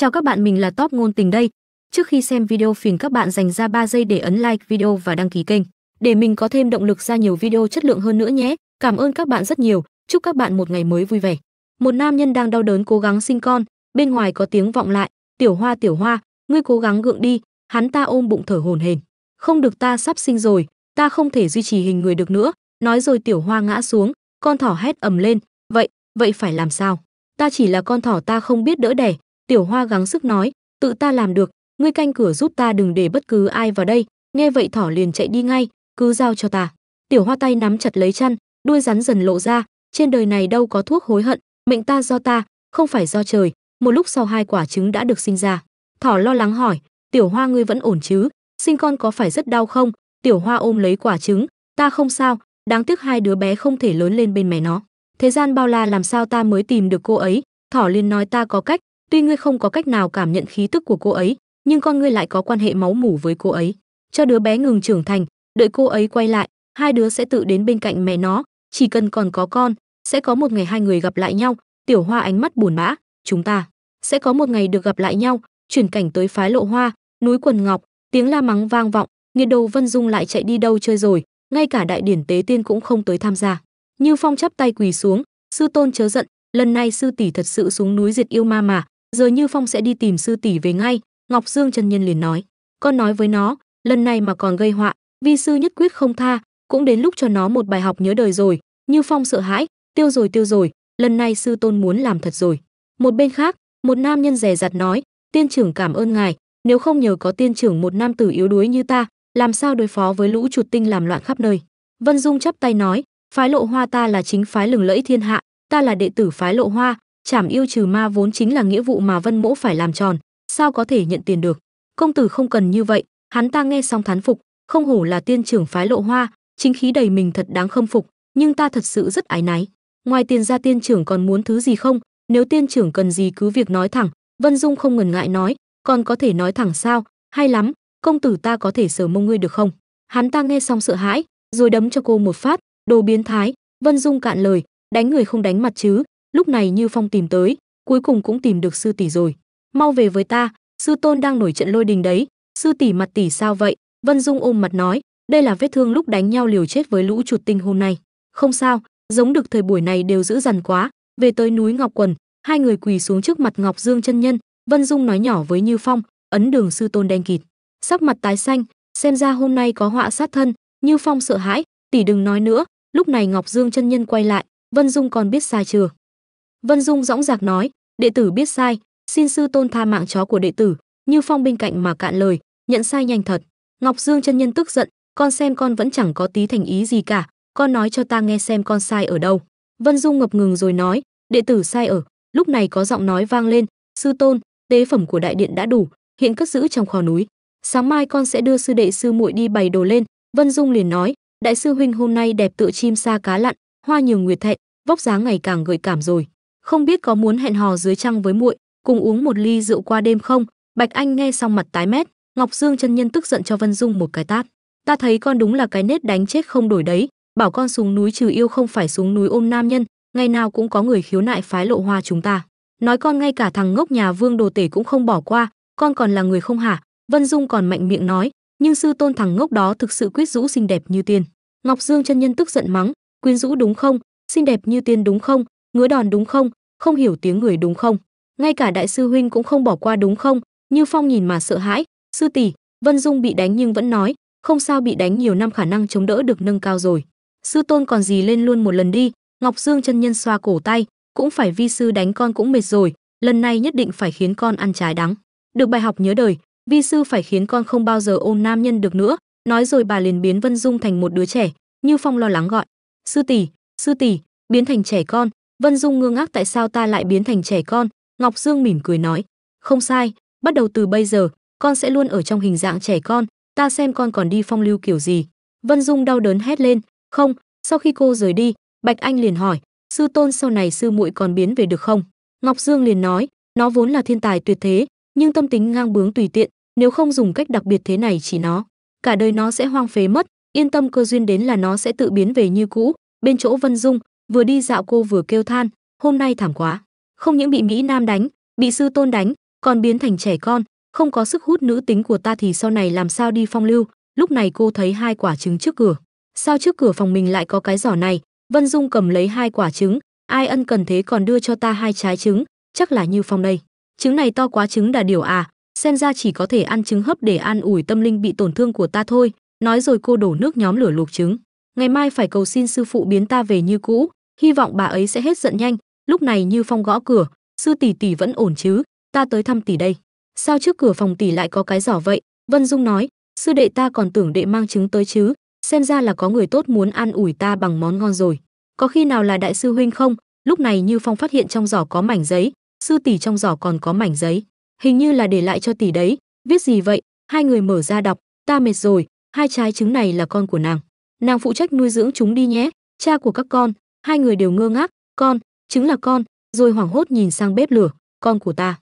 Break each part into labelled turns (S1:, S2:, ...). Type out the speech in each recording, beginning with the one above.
S1: Chào các bạn, mình là Top ngôn tình đây. Trước khi xem video phiền các bạn dành ra 3 giây để ấn like video và đăng ký kênh để mình có thêm động lực ra nhiều video chất lượng hơn nữa nhé. Cảm ơn các bạn rất nhiều. Chúc các bạn một ngày mới vui vẻ. Một nam nhân đang đau đớn cố gắng sinh con, bên ngoài có tiếng vọng lại, "Tiểu Hoa, Tiểu Hoa, ngươi cố gắng gượng đi." Hắn ta ôm bụng thở hổn hển. "Không được ta sắp sinh rồi, ta không thể duy trì hình người được nữa." Nói rồi Tiểu Hoa ngã xuống, con thỏ hét ầm lên, "Vậy, vậy phải làm sao? Ta chỉ là con thỏ ta không biết đỡ đẻ, Tiểu Hoa gắng sức nói, tự ta làm được, ngươi canh cửa giúp ta đừng để bất cứ ai vào đây. Nghe vậy thỏ liền chạy đi ngay, cứ giao cho ta. Tiểu Hoa tay nắm chặt lấy chăn, đuôi rắn dần lộ ra, trên đời này đâu có thuốc hối hận, mệnh ta do ta, không phải do trời. Một lúc sau hai quả trứng đã được sinh ra. Thỏ lo lắng hỏi, "Tiểu Hoa ngươi vẫn ổn chứ? Sinh con có phải rất đau không?" Tiểu Hoa ôm lấy quả trứng, "Ta không sao, đáng tiếc hai đứa bé không thể lớn lên bên mẹ nó. Thế gian bao la làm sao ta mới tìm được cô ấy?" Thỏ liền nói ta có cách, Tuy ngươi không có cách nào cảm nhận khí tức của cô ấy, nhưng con ngươi lại có quan hệ máu mủ với cô ấy. Cho đứa bé ngừng trưởng thành, đợi cô ấy quay lại, hai đứa sẽ tự đến bên cạnh mẹ nó, chỉ cần còn có con, sẽ có một ngày hai người gặp lại nhau. Tiểu Hoa ánh mắt buồn bã, chúng ta sẽ có một ngày được gặp lại nhau, chuyển cảnh tới phái lộ hoa, núi quần ngọc, tiếng la mắng vang vọng, nghiệt đầu Vân Dung lại chạy đi đâu chơi rồi, ngay cả đại điển tế tiên cũng không tới tham gia. Như Phong chắp tay quỳ xuống, sư tôn chớ giận, lần này sư tỷ thật sự xuống núi diệt yêu ma mà, giờ như phong sẽ đi tìm sư tỷ về ngay ngọc dương chân nhân liền nói con nói với nó lần này mà còn gây họa vi sư nhất quyết không tha cũng đến lúc cho nó một bài học nhớ đời rồi như phong sợ hãi tiêu rồi tiêu rồi lần này sư tôn muốn làm thật rồi một bên khác một nam nhân rè rặt nói tiên trưởng cảm ơn ngài nếu không nhờ có tiên trưởng một nam tử yếu đuối như ta làm sao đối phó với lũ chuột tinh làm loạn khắp nơi vân dung chắp tay nói phái lộ hoa ta là chính phái lừng lẫy thiên hạ ta là đệ tử phái lộ hoa Trảm yêu trừ ma vốn chính là nghĩa vụ mà Vân Mỗ phải làm tròn, sao có thể nhận tiền được? Công tử không cần như vậy, hắn ta nghe xong thán phục, không hổ là tiên trưởng phái Lộ Hoa, chính khí đầy mình thật đáng khâm phục, nhưng ta thật sự rất ái náy. Ngoài tiền ra tiên trưởng còn muốn thứ gì không? Nếu tiên trưởng cần gì cứ việc nói thẳng, Vân Dung không ngần ngại nói, còn có thể nói thẳng sao? Hay lắm, công tử ta có thể sờ mông ngươi được không? Hắn ta nghe xong sợ hãi, rồi đấm cho cô một phát, đồ biến thái, Vân Dung cạn lời, đánh người không đánh mặt chứ, lúc này như phong tìm tới cuối cùng cũng tìm được sư tỷ rồi mau về với ta sư tôn đang nổi trận lôi đình đấy sư tỷ mặt tỷ sao vậy vân dung ôm mặt nói đây là vết thương lúc đánh nhau liều chết với lũ chuột tinh hôm nay không sao giống được thời buổi này đều giữ dằn quá về tới núi ngọc quần hai người quỳ xuống trước mặt ngọc dương chân nhân vân dung nói nhỏ với như phong ấn đường sư tôn đen kịt sắc mặt tái xanh xem ra hôm nay có họa sát thân như phong sợ hãi tỷ đừng nói nữa lúc này ngọc dương chân nhân quay lại vân dung còn biết sai chưa Vân Dung dõng dạc nói, đệ tử biết sai, xin sư tôn tha mạng chó của đệ tử, như phong bên cạnh mà cạn lời, nhận sai nhanh thật. Ngọc Dương chân nhân tức giận, con xem con vẫn chẳng có tí thành ý gì cả, con nói cho ta nghe xem con sai ở đâu. Vân Dung ngập ngừng rồi nói, đệ tử sai ở, lúc này có giọng nói vang lên, sư tôn, tế phẩm của đại điện đã đủ, hiện cất giữ trong kho núi. Sáng mai con sẽ đưa sư đệ sư muội đi bày đồ lên, Vân Dung liền nói, đại sư huynh hôm nay đẹp tựa chim sa cá lặn, hoa nhiều nguyệt thẹn, vóc dáng ngày càng gợi cảm rồi không biết có muốn hẹn hò dưới trăng với muội, cùng uống một ly rượu qua đêm không? Bạch Anh nghe xong mặt tái mét, Ngọc Dương chân nhân tức giận cho Vân Dung một cái tát. Ta thấy con đúng là cái nết đánh chết không đổi đấy, bảo con xuống núi trừ yêu không phải xuống núi ôm nam nhân, ngày nào cũng có người khiếu nại phái lộ hoa chúng ta. Nói con ngay cả thằng ngốc nhà Vương Đồ Tể cũng không bỏ qua, con còn là người không hả? Vân Dung còn mạnh miệng nói, nhưng sư tôn thằng ngốc đó thực sự quyết rũ xinh đẹp như tiên. Ngọc Dương chân nhân tức giận mắng, quyến rũ đúng không? Xinh đẹp như tiên đúng không? ngứa đòn đúng không không hiểu tiếng người đúng không ngay cả đại sư huynh cũng không bỏ qua đúng không như phong nhìn mà sợ hãi sư tỷ vân dung bị đánh nhưng vẫn nói không sao bị đánh nhiều năm khả năng chống đỡ được nâng cao rồi sư tôn còn gì lên luôn một lần đi ngọc dương chân nhân xoa cổ tay cũng phải vi sư đánh con cũng mệt rồi lần này nhất định phải khiến con ăn trái đắng được bài học nhớ đời vi sư phải khiến con không bao giờ ôm nam nhân được nữa nói rồi bà liền biến vân dung thành một đứa trẻ như phong lo lắng gọi sư tỷ sư tỷ biến thành trẻ con Vân Dung ngơ ngác tại sao ta lại biến thành trẻ con, Ngọc Dương mỉm cười nói, không sai, bắt đầu từ bây giờ, con sẽ luôn ở trong hình dạng trẻ con, ta xem con còn đi phong lưu kiểu gì. Vân Dung đau đớn hét lên, không, sau khi cô rời đi, Bạch Anh liền hỏi, sư tôn sau này sư muội còn biến về được không? Ngọc Dương liền nói, nó vốn là thiên tài tuyệt thế, nhưng tâm tính ngang bướng tùy tiện, nếu không dùng cách đặc biệt thế này chỉ nó, cả đời nó sẽ hoang phế mất, yên tâm cơ duyên đến là nó sẽ tự biến về như cũ, bên chỗ Vân Dung, vừa đi dạo cô vừa kêu than hôm nay thảm quá không những bị mỹ nam đánh bị sư tôn đánh còn biến thành trẻ con không có sức hút nữ tính của ta thì sau này làm sao đi phong lưu lúc này cô thấy hai quả trứng trước cửa sao trước cửa phòng mình lại có cái giỏ này vân dung cầm lấy hai quả trứng ai ân cần thế còn đưa cho ta hai trái trứng chắc là như phong đây trứng này to quá trứng đà điều à xem ra chỉ có thể ăn trứng hấp để an ủi tâm linh bị tổn thương của ta thôi nói rồi cô đổ nước nhóm lửa luộc trứng ngày mai phải cầu xin sư phụ biến ta về như cũ hy vọng bà ấy sẽ hết giận nhanh lúc này như phong gõ cửa sư tỷ tỷ vẫn ổn chứ ta tới thăm tỷ đây sao trước cửa phòng tỷ lại có cái giỏ vậy vân dung nói sư đệ ta còn tưởng đệ mang trứng tới chứ xem ra là có người tốt muốn an ủi ta bằng món ngon rồi có khi nào là đại sư huynh không lúc này như phong phát hiện trong giỏ có mảnh giấy sư tỷ trong giỏ còn có mảnh giấy hình như là để lại cho tỷ đấy viết gì vậy hai người mở ra đọc ta mệt rồi hai trái trứng này là con của nàng nàng phụ trách nuôi dưỡng chúng đi nhé cha của các con hai người đều ngơ ngác con chính là con rồi hoảng hốt nhìn sang bếp lửa con của ta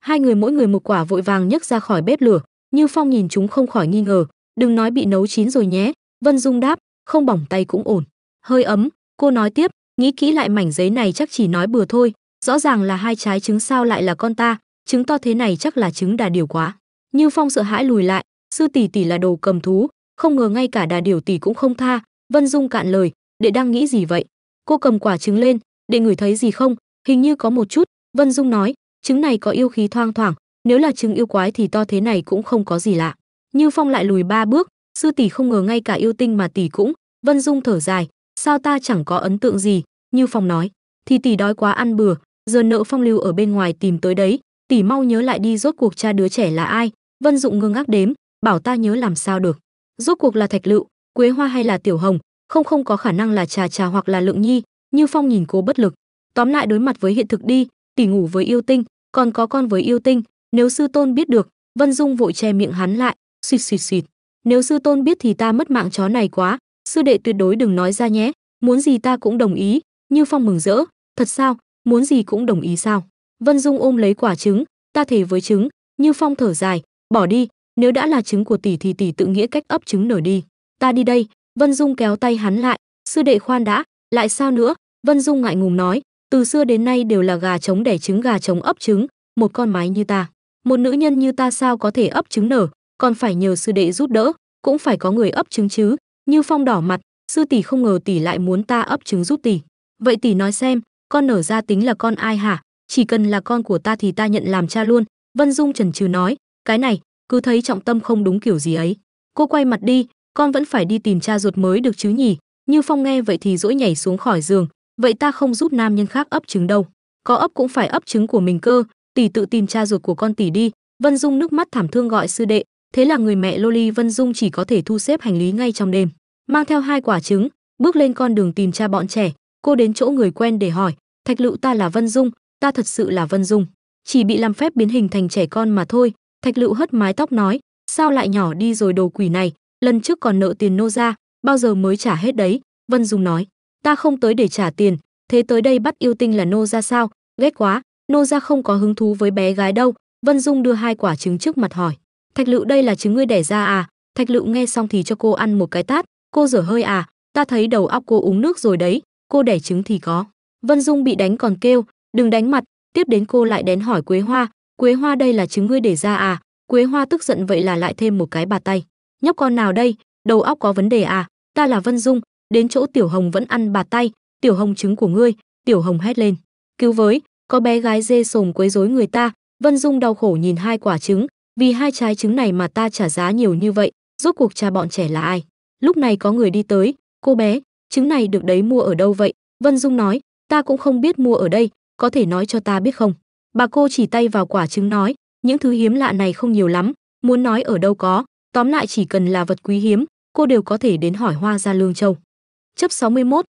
S1: hai người mỗi người một quả vội vàng nhấc ra khỏi bếp lửa như phong nhìn chúng không khỏi nghi ngờ đừng nói bị nấu chín rồi nhé vân dung đáp không bỏng tay cũng ổn hơi ấm cô nói tiếp nghĩ kỹ lại mảnh giấy này chắc chỉ nói bừa thôi rõ ràng là hai trái trứng sao lại là con ta trứng to thế này chắc là trứng đà điều quá như phong sợ hãi lùi lại sư tỷ tỷ là đồ cầm thú không ngờ ngay cả đà Điểu tỷ cũng không tha vân dung cạn lời Để đang nghĩ gì vậy cô cầm quả trứng lên để ngửi thấy gì không hình như có một chút vân dung nói trứng này có yêu khí thoang thoảng nếu là trứng yêu quái thì to thế này cũng không có gì lạ như phong lại lùi ba bước sư tỷ không ngờ ngay cả yêu tinh mà tỷ cũng vân dung thở dài sao ta chẳng có ấn tượng gì như phong nói thì tỷ đói quá ăn bừa giờ nợ phong lưu ở bên ngoài tìm tới đấy tỷ mau nhớ lại đi rốt cuộc cha đứa trẻ là ai vân dụng ngơ ngác đếm bảo ta nhớ làm sao được rốt cuộc là thạch lựu quế hoa hay là tiểu hồng không không có khả năng là trà trà hoặc là lượng nhi như phong nhìn cố bất lực tóm lại đối mặt với hiện thực đi tỷ ngủ với yêu tinh còn có con với yêu tinh nếu sư tôn biết được vân dung vội che miệng hắn lại suỵt suỵt suỵt nếu sư tôn biết thì ta mất mạng chó này quá sư đệ tuyệt đối đừng nói ra nhé muốn gì ta cũng đồng ý như phong mừng rỡ thật sao muốn gì cũng đồng ý sao vân dung ôm lấy quả trứng ta thể với trứng như phong thở dài bỏ đi nếu đã là trứng của tỷ thì tỷ tự nghĩa cách ấp trứng nở đi ta đi đây vân dung kéo tay hắn lại sư đệ khoan đã lại sao nữa vân dung ngại ngùng nói từ xưa đến nay đều là gà trống đẻ trứng gà trống ấp trứng một con mái như ta một nữ nhân như ta sao có thể ấp trứng nở còn phải nhờ sư đệ giúp đỡ cũng phải có người ấp trứng chứ như phong đỏ mặt sư tỷ không ngờ tỷ lại muốn ta ấp trứng giúp tỷ vậy tỷ nói xem con nở ra tính là con ai hả chỉ cần là con của ta thì ta nhận làm cha luôn vân dung chần chừ nói cái này cứ thấy trọng tâm không đúng kiểu gì ấy cô quay mặt đi con vẫn phải đi tìm cha ruột mới được chứ nhỉ như phong nghe vậy thì dỗi nhảy xuống khỏi giường vậy ta không giúp nam nhân khác ấp trứng đâu có ấp cũng phải ấp trứng của mình cơ tỷ tự tìm cha ruột của con tỷ đi vân dung nước mắt thảm thương gọi sư đệ thế là người mẹ loli vân dung chỉ có thể thu xếp hành lý ngay trong đêm mang theo hai quả trứng bước lên con đường tìm cha bọn trẻ cô đến chỗ người quen để hỏi thạch lựu ta là vân dung ta thật sự là vân dung chỉ bị làm phép biến hình thành trẻ con mà thôi thạch lựu hất mái tóc nói sao lại nhỏ đi rồi đồ quỷ này lần trước còn nợ tiền nô Gia, bao giờ mới trả hết đấy vân Dung nói ta không tới để trả tiền thế tới đây bắt yêu tinh là nô Gia sao ghét quá nô Gia không có hứng thú với bé gái đâu vân dung đưa hai quả trứng trước mặt hỏi thạch lựu đây là trứng ngươi đẻ ra à thạch lựu nghe xong thì cho cô ăn một cái tát cô rửa hơi à ta thấy đầu óc cô uống nước rồi đấy cô đẻ trứng thì có vân dung bị đánh còn kêu đừng đánh mặt tiếp đến cô lại đến hỏi quế hoa Quế Hoa đây là trứng ngươi để ra à? Quế Hoa tức giận vậy là lại thêm một cái bà tay. Nhóc con nào đây, đầu óc có vấn đề à? Ta là Vân Dung, đến chỗ Tiểu Hồng vẫn ăn bà tay, Tiểu Hồng trứng của ngươi, Tiểu Hồng hét lên. Cứu với, có bé gái dê sồm quấy rối người ta, Vân Dung đau khổ nhìn hai quả trứng, vì hai trái trứng này mà ta trả giá nhiều như vậy, rốt cuộc cha bọn trẻ là ai? Lúc này có người đi tới, cô bé, trứng này được đấy mua ở đâu vậy? Vân Dung nói, ta cũng không biết mua ở đây, có thể nói cho ta biết không? Bà cô chỉ tay vào quả trứng nói, những thứ hiếm lạ này không nhiều lắm, muốn nói ở đâu có, tóm lại chỉ cần là vật quý hiếm, cô đều có thể đến hỏi Hoa gia Lương Châu. Chấp 61.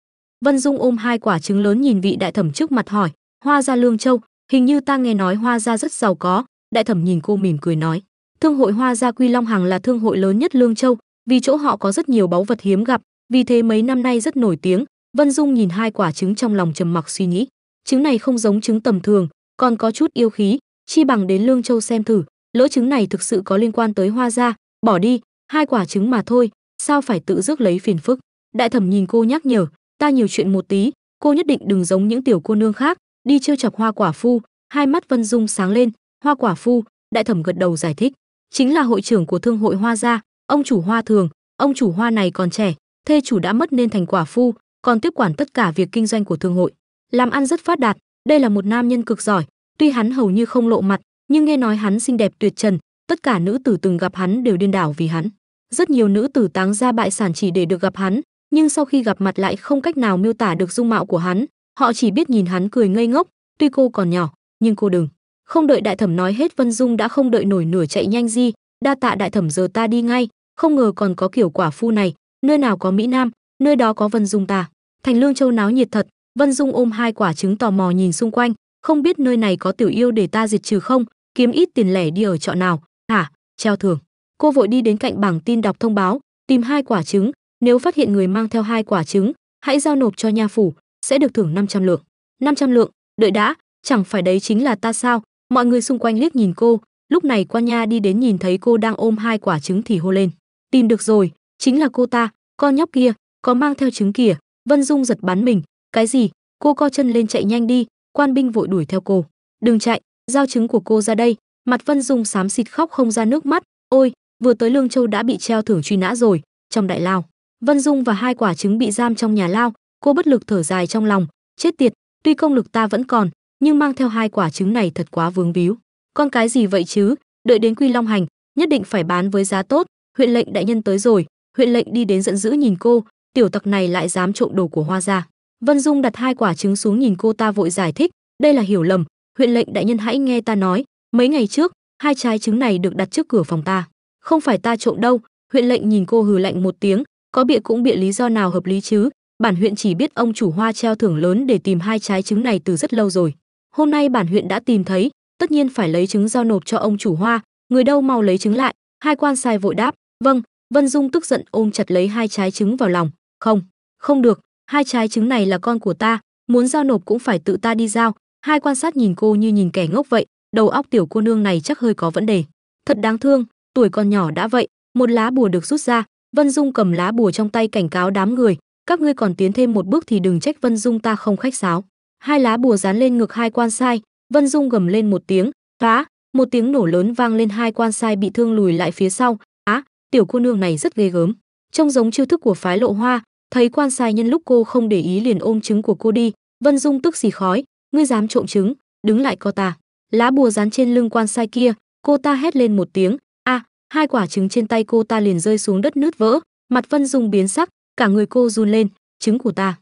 S1: Vân Dung ôm hai quả trứng lớn nhìn vị đại thẩm trước mặt hỏi, Hoa gia Lương Châu, hình như ta nghe nói Hoa gia rất giàu có, đại thẩm nhìn cô mỉm cười nói, thương hội Hoa gia Quy Long Hằng là thương hội lớn nhất Lương Châu, vì chỗ họ có rất nhiều báu vật hiếm gặp, vì thế mấy năm nay rất nổi tiếng. Vân Dung nhìn hai quả trứng trong lòng trầm mặc suy nghĩ. Trứng này không giống trứng tầm thường, còn có chút yêu khí chi bằng đến lương châu xem thử lỡ trứng này thực sự có liên quan tới hoa gia bỏ đi hai quả trứng mà thôi sao phải tự rước lấy phiền phức đại thẩm nhìn cô nhắc nhở ta nhiều chuyện một tí cô nhất định đừng giống những tiểu cô nương khác đi trêu chọc hoa quả phu hai mắt vân dung sáng lên hoa quả phu đại thẩm gật đầu giải thích chính là hội trưởng của thương hội hoa gia ông chủ hoa thường ông chủ hoa này còn trẻ thê chủ đã mất nên thành quả phu còn tiếp quản tất cả việc kinh doanh của thương hội làm ăn rất phát đạt đây là một nam nhân cực giỏi, tuy hắn hầu như không lộ mặt, nhưng nghe nói hắn xinh đẹp tuyệt trần, tất cả nữ tử từng gặp hắn đều điên đảo vì hắn. Rất nhiều nữ tử táng ra bại sản chỉ để được gặp hắn, nhưng sau khi gặp mặt lại không cách nào miêu tả được dung mạo của hắn, họ chỉ biết nhìn hắn cười ngây ngốc, tuy cô còn nhỏ, nhưng cô đừng. Không đợi đại thẩm nói hết Vân Dung đã không đợi nổi nửa chạy nhanh gì, đa tạ đại thẩm giờ ta đi ngay, không ngờ còn có kiểu quả phu này, nơi nào có Mỹ Nam, nơi đó có Vân Dung ta. Thành Lương Châu náo nhiệt thật, Vân Dung ôm hai quả trứng tò mò nhìn xung quanh, không biết nơi này có tiểu yêu để ta diệt trừ không, kiếm ít tiền lẻ đi ở chợ nào, hả, treo thưởng. Cô vội đi đến cạnh bảng tin đọc thông báo, tìm hai quả trứng, nếu phát hiện người mang theo hai quả trứng, hãy giao nộp cho nha phủ, sẽ được thưởng 500 lượng. 500 lượng, đợi đã, chẳng phải đấy chính là ta sao? Mọi người xung quanh liếc nhìn cô, lúc này quan nha đi đến nhìn thấy cô đang ôm hai quả trứng thì hô lên. Tìm được rồi, chính là cô ta, con nhóc kia, có mang theo trứng kìa. Vân Dung giật bắn mình, cái gì? Cô co chân lên chạy nhanh đi, quan binh vội đuổi theo cô. Đừng chạy, giao chứng của cô ra đây. Mặt Vân Dung xám xịt khóc không ra nước mắt, ôi, vừa tới Lương Châu đã bị treo thưởng truy nã rồi, trong đại lao. Vân Dung và hai quả trứng bị giam trong nhà lao, cô bất lực thở dài trong lòng, chết tiệt, tuy công lực ta vẫn còn, nhưng mang theo hai quả trứng này thật quá vướng víu. Con cái gì vậy chứ, đợi đến Quy Long hành, nhất định phải bán với giá tốt, huyện lệnh đại nhân tới rồi, huyện lệnh đi đến giận dữ nhìn cô, tiểu tặc này lại dám trộm đồ của Hoa gia. Vân Dung đặt hai quả trứng xuống nhìn cô ta vội giải thích, đây là hiểu lầm, huyện lệnh đại nhân hãy nghe ta nói, mấy ngày trước, hai trái trứng này được đặt trước cửa phòng ta. Không phải ta trộm đâu, huyện lệnh nhìn cô hừ lạnh một tiếng, có bịa cũng bịa lý do nào hợp lý chứ, bản huyện chỉ biết ông chủ hoa treo thưởng lớn để tìm hai trái trứng này từ rất lâu rồi. Hôm nay bản huyện đã tìm thấy, tất nhiên phải lấy trứng giao nộp cho ông chủ hoa, người đâu mau lấy trứng lại, hai quan sai vội đáp, vâng, Vân Dung tức giận ôm chặt lấy hai trái trứng vào lòng, không, không được, hai trái trứng này là con của ta muốn giao nộp cũng phải tự ta đi giao hai quan sát nhìn cô như nhìn kẻ ngốc vậy đầu óc tiểu cô nương này chắc hơi có vấn đề thật đáng thương tuổi còn nhỏ đã vậy một lá bùa được rút ra vân dung cầm lá bùa trong tay cảnh cáo đám người các ngươi còn tiến thêm một bước thì đừng trách vân dung ta không khách sáo hai lá bùa dán lên ngực hai quan sai vân dung gầm lên một tiếng phá một tiếng nổ lớn vang lên hai quan sai bị thương lùi lại phía sau á tiểu cô nương này rất ghê gớm trông giống chiêu thức của phái lộ hoa thấy quan sai nhân lúc cô không để ý liền ôm trứng của cô đi vân dung tức xì khói ngươi dám trộm trứng đứng lại co ta lá bùa dán trên lưng quan sai kia cô ta hét lên một tiếng a à, hai quả trứng trên tay cô ta liền rơi xuống đất nứt vỡ mặt vân dung biến sắc cả người cô run lên trứng của ta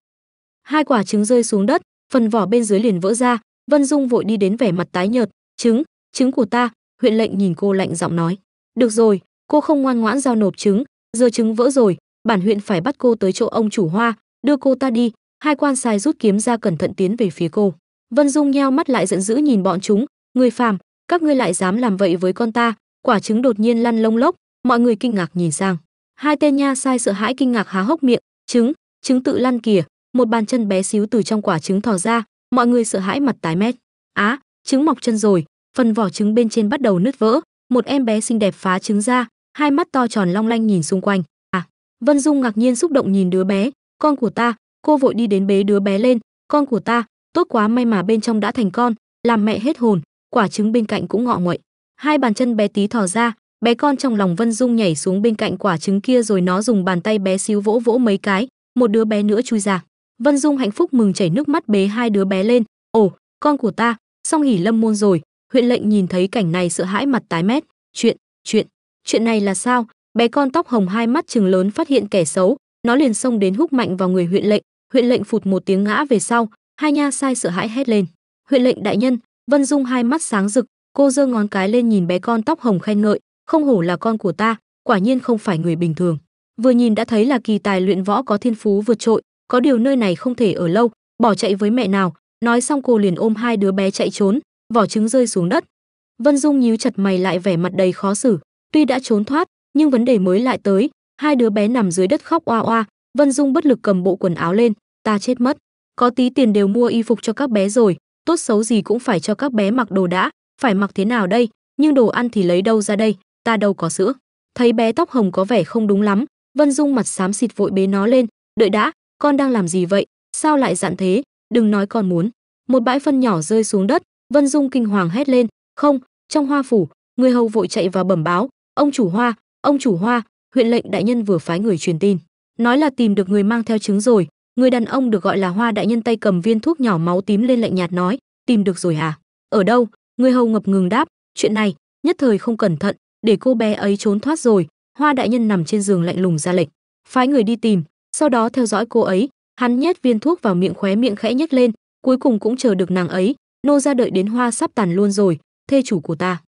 S1: hai quả trứng rơi xuống đất phần vỏ bên dưới liền vỡ ra vân dung vội đi đến vẻ mặt tái nhợt trứng trứng của ta huyện lệnh nhìn cô lạnh giọng nói được rồi cô không ngoan ngoãn giao nộp trứng giờ trứng vỡ rồi bản huyện phải bắt cô tới chỗ ông chủ hoa đưa cô ta đi hai quan sai rút kiếm ra cẩn thận tiến về phía cô vân dung nheo mắt lại giận dữ nhìn bọn chúng người phàm các ngươi lại dám làm vậy với con ta quả trứng đột nhiên lăn lông lốc mọi người kinh ngạc nhìn sang hai tên nha sai sợ hãi kinh ngạc há hốc miệng trứng trứng tự lăn kìa một bàn chân bé xíu từ trong quả trứng thò ra mọi người sợ hãi mặt tái mét á trứng mọc chân rồi phần vỏ trứng bên trên bắt đầu nứt vỡ một em bé xinh đẹp phá trứng ra hai mắt to tròn long lanh nhìn xung quanh Vân Dung ngạc nhiên xúc động nhìn đứa bé, con của ta, cô vội đi đến bế đứa bé lên, con của ta, tốt quá may mà bên trong đã thành con, làm mẹ hết hồn, quả trứng bên cạnh cũng ngọ nguậy. Hai bàn chân bé tí thò ra, bé con trong lòng Vân Dung nhảy xuống bên cạnh quả trứng kia rồi nó dùng bàn tay bé xíu vỗ vỗ mấy cái, một đứa bé nữa chui ra. Vân Dung hạnh phúc mừng chảy nước mắt bế hai đứa bé lên, "Ồ, con của ta, xong hỉ lâm môn rồi." Huyện lệnh nhìn thấy cảnh này sợ hãi mặt tái mét, "Chuyện, chuyện, chuyện này là sao? bé con tóc hồng hai mắt chừng lớn phát hiện kẻ xấu nó liền xông đến húc mạnh vào người huyện lệnh huyện lệnh phụt một tiếng ngã về sau hai nha sai sợ hãi hét lên huyện lệnh đại nhân vân dung hai mắt sáng rực cô giơ ngón cái lên nhìn bé con tóc hồng khen ngợi không hổ là con của ta quả nhiên không phải người bình thường vừa nhìn đã thấy là kỳ tài luyện võ có thiên phú vượt trội có điều nơi này không thể ở lâu bỏ chạy với mẹ nào nói xong cô liền ôm hai đứa bé chạy trốn vỏ trứng rơi xuống đất vân dung nhíu chặt mày lại vẻ mặt đầy khó xử tuy đã trốn thoát nhưng vấn đề mới lại tới hai đứa bé nằm dưới đất khóc oa oa vân dung bất lực cầm bộ quần áo lên ta chết mất có tí tiền đều mua y phục cho các bé rồi tốt xấu gì cũng phải cho các bé mặc đồ đã phải mặc thế nào đây nhưng đồ ăn thì lấy đâu ra đây ta đâu có sữa thấy bé tóc hồng có vẻ không đúng lắm vân dung mặt xám xịt vội bế nó lên đợi đã con đang làm gì vậy sao lại dặn thế đừng nói con muốn một bãi phân nhỏ rơi xuống đất vân dung kinh hoàng hét lên không trong hoa phủ người hầu vội chạy vào bẩm báo ông chủ hoa Ông chủ Hoa, huyện lệnh đại nhân vừa phái người truyền tin, nói là tìm được người mang theo chứng rồi. Người đàn ông được gọi là Hoa đại nhân tay cầm viên thuốc nhỏ máu tím lên lạnh nhạt nói, tìm được rồi à? Ở đâu? Người hầu ngập ngừng đáp, chuyện này, nhất thời không cẩn thận, để cô bé ấy trốn thoát rồi. Hoa đại nhân nằm trên giường lạnh lùng ra lệnh, phái người đi tìm, sau đó theo dõi cô ấy. Hắn nhét viên thuốc vào miệng khóe miệng khẽ nhếch lên, cuối cùng cũng chờ được nàng ấy, nô ra đợi đến hoa sắp tàn luôn rồi, thê chủ của ta.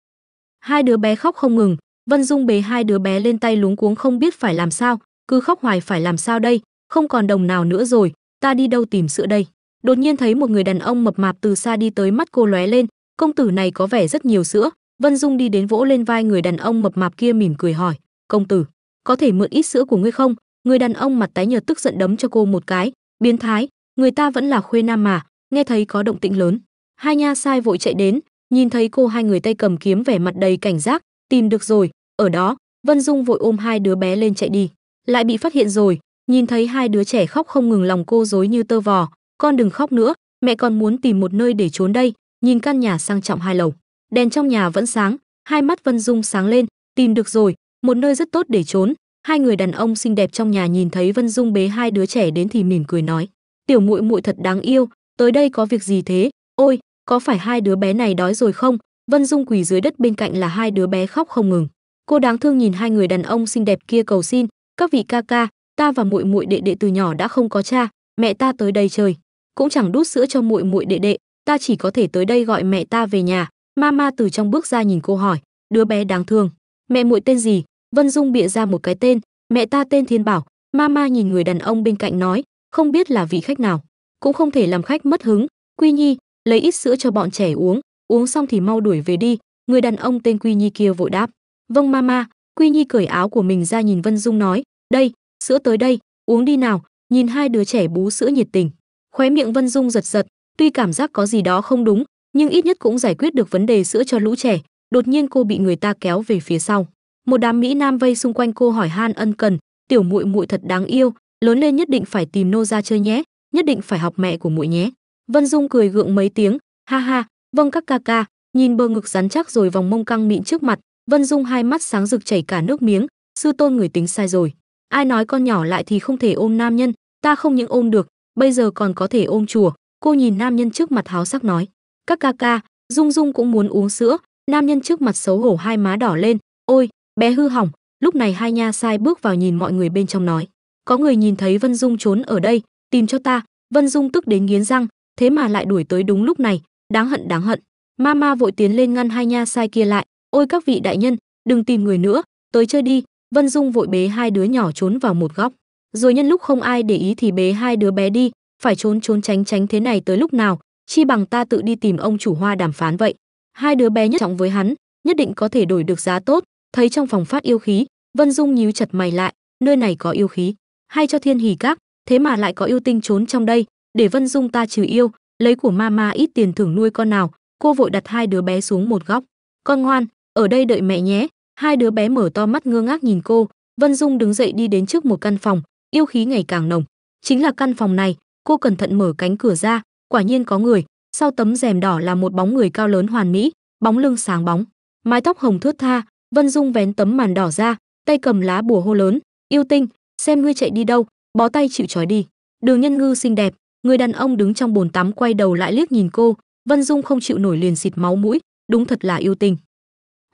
S1: Hai đứa bé khóc không ngừng, Vân Dung bế hai đứa bé lên tay lúng cuống không biết phải làm sao, cứ khóc hoài phải làm sao đây, không còn đồng nào nữa rồi, ta đi đâu tìm sữa đây. Đột nhiên thấy một người đàn ông mập mạp từ xa đi tới mắt cô lóe lên, công tử này có vẻ rất nhiều sữa, Vân Dung đi đến vỗ lên vai người đàn ông mập mạp kia mỉm cười hỏi, "Công tử, có thể mượn ít sữa của ngươi không?" Người đàn ông mặt tái nhợt tức giận đấm cho cô một cái, "Biến thái, người ta vẫn là khuê nam mà." Nghe thấy có động tĩnh lớn, hai nha sai vội chạy đến, nhìn thấy cô hai người tay cầm kiếm vẻ mặt đầy cảnh giác, tìm được rồi, ở đó, Vân Dung vội ôm hai đứa bé lên chạy đi, lại bị phát hiện rồi, nhìn thấy hai đứa trẻ khóc không ngừng lòng cô rối như tơ vò, con đừng khóc nữa, mẹ còn muốn tìm một nơi để trốn đây, nhìn căn nhà sang trọng hai lầu. Đèn trong nhà vẫn sáng, hai mắt Vân Dung sáng lên, tìm được rồi, một nơi rất tốt để trốn. Hai người đàn ông xinh đẹp trong nhà nhìn thấy Vân Dung bế hai đứa trẻ đến thì mỉm cười nói: "Tiểu muội muội thật đáng yêu, tới đây có việc gì thế? Ôi, có phải hai đứa bé này đói rồi không?" Vân Dung quỳ dưới đất bên cạnh là hai đứa bé khóc không ngừng cô đáng thương nhìn hai người đàn ông xinh đẹp kia cầu xin các vị ca ca ta và muội muội đệ đệ từ nhỏ đã không có cha mẹ ta tới đây chơi cũng chẳng đút sữa cho muội muội đệ đệ ta chỉ có thể tới đây gọi mẹ ta về nhà mama từ trong bước ra nhìn cô hỏi đứa bé đáng thương mẹ muội tên gì vân dung bịa ra một cái tên mẹ ta tên thiên bảo mama nhìn người đàn ông bên cạnh nói không biết là vị khách nào cũng không thể làm khách mất hứng quy nhi lấy ít sữa cho bọn trẻ uống uống xong thì mau đuổi về đi người đàn ông tên quy nhi kia vội đáp Vâng mama, Quy Nhi cởi áo của mình ra nhìn Vân Dung nói, đây, sữa tới đây, uống đi nào, nhìn hai đứa trẻ bú sữa nhiệt tình. Khóe miệng Vân Dung giật giật, tuy cảm giác có gì đó không đúng, nhưng ít nhất cũng giải quyết được vấn đề sữa cho lũ trẻ. Đột nhiên cô bị người ta kéo về phía sau. Một đám mỹ nam vây xung quanh cô hỏi han ân cần, "Tiểu muội muội thật đáng yêu, lớn lên nhất định phải tìm nô ra chơi nhé, nhất định phải học mẹ của muội nhé." Vân Dung cười gượng mấy tiếng, "Ha ha, vâng các ca ca." Nhìn bờ ngực rắn chắc rồi vòng mông căng mịn trước mặt, Vân Dung hai mắt sáng rực chảy cả nước miếng, sư tôn người tính sai rồi. Ai nói con nhỏ lại thì không thể ôm nam nhân, ta không những ôm được, bây giờ còn có thể ôm chùa. Cô nhìn nam nhân trước mặt háo sắc nói, các ca ca, Dung Dung cũng muốn uống sữa. Nam nhân trước mặt xấu hổ hai má đỏ lên, ôi, bé hư hỏng. Lúc này hai nha sai bước vào nhìn mọi người bên trong nói, có người nhìn thấy Vân Dung trốn ở đây, tìm cho ta. Vân Dung tức đến nghiến răng, thế mà lại đuổi tới đúng lúc này, đáng hận đáng hận. Mama vội tiến lên ngăn hai nha sai kia lại, ôi các vị đại nhân đừng tìm người nữa tới chơi đi vân dung vội bế hai đứa nhỏ trốn vào một góc rồi nhân lúc không ai để ý thì bế hai đứa bé đi phải trốn trốn tránh tránh thế này tới lúc nào chi bằng ta tự đi tìm ông chủ hoa đàm phán vậy hai đứa bé nhất trọng với hắn nhất định có thể đổi được giá tốt thấy trong phòng phát yêu khí vân dung nhíu chặt mày lại nơi này có yêu khí hay cho thiên hỉ các thế mà lại có yêu tinh trốn trong đây để vân dung ta trừ yêu lấy của ma ma ít tiền thưởng nuôi con nào cô vội đặt hai đứa bé xuống một góc con ngoan ở đây đợi mẹ nhé hai đứa bé mở to mắt ngơ ngác nhìn cô vân dung đứng dậy đi đến trước một căn phòng yêu khí ngày càng nồng chính là căn phòng này cô cẩn thận mở cánh cửa ra quả nhiên có người sau tấm rèm đỏ là một bóng người cao lớn hoàn mỹ bóng lưng sáng bóng mái tóc hồng thướt tha vân dung vén tấm màn đỏ ra tay cầm lá bùa hô lớn yêu tinh xem ngươi chạy đi đâu bó tay chịu trói đi đường nhân ngư xinh đẹp người đàn ông đứng trong bồn tắm quay đầu lại liếc nhìn cô vân dung không chịu nổi liền xịt máu mũi đúng thật là yêu tinh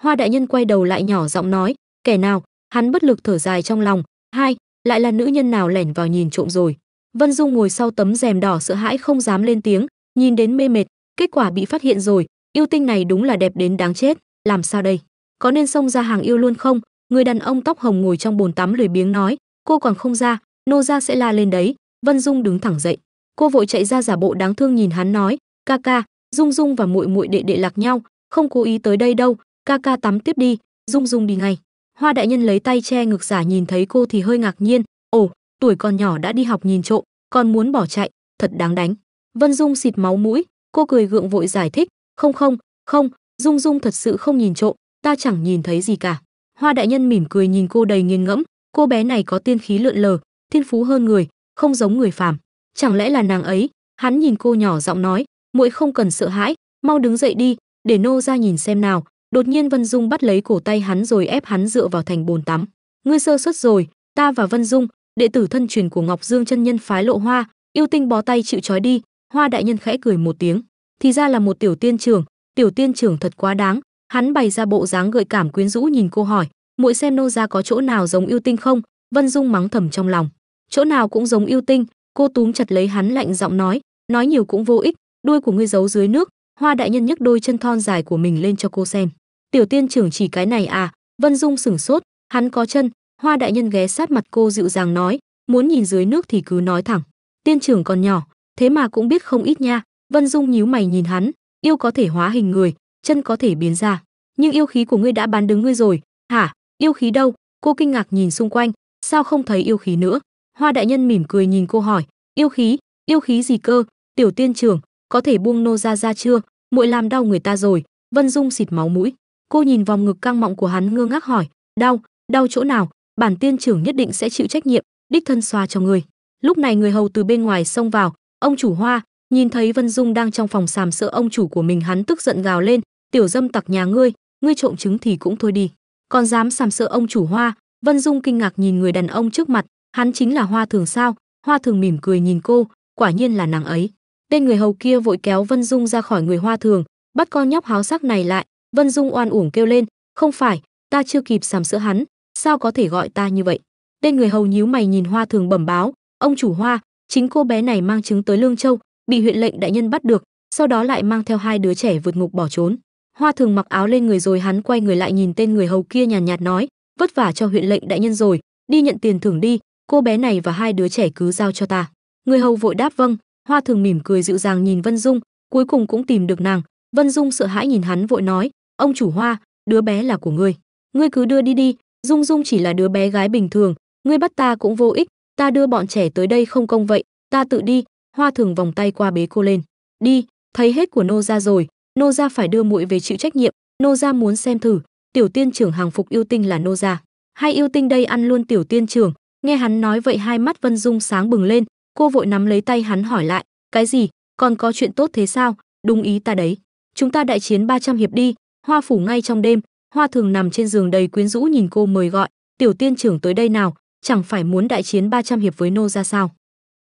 S1: hoa đại nhân quay đầu lại nhỏ giọng nói kẻ nào hắn bất lực thở dài trong lòng hai lại là nữ nhân nào lẻn vào nhìn trộm rồi vân dung ngồi sau tấm rèm đỏ sợ hãi không dám lên tiếng nhìn đến mê mệt kết quả bị phát hiện rồi yêu tinh này đúng là đẹp đến đáng chết làm sao đây có nên xông ra hàng yêu luôn không người đàn ông tóc hồng ngồi trong bồn tắm lười biếng nói cô còn không ra nô ra sẽ la lên đấy vân dung đứng thẳng dậy cô vội chạy ra giả bộ đáng thương nhìn hắn nói ca ca dung dung và muội muội đệ đệ lạc nhau không cố ý tới đây đâu ca ca tắm tiếp đi dung dung đi ngay hoa đại nhân lấy tay che ngực giả nhìn thấy cô thì hơi ngạc nhiên ồ tuổi còn nhỏ đã đi học nhìn trộm còn muốn bỏ chạy thật đáng đánh vân dung xịt máu mũi cô cười gượng vội giải thích không không không dung dung thật sự không nhìn trộm ta chẳng nhìn thấy gì cả hoa đại nhân mỉm cười nhìn cô đầy nghiền ngẫm cô bé này có tiên khí lượn lờ thiên phú hơn người không giống người phàm chẳng lẽ là nàng ấy hắn nhìn cô nhỏ giọng nói muội không cần sợ hãi mau đứng dậy đi để nô ra nhìn xem nào Đột nhiên Vân Dung bắt lấy cổ tay hắn rồi ép hắn dựa vào thành bồn tắm. Ngươi sơ suất rồi, ta và Vân Dung, đệ tử thân truyền của Ngọc Dương chân nhân phái Lộ Hoa, yêu tinh bó tay chịu trói đi. Hoa đại nhân khẽ cười một tiếng, thì ra là một tiểu tiên trưởng, tiểu tiên trưởng thật quá đáng. Hắn bày ra bộ dáng gợi cảm quyến rũ nhìn cô hỏi, muội xem nô gia có chỗ nào giống yêu tinh không? Vân Dung mắng thầm trong lòng, chỗ nào cũng giống yêu tinh. Cô túm chặt lấy hắn lạnh giọng nói, nói nhiều cũng vô ích, đuôi của ngươi giấu dưới nước, hoa đại nhân nhấc đôi chân thon dài của mình lên cho cô xem tiểu tiên trưởng chỉ cái này à vân dung sửng sốt hắn có chân hoa đại nhân ghé sát mặt cô dịu dàng nói muốn nhìn dưới nước thì cứ nói thẳng tiên trưởng còn nhỏ thế mà cũng biết không ít nha vân dung nhíu mày nhìn hắn yêu có thể hóa hình người chân có thể biến ra nhưng yêu khí của ngươi đã bán đứng ngươi rồi hả yêu khí đâu cô kinh ngạc nhìn xung quanh sao không thấy yêu khí nữa hoa đại nhân mỉm cười nhìn cô hỏi yêu khí yêu khí gì cơ tiểu tiên trưởng có thể buông nô ra ra chưa muội làm đau người ta rồi vân dung xịt máu mũi cô nhìn vòng ngực căng mọng của hắn ngơ ngác hỏi đau đau chỗ nào bản tiên trưởng nhất định sẽ chịu trách nhiệm đích thân xoa cho người lúc này người hầu từ bên ngoài xông vào ông chủ hoa nhìn thấy vân dung đang trong phòng sàm sợ ông chủ của mình hắn tức giận gào lên tiểu dâm tặc nhà ngươi ngươi trộm trứng thì cũng thôi đi còn dám sàm sợ ông chủ hoa vân dung kinh ngạc nhìn người đàn ông trước mặt hắn chính là hoa thường sao hoa thường mỉm cười nhìn cô quả nhiên là nàng ấy tên người hầu kia vội kéo Vân Dung ra khỏi người Hoa Thường, bắt con nhóc háo sắc này lại, Vân Dung oan uổng kêu lên, "Không phải, ta chưa kịp sàm sữa hắn, sao có thể gọi ta như vậy?" Tên người hầu nhíu mày nhìn Hoa Thường bẩm báo, "Ông chủ Hoa, chính cô bé này mang chứng tới Lương Châu, bị huyện lệnh đại nhân bắt được, sau đó lại mang theo hai đứa trẻ vượt ngục bỏ trốn." Hoa Thường mặc áo lên người rồi hắn quay người lại nhìn tên người hầu kia nhàn nhạt nói, "Vất vả cho huyện lệnh đại nhân rồi, đi nhận tiền thưởng đi, cô bé này và hai đứa trẻ cứ giao cho ta." Người hầu vội đáp vâng, hoa thường mỉm cười dịu dàng nhìn vân dung cuối cùng cũng tìm được nàng vân dung sợ hãi nhìn hắn vội nói ông chủ hoa đứa bé là của ngươi ngươi cứ đưa đi đi dung dung chỉ là đứa bé gái bình thường ngươi bắt ta cũng vô ích ta đưa bọn trẻ tới đây không công vậy ta tự đi hoa thường vòng tay qua bế cô lên đi thấy hết của nô gia rồi nô gia phải đưa muội về chịu trách nhiệm nô gia muốn xem thử tiểu tiên trưởng hàng phục yêu tinh là nô gia hay yêu tinh đây ăn luôn tiểu tiên trưởng nghe hắn nói vậy hai mắt vân dung sáng bừng lên Cô vội nắm lấy tay hắn hỏi lại, cái gì, còn có chuyện tốt thế sao, đúng ý ta đấy. Chúng ta đại chiến 300 hiệp đi, hoa phủ ngay trong đêm, hoa thường nằm trên giường đầy quyến rũ nhìn cô mời gọi, tiểu tiên trưởng tới đây nào, chẳng phải muốn đại chiến 300 hiệp với nô ra sao.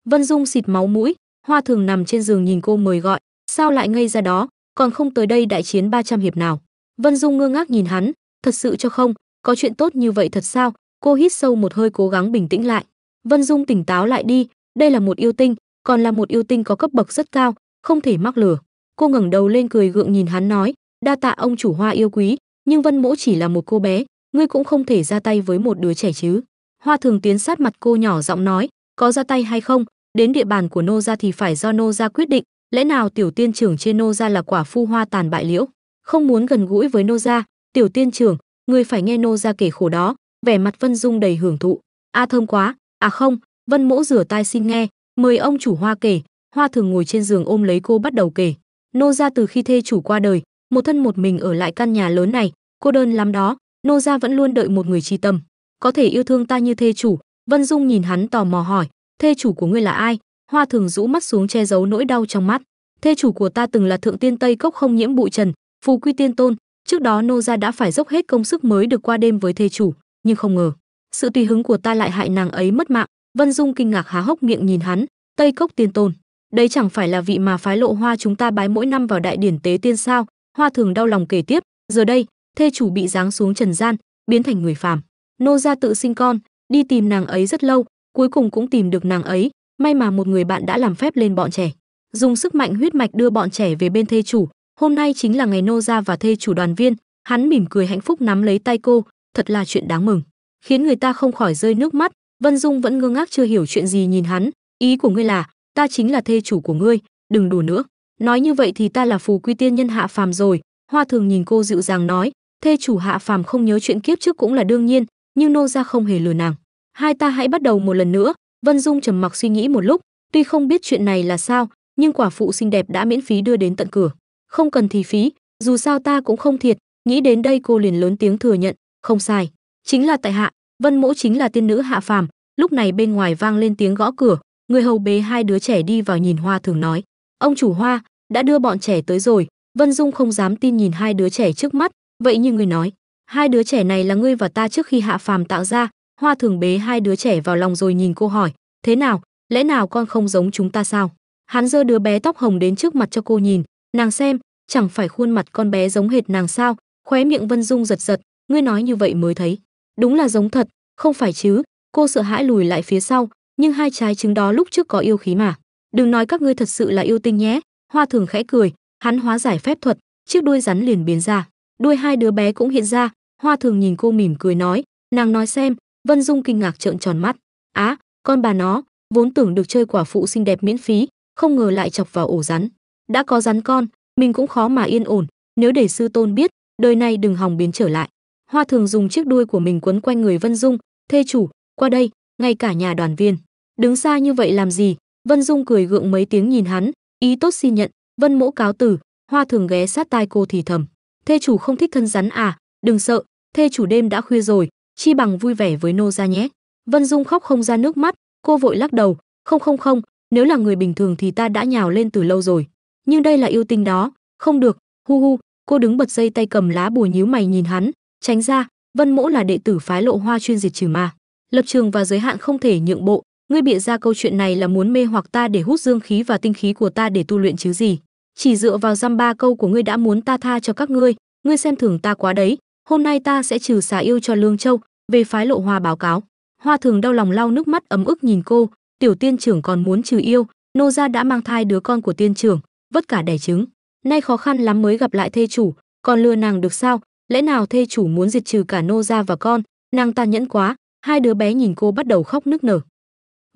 S1: Vân Dung xịt máu mũi, hoa thường nằm trên giường nhìn cô mời gọi, sao lại ngây ra đó, còn không tới đây đại chiến 300 hiệp nào. Vân Dung ngơ ngác nhìn hắn, thật sự cho không, có chuyện tốt như vậy thật sao, cô hít sâu một hơi cố gắng bình tĩnh lại. Vân Dung tỉnh táo lại đi, đây là một yêu tinh, còn là một yêu tinh có cấp bậc rất cao, không thể mắc lừa. Cô ngẩng đầu lên cười gượng nhìn hắn nói, đa tạ ông chủ hoa yêu quý, nhưng Vân Mỗ chỉ là một cô bé, ngươi cũng không thể ra tay với một đứa trẻ chứ. Hoa thường tiến sát mặt cô nhỏ giọng nói, có ra tay hay không, đến địa bàn của nô gia thì phải do nô gia quyết định, lẽ nào tiểu tiên trưởng trên nô gia là quả phu hoa tàn bại liễu, không muốn gần gũi với nô gia, tiểu tiên trưởng, ngươi phải nghe nô gia kể khổ đó, vẻ mặt Vân Dung đầy hưởng thụ. A à, thơm quá, à không, Vân Mỗ rửa tai xin nghe, mời ông chủ Hoa kể, Hoa thường ngồi trên giường ôm lấy cô bắt đầu kể. Nô gia từ khi thê chủ qua đời, một thân một mình ở lại căn nhà lớn này, cô đơn lắm đó, nô gia vẫn luôn đợi một người tri tâm, có thể yêu thương ta như thê chủ. Vân Dung nhìn hắn tò mò hỏi, thê chủ của ngươi là ai? Hoa thường rũ mắt xuống che giấu nỗi đau trong mắt. Thê chủ của ta từng là thượng tiên Tây Cốc không nhiễm bụi trần, phù quy tiên tôn, trước đó nô gia đã phải dốc hết công sức mới được qua đêm với thê chủ, nhưng không ngờ, sự tùy hứng của ta lại hại nàng ấy mất mạng, Vân Dung kinh ngạc há hốc miệng nhìn hắn, Tây Cốc Tiên Tôn, đây chẳng phải là vị mà phái Lộ Hoa chúng ta bái mỗi năm vào đại điển tế tiên sao? Hoa Thường đau lòng kể tiếp, giờ đây, thê chủ bị giáng xuống trần gian, biến thành người phàm. Nô gia tự sinh con, đi tìm nàng ấy rất lâu, cuối cùng cũng tìm được nàng ấy, may mà một người bạn đã làm phép lên bọn trẻ, dùng sức mạnh huyết mạch đưa bọn trẻ về bên thê chủ, hôm nay chính là ngày nô gia và thê chủ đoàn viên, hắn mỉm cười hạnh phúc nắm lấy tay cô, thật là chuyện đáng mừng, khiến người ta không khỏi rơi nước mắt, Vân Dung vẫn ngơ ngác chưa hiểu chuyện gì nhìn hắn, ý của ngươi là, ta chính là thê chủ của ngươi, đừng đùa nữa. Nói như vậy thì ta là phù quy tiên nhân hạ phàm rồi, Hoa Thường nhìn cô dịu dàng nói, thê chủ hạ phàm không nhớ chuyện kiếp trước cũng là đương nhiên, nhưng nô gia không hề lừa nàng. Hai ta hãy bắt đầu một lần nữa, Vân Dung trầm mặc suy nghĩ một lúc, tuy không biết chuyện này là sao, nhưng quả phụ xinh đẹp đã miễn phí đưa đến tận cửa. Không cần thì phí, dù sao ta cũng không thiệt, nghĩ đến đây cô liền lớn tiếng thừa nhận, không sai, chính là tại hạ, vân mỗ chính là tiên nữ hạ phàm lúc này bên ngoài vang lên tiếng gõ cửa người hầu bế hai đứa trẻ đi vào nhìn hoa thường nói ông chủ hoa đã đưa bọn trẻ tới rồi vân dung không dám tin nhìn hai đứa trẻ trước mắt vậy như người nói hai đứa trẻ này là ngươi và ta trước khi hạ phàm tạo ra hoa thường bế hai đứa trẻ vào lòng rồi nhìn cô hỏi thế nào lẽ nào con không giống chúng ta sao hắn giơ đứa bé tóc hồng đến trước mặt cho cô nhìn nàng xem chẳng phải khuôn mặt con bé giống hệt nàng sao khóe miệng vân dung giật giật ngươi nói như vậy mới thấy đúng là giống thật không phải chứ cô sợ hãi lùi lại phía sau nhưng hai trái trứng đó lúc trước có yêu khí mà đừng nói các ngươi thật sự là yêu tinh nhé hoa thường khẽ cười hắn hóa giải phép thuật chiếc đuôi rắn liền biến ra đuôi hai đứa bé cũng hiện ra hoa thường nhìn cô mỉm cười nói nàng nói xem vân dung kinh ngạc trợn tròn mắt á con bà nó vốn tưởng được chơi quả phụ xinh đẹp miễn phí không ngờ lại chọc vào ổ rắn đã có rắn con mình cũng khó mà yên ổn nếu để sư tôn biết đời này đừng hòng biến trở lại Hoa thường dùng chiếc đuôi của mình quấn quanh người Vân Dung, "Thê chủ, qua đây, ngay cả nhà đoàn viên. Đứng xa như vậy làm gì?" Vân Dung cười gượng mấy tiếng nhìn hắn, "Ý tốt xin nhận, Vân Mỗ cáo từ Hoa thường ghé sát tai cô thì thầm, "Thê chủ không thích thân rắn à? Đừng sợ, thê chủ đêm đã khuya rồi, chi bằng vui vẻ với nô gia nhé." Vân Dung khóc không ra nước mắt, cô vội lắc đầu, "Không không không, nếu là người bình thường thì ta đã nhào lên từ lâu rồi, nhưng đây là yêu tinh đó, không được." Hu hu, cô đứng bật dây tay cầm lá bùa nhíu mày nhìn hắn, tránh ra vân mỗ là đệ tử phái lộ hoa chuyên diệt trừ ma lập trường và giới hạn không thể nhượng bộ ngươi bịa ra câu chuyện này là muốn mê hoặc ta để hút dương khí và tinh khí của ta để tu luyện chứ gì chỉ dựa vào dăm ba câu của ngươi đã muốn ta tha cho các ngươi ngươi xem thường ta quá đấy hôm nay ta sẽ trừ xà yêu cho lương châu về phái lộ hoa báo cáo hoa thường đau lòng lau nước mắt ấm ức nhìn cô tiểu tiên trưởng còn muốn trừ yêu nô gia đã mang thai đứa con của tiên trưởng vất cả đẻ trứng nay khó khăn lắm mới gặp lại thê chủ còn lừa nàng được sao lẽ nào thê chủ muốn diệt trừ cả nô gia và con nàng ta nhẫn quá hai đứa bé nhìn cô bắt đầu khóc nức nở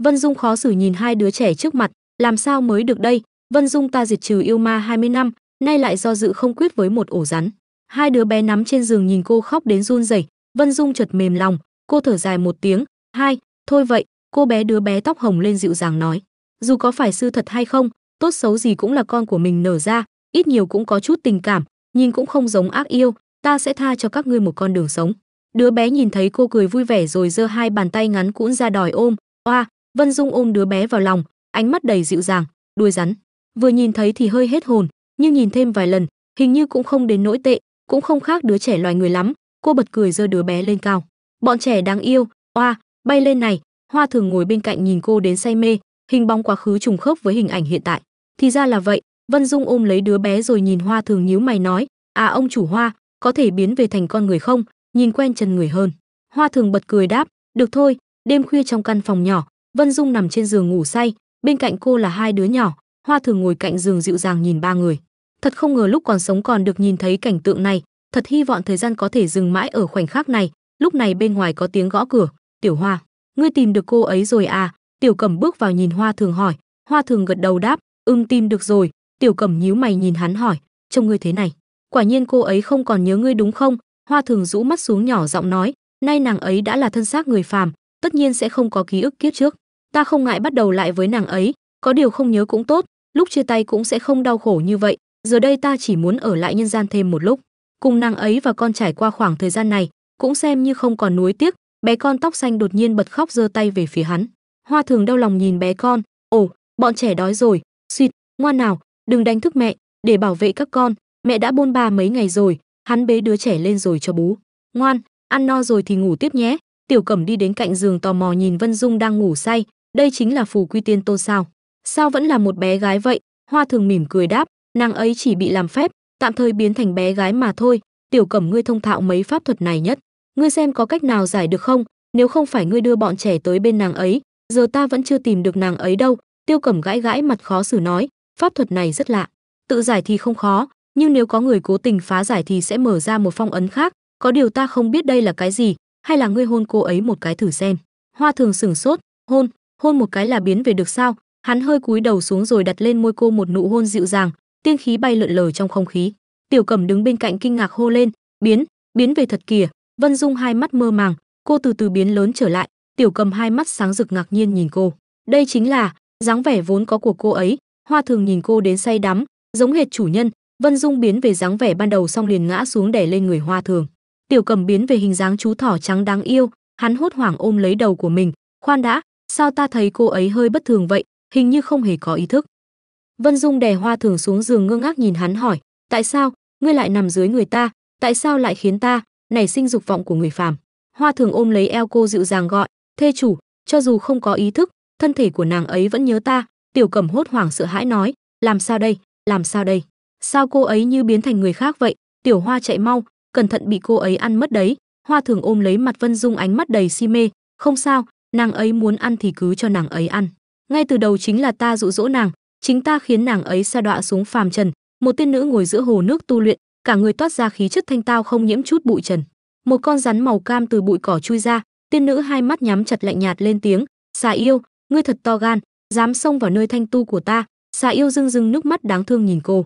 S1: vân dung khó xử nhìn hai đứa trẻ trước mặt làm sao mới được đây vân dung ta diệt trừ yêu ma 20 năm nay lại do dự không quyết với một ổ rắn hai đứa bé nắm trên giường nhìn cô khóc đến run rẩy vân dung chợt mềm lòng cô thở dài một tiếng hai thôi vậy cô bé đứa bé tóc hồng lên dịu dàng nói dù có phải sư thật hay không tốt xấu gì cũng là con của mình nở ra ít nhiều cũng có chút tình cảm nhìn cũng không giống ác yêu ta sẽ tha cho các ngươi một con đường sống đứa bé nhìn thấy cô cười vui vẻ rồi giơ hai bàn tay ngắn cuộn ra đòi ôm oa vân dung ôm đứa bé vào lòng ánh mắt đầy dịu dàng đuôi rắn vừa nhìn thấy thì hơi hết hồn nhưng nhìn thêm vài lần hình như cũng không đến nỗi tệ cũng không khác đứa trẻ loài người lắm cô bật cười giơ đứa bé lên cao bọn trẻ đáng yêu oa bay lên này hoa thường ngồi bên cạnh nhìn cô đến say mê hình bóng quá khứ trùng khớp với hình ảnh hiện tại thì ra là vậy vân dung ôm lấy đứa bé rồi nhìn hoa thường nhíu mày nói à ông chủ hoa có thể biến về thành con người không nhìn quen chân người hơn hoa thường bật cười đáp được thôi đêm khuya trong căn phòng nhỏ vân dung nằm trên giường ngủ say bên cạnh cô là hai đứa nhỏ hoa thường ngồi cạnh giường dịu dàng nhìn ba người thật không ngờ lúc còn sống còn được nhìn thấy cảnh tượng này thật hy vọng thời gian có thể dừng mãi ở khoảnh khắc này lúc này bên ngoài có tiếng gõ cửa tiểu hoa ngươi tìm được cô ấy rồi à tiểu cẩm bước vào nhìn hoa thường hỏi hoa thường gật đầu đáp ưng tìm được rồi tiểu cẩm nhíu mày nhìn hắn hỏi trông ngươi thế này quả nhiên cô ấy không còn nhớ ngươi đúng không hoa thường rũ mắt xuống nhỏ giọng nói nay nàng ấy đã là thân xác người phàm tất nhiên sẽ không có ký ức kiếp trước ta không ngại bắt đầu lại với nàng ấy có điều không nhớ cũng tốt lúc chia tay cũng sẽ không đau khổ như vậy giờ đây ta chỉ muốn ở lại nhân gian thêm một lúc cùng nàng ấy và con trải qua khoảng thời gian này cũng xem như không còn nuối tiếc bé con tóc xanh đột nhiên bật khóc giơ tay về phía hắn hoa thường đau lòng nhìn bé con ồ bọn trẻ đói rồi suỵt ngoan nào đừng đánh thức mẹ để bảo vệ các con mẹ đã bôn ba mấy ngày rồi hắn bế đứa trẻ lên rồi cho bú ngoan ăn no rồi thì ngủ tiếp nhé tiểu cẩm đi đến cạnh giường tò mò nhìn vân dung đang ngủ say đây chính là phù quy tiên tôn sao sao vẫn là một bé gái vậy hoa thường mỉm cười đáp nàng ấy chỉ bị làm phép tạm thời biến thành bé gái mà thôi tiểu cẩm ngươi thông thạo mấy pháp thuật này nhất ngươi xem có cách nào giải được không nếu không phải ngươi đưa bọn trẻ tới bên nàng ấy giờ ta vẫn chưa tìm được nàng ấy đâu tiêu cẩm gãi gãi mặt khó xử nói pháp thuật này rất lạ tự giải thì không khó nhưng nếu có người cố tình phá giải thì sẽ mở ra một phong ấn khác có điều ta không biết đây là cái gì hay là ngươi hôn cô ấy một cái thử xem hoa thường sửng sốt hôn hôn một cái là biến về được sao hắn hơi cúi đầu xuống rồi đặt lên môi cô một nụ hôn dịu dàng tiên khí bay lượn lờ trong không khí tiểu cẩm đứng bên cạnh kinh ngạc hô lên biến biến về thật kìa vân dung hai mắt mơ màng cô từ từ biến lớn trở lại tiểu cầm hai mắt sáng rực ngạc nhiên nhìn cô đây chính là dáng vẻ vốn có của cô ấy hoa thường nhìn cô đến say đắm giống hệt chủ nhân Vân Dung biến về dáng vẻ ban đầu xong liền ngã xuống đè lên người Hoa Thường. Tiểu Cầm biến về hình dáng chú thỏ trắng đáng yêu, hắn hốt hoảng ôm lấy đầu của mình, "Khoan đã, sao ta thấy cô ấy hơi bất thường vậy, hình như không hề có ý thức." Vân Dung đè Hoa Thường xuống giường ngơ ngác nhìn hắn hỏi, "Tại sao ngươi lại nằm dưới người ta, tại sao lại khiến ta nảy sinh dục vọng của người phàm?" Hoa Thường ôm lấy eo cô dịu dàng gọi, "Thê chủ, cho dù không có ý thức, thân thể của nàng ấy vẫn nhớ ta." Tiểu Cầm hốt hoảng sợ hãi nói, "Làm sao đây, làm sao đây?" sao cô ấy như biến thành người khác vậy tiểu hoa chạy mau cẩn thận bị cô ấy ăn mất đấy hoa thường ôm lấy mặt vân dung ánh mắt đầy si mê không sao nàng ấy muốn ăn thì cứ cho nàng ấy ăn ngay từ đầu chính là ta dụ dỗ nàng chính ta khiến nàng ấy sa đọa xuống phàm trần một tiên nữ ngồi giữa hồ nước tu luyện cả người toát ra khí chất thanh tao không nhiễm chút bụi trần một con rắn màu cam từ bụi cỏ chui ra tiên nữ hai mắt nhắm chặt lạnh nhạt lên tiếng xà yêu ngươi thật to gan dám xông vào nơi thanh tu của ta xà yêu rưng rưng nước mắt đáng thương nhìn cô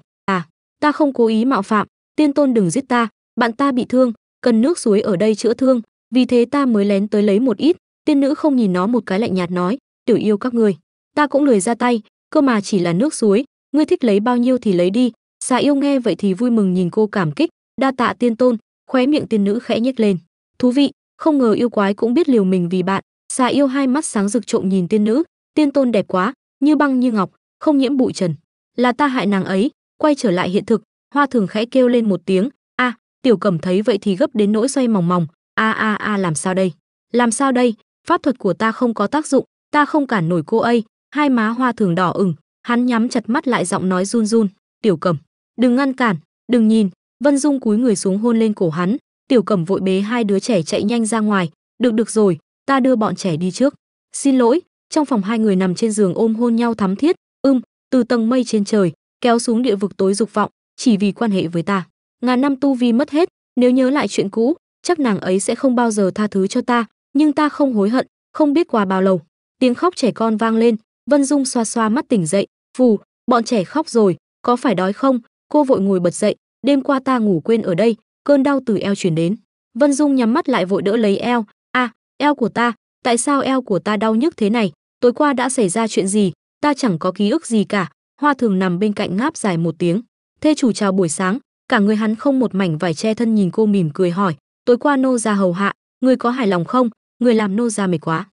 S1: ta không cố ý mạo phạm tiên tôn đừng giết ta bạn ta bị thương cần nước suối ở đây chữa thương vì thế ta mới lén tới lấy một ít tiên nữ không nhìn nó một cái lạnh nhạt nói tiểu yêu các người ta cũng lười ra tay cơ mà chỉ là nước suối ngươi thích lấy bao nhiêu thì lấy đi xà yêu nghe vậy thì vui mừng nhìn cô cảm kích đa tạ tiên tôn khóe miệng tiên nữ khẽ nhếch lên thú vị không ngờ yêu quái cũng biết liều mình vì bạn xà yêu hai mắt sáng rực trộm nhìn tiên nữ tiên tôn đẹp quá như băng như ngọc không nhiễm bụi trần là ta hại nàng ấy quay trở lại hiện thực hoa thường khẽ kêu lên một tiếng a tiểu cẩm thấy vậy thì gấp đến nỗi xoay mòng mòng a a a làm sao đây làm sao đây pháp thuật của ta không có tác dụng ta không cản nổi cô ấy hai má hoa thường đỏ ửng hắn nhắm chặt mắt lại giọng nói run run tiểu cẩm đừng ngăn cản đừng nhìn vân dung cúi người xuống hôn lên cổ hắn tiểu cẩm vội bế hai đứa trẻ chạy nhanh ra ngoài được được rồi ta đưa bọn trẻ đi trước xin lỗi trong phòng hai người nằm trên giường ôm hôn nhau thắm thiết ưm từ tầng mây trên trời kéo xuống địa vực tối dục vọng, chỉ vì quan hệ với ta. Ngàn năm tu vi mất hết, nếu nhớ lại chuyện cũ, chắc nàng ấy sẽ không bao giờ tha thứ cho ta, nhưng ta không hối hận, không biết qua bao lâu. Tiếng khóc trẻ con vang lên, Vân Dung xoa xoa mắt tỉnh dậy, "Phù, bọn trẻ khóc rồi, có phải đói không?" Cô vội ngồi bật dậy, "Đêm qua ta ngủ quên ở đây, cơn đau từ eo truyền đến." Vân Dung nhắm mắt lại vội đỡ lấy eo, "A, à, eo của ta, tại sao eo của ta đau nhức thế này? Tối qua đã xảy ra chuyện gì? Ta chẳng có ký ức gì cả, hoa thường nằm bên cạnh ngáp dài một tiếng thê chủ chào buổi sáng cả người hắn không một mảnh vải che thân nhìn cô mỉm cười hỏi tối qua nô gia hầu hạ người có hài lòng không người làm nô gia mệt quá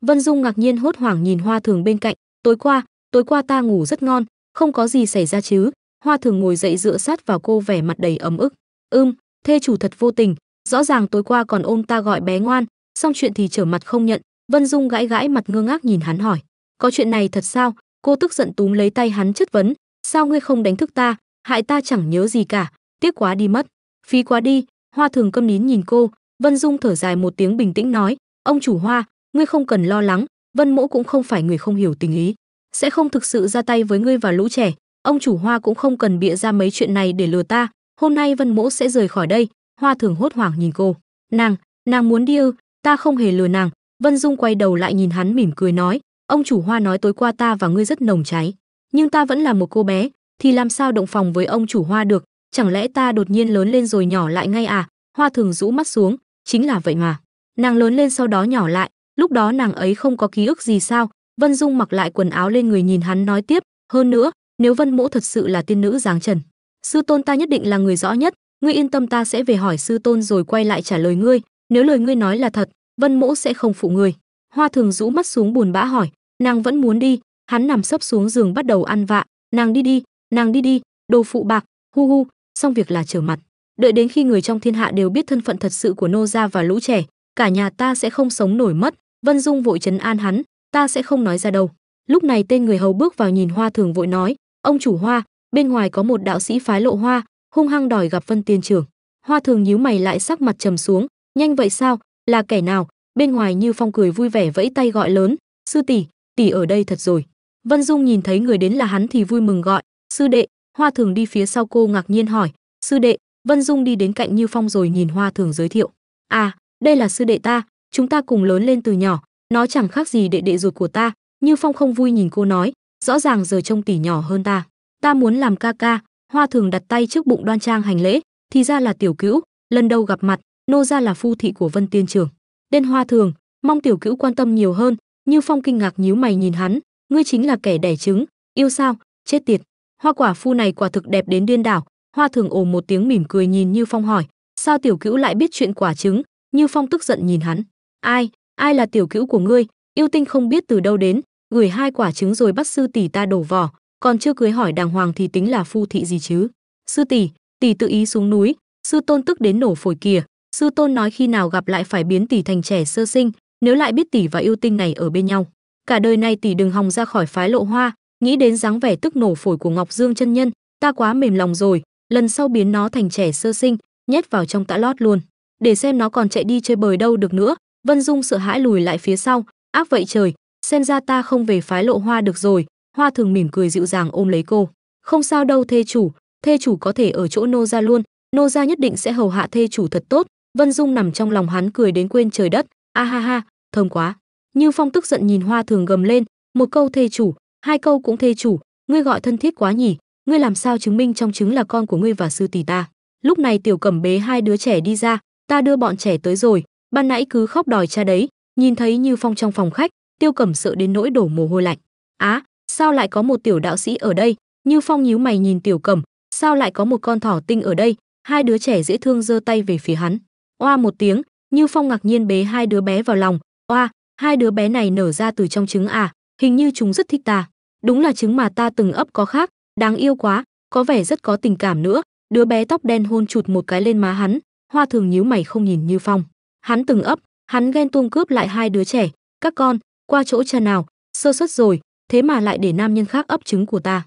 S1: vân dung ngạc nhiên hốt hoảng nhìn hoa thường bên cạnh tối qua tối qua ta ngủ rất ngon không có gì xảy ra chứ hoa thường ngồi dậy dựa sát vào cô vẻ mặt đầy ấm ức ưm thê chủ thật vô tình rõ ràng tối qua còn ôm ta gọi bé ngoan xong chuyện thì trở mặt không nhận vân dung gãi gãi mặt ngơ ngác nhìn hắn hỏi có chuyện này thật sao Cô tức giận túm lấy tay hắn chất vấn, sao ngươi không đánh thức ta, hại ta chẳng nhớ gì cả, tiếc quá đi mất. Phí quá đi, Hoa Thường câm nín nhìn cô, Vân Dung thở dài một tiếng bình tĩnh nói, ông chủ Hoa, ngươi không cần lo lắng, Vân Mỗ cũng không phải người không hiểu tình ý, sẽ không thực sự ra tay với ngươi và lũ trẻ, ông chủ Hoa cũng không cần bịa ra mấy chuyện này để lừa ta, hôm nay Vân Mỗ sẽ rời khỏi đây. Hoa Thường hốt hoảng nhìn cô, nàng, nàng muốn đi ư, ta không hề lừa nàng. Vân Dung quay đầu lại nhìn hắn mỉm cười nói, Ông chủ Hoa nói tối qua ta và ngươi rất nồng cháy, nhưng ta vẫn là một cô bé, thì làm sao động phòng với ông chủ Hoa được, chẳng lẽ ta đột nhiên lớn lên rồi nhỏ lại ngay à? Hoa thường rũ mắt xuống, chính là vậy mà. Nàng lớn lên sau đó nhỏ lại, lúc đó nàng ấy không có ký ức gì sao? Vân Dung mặc lại quần áo lên người nhìn hắn nói tiếp, hơn nữa, nếu Vân Mỗ thật sự là tiên nữ giáng trần, sư tôn ta nhất định là người rõ nhất, ngươi yên tâm ta sẽ về hỏi sư tôn rồi quay lại trả lời ngươi, nếu lời ngươi nói là thật, Vân Mỗ sẽ không phụ ngươi hoa thường rũ mắt xuống buồn bã hỏi nàng vẫn muốn đi hắn nằm sấp xuống giường bắt đầu ăn vạ nàng đi đi nàng đi đi đồ phụ bạc hu hu xong việc là trở mặt đợi đến khi người trong thiên hạ đều biết thân phận thật sự của nô gia và lũ trẻ cả nhà ta sẽ không sống nổi mất vân dung vội trấn an hắn ta sẽ không nói ra đâu lúc này tên người hầu bước vào nhìn hoa thường vội nói ông chủ hoa bên ngoài có một đạo sĩ phái lộ hoa hung hăng đòi gặp vân tiên trưởng hoa thường nhíu mày lại sắc mặt trầm xuống nhanh vậy sao là kẻ nào bên ngoài như phong cười vui vẻ vẫy tay gọi lớn sư tỷ tỷ ở đây thật rồi vân dung nhìn thấy người đến là hắn thì vui mừng gọi sư đệ hoa thường đi phía sau cô ngạc nhiên hỏi sư đệ vân dung đi đến cạnh như phong rồi nhìn hoa thường giới thiệu à đây là sư đệ ta chúng ta cùng lớn lên từ nhỏ nó chẳng khác gì đệ đệ ruột của ta như phong không vui nhìn cô nói rõ ràng giờ trông tỷ nhỏ hơn ta ta muốn làm ca ca hoa thường đặt tay trước bụng đoan trang hành lễ thì ra là tiểu cữu lần đầu gặp mặt nô gia là phu thị của vân tiên trường tên hoa thường mong tiểu cữu quan tâm nhiều hơn như phong kinh ngạc nhíu mày nhìn hắn ngươi chính là kẻ đẻ trứng yêu sao chết tiệt hoa quả phu này quả thực đẹp đến điên đảo hoa thường ồ một tiếng mỉm cười nhìn như phong hỏi sao tiểu cữu lại biết chuyện quả trứng như phong tức giận nhìn hắn ai ai là tiểu cữu của ngươi yêu tinh không biết từ đâu đến gửi hai quả trứng rồi bắt sư tỷ ta đổ vỏ còn chưa cưới hỏi đàng hoàng thì tính là phu thị gì chứ sư tỷ tỷ tự ý xuống núi sư tôn tức đến nổ phổi kìa sư tôn nói khi nào gặp lại phải biến tỷ thành trẻ sơ sinh nếu lại biết tỷ và yêu tinh này ở bên nhau cả đời này tỷ đừng hòng ra khỏi phái lộ hoa nghĩ đến dáng vẻ tức nổ phổi của ngọc dương chân nhân ta quá mềm lòng rồi lần sau biến nó thành trẻ sơ sinh nhét vào trong tã lót luôn để xem nó còn chạy đi chơi bời đâu được nữa vân dung sợ hãi lùi lại phía sau ác vậy trời xem ra ta không về phái lộ hoa được rồi hoa thường mỉm cười dịu dàng ôm lấy cô không sao đâu thê chủ thê chủ có thể ở chỗ nô gia luôn nô gia nhất định sẽ hầu hạ thê chủ thật tốt Vân Dung nằm trong lòng hắn cười đến quên trời đất, a ha ha, thơm quá. Như Phong tức giận nhìn Hoa Thường gầm lên, một câu thê chủ, hai câu cũng thê chủ, ngươi gọi thân thiết quá nhỉ, ngươi làm sao chứng minh trong trứng là con của ngươi và sư tỷ ta. Lúc này Tiểu Cẩm bế hai đứa trẻ đi ra, ta đưa bọn trẻ tới rồi, ban nãy cứ khóc đòi cha đấy, nhìn thấy Như Phong trong phòng khách, Tiêu Cẩm sợ đến nỗi đổ mồ hôi lạnh. Á, sao lại có một tiểu đạo sĩ ở đây? Như Phong nhíu mày nhìn Tiểu Cẩm, sao lại có một con thỏ tinh ở đây? Hai đứa trẻ dễ thương giơ tay về phía hắn oa một tiếng như phong ngạc nhiên bế hai đứa bé vào lòng oa hai đứa bé này nở ra từ trong trứng à hình như chúng rất thích ta đúng là trứng mà ta từng ấp có khác đáng yêu quá có vẻ rất có tình cảm nữa đứa bé tóc đen hôn chụt một cái lên má hắn hoa thường nhíu mày không nhìn như phong hắn từng ấp hắn ghen tuông cướp lại hai đứa trẻ các con qua chỗ cha nào sơ suất rồi thế mà lại để nam nhân khác ấp trứng của ta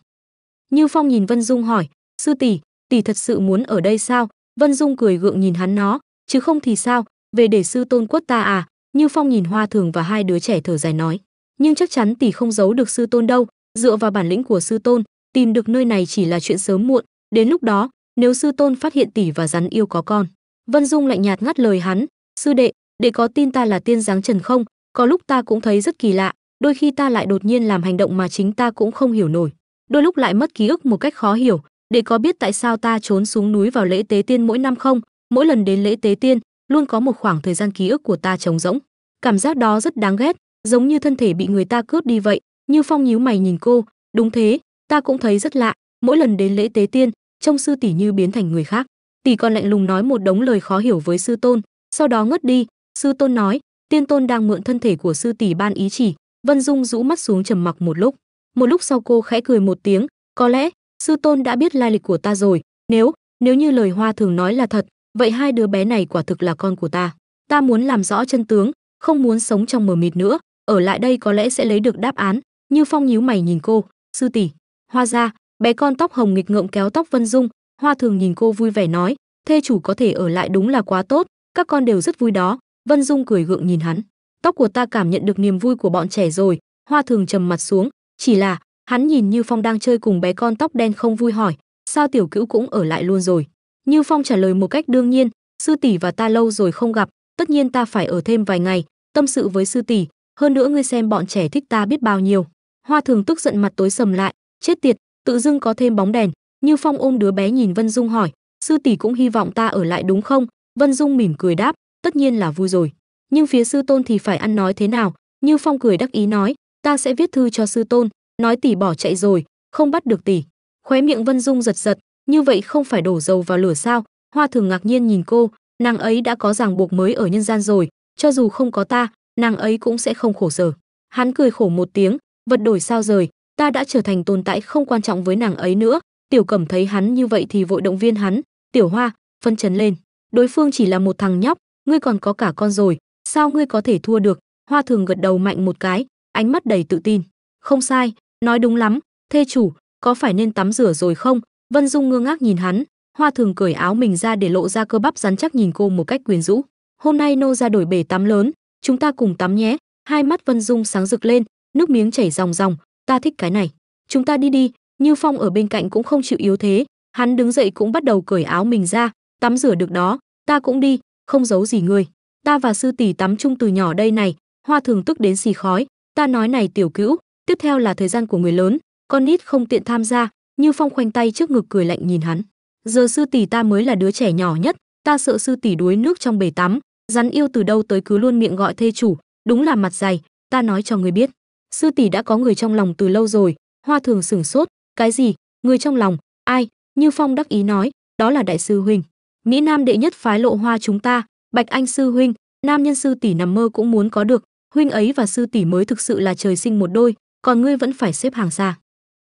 S1: như phong nhìn vân dung hỏi sư tỷ tỷ thật sự muốn ở đây sao vân dung cười gượng nhìn hắn nó chứ không thì sao, về để sư tôn quất ta à, như Phong nhìn Hoa Thường và hai đứa trẻ thở dài nói, nhưng chắc chắn tỷ không giấu được sư tôn đâu, dựa vào bản lĩnh của sư tôn, tìm được nơi này chỉ là chuyện sớm muộn, đến lúc đó, nếu sư tôn phát hiện tỷ và rắn yêu có con. Vân Dung lạnh nhạt ngắt lời hắn, sư đệ, để có tin ta là tiên giáng trần không, có lúc ta cũng thấy rất kỳ lạ, đôi khi ta lại đột nhiên làm hành động mà chính ta cũng không hiểu nổi, đôi lúc lại mất ký ức một cách khó hiểu, để có biết tại sao ta trốn xuống núi vào lễ tế tiên mỗi năm không, mỗi lần đến lễ tế tiên luôn có một khoảng thời gian ký ức của ta trống rỗng cảm giác đó rất đáng ghét giống như thân thể bị người ta cướp đi vậy như phong nhíu mày nhìn cô đúng thế ta cũng thấy rất lạ mỗi lần đến lễ tế tiên trông sư tỷ như biến thành người khác tỷ còn lạnh lùng nói một đống lời khó hiểu với sư tôn sau đó ngất đi sư tôn nói tiên tôn đang mượn thân thể của sư tỷ ban ý chỉ vân dung rũ mắt xuống trầm mặc một lúc một lúc sau cô khẽ cười một tiếng có lẽ sư tôn đã biết lai lịch của ta rồi nếu nếu như lời hoa thường nói là thật vậy hai đứa bé này quả thực là con của ta ta muốn làm rõ chân tướng không muốn sống trong mờ mịt nữa ở lại đây có lẽ sẽ lấy được đáp án như phong nhíu mày nhìn cô sư tỷ hoa ra bé con tóc hồng nghịch ngợm kéo tóc vân dung hoa thường nhìn cô vui vẻ nói thê chủ có thể ở lại đúng là quá tốt các con đều rất vui đó vân dung cười gượng nhìn hắn tóc của ta cảm nhận được niềm vui của bọn trẻ rồi hoa thường trầm mặt xuống chỉ là hắn nhìn như phong đang chơi cùng bé con tóc đen không vui hỏi sao tiểu cữu cũng ở lại luôn rồi như Phong trả lời một cách đương nhiên, sư tỷ và ta lâu rồi không gặp, tất nhiên ta phải ở thêm vài ngày, tâm sự với sư tỷ, hơn nữa ngươi xem bọn trẻ thích ta biết bao nhiêu. Hoa Thường tức giận mặt tối sầm lại, chết tiệt, tự dưng có thêm bóng đèn. Như Phong ôm đứa bé nhìn Vân Dung hỏi, sư tỷ cũng hy vọng ta ở lại đúng không? Vân Dung mỉm cười đáp, tất nhiên là vui rồi. Nhưng phía sư tôn thì phải ăn nói thế nào? Như Phong cười đắc ý nói, ta sẽ viết thư cho sư tôn, nói tỷ bỏ chạy rồi, không bắt được tỷ. Khóe miệng Vân Dung giật giật, như vậy không phải đổ dầu vào lửa sao hoa thường ngạc nhiên nhìn cô nàng ấy đã có ràng buộc mới ở nhân gian rồi cho dù không có ta nàng ấy cũng sẽ không khổ sở hắn cười khổ một tiếng vật đổi sao rời ta đã trở thành tồn tại không quan trọng với nàng ấy nữa tiểu cẩm thấy hắn như vậy thì vội động viên hắn tiểu hoa phân chấn lên đối phương chỉ là một thằng nhóc ngươi còn có cả con rồi sao ngươi có thể thua được hoa thường gật đầu mạnh một cái ánh mắt đầy tự tin không sai nói đúng lắm thê chủ có phải nên tắm rửa rồi không Vân Dung ngơ ngác nhìn hắn, Hoa Thường cởi áo mình ra để lộ ra cơ bắp rắn chắc nhìn cô một cách quyến rũ. "Hôm nay nô ra đổi bể tắm lớn, chúng ta cùng tắm nhé." Hai mắt Vân Dung sáng rực lên, nước miếng chảy ròng ròng, "Ta thích cái này. Chúng ta đi đi." Như Phong ở bên cạnh cũng không chịu yếu thế, hắn đứng dậy cũng bắt đầu cởi áo mình ra, "Tắm rửa được đó, ta cũng đi, không giấu gì ngươi. Ta và sư tỷ tắm chung từ nhỏ đây này." Hoa Thường tức đến xì khói, "Ta nói này tiểu cữu, tiếp theo là thời gian của người lớn, con nít không tiện tham gia, như Phong khoanh tay trước ngực cười lạnh nhìn hắn. Giờ sư tỷ ta mới là đứa trẻ nhỏ nhất, ta sợ sư tỷ đuối nước trong bể tắm, rắn yêu từ đâu tới cứ luôn miệng gọi thê chủ, đúng là mặt dày, ta nói cho người biết. Sư tỷ đã có người trong lòng từ lâu rồi, Hoa Thường sửng sốt, cái gì? Người trong lòng? Ai? Như Phong đắc ý nói, đó là đại sư huynh. Mỹ Nam đệ nhất phái lộ hoa chúng ta, Bạch Anh sư huynh, nam nhân sư tỷ nằm mơ cũng muốn có được, huynh ấy và sư tỷ mới thực sự là trời sinh một đôi, còn ngươi vẫn phải xếp hàng xa.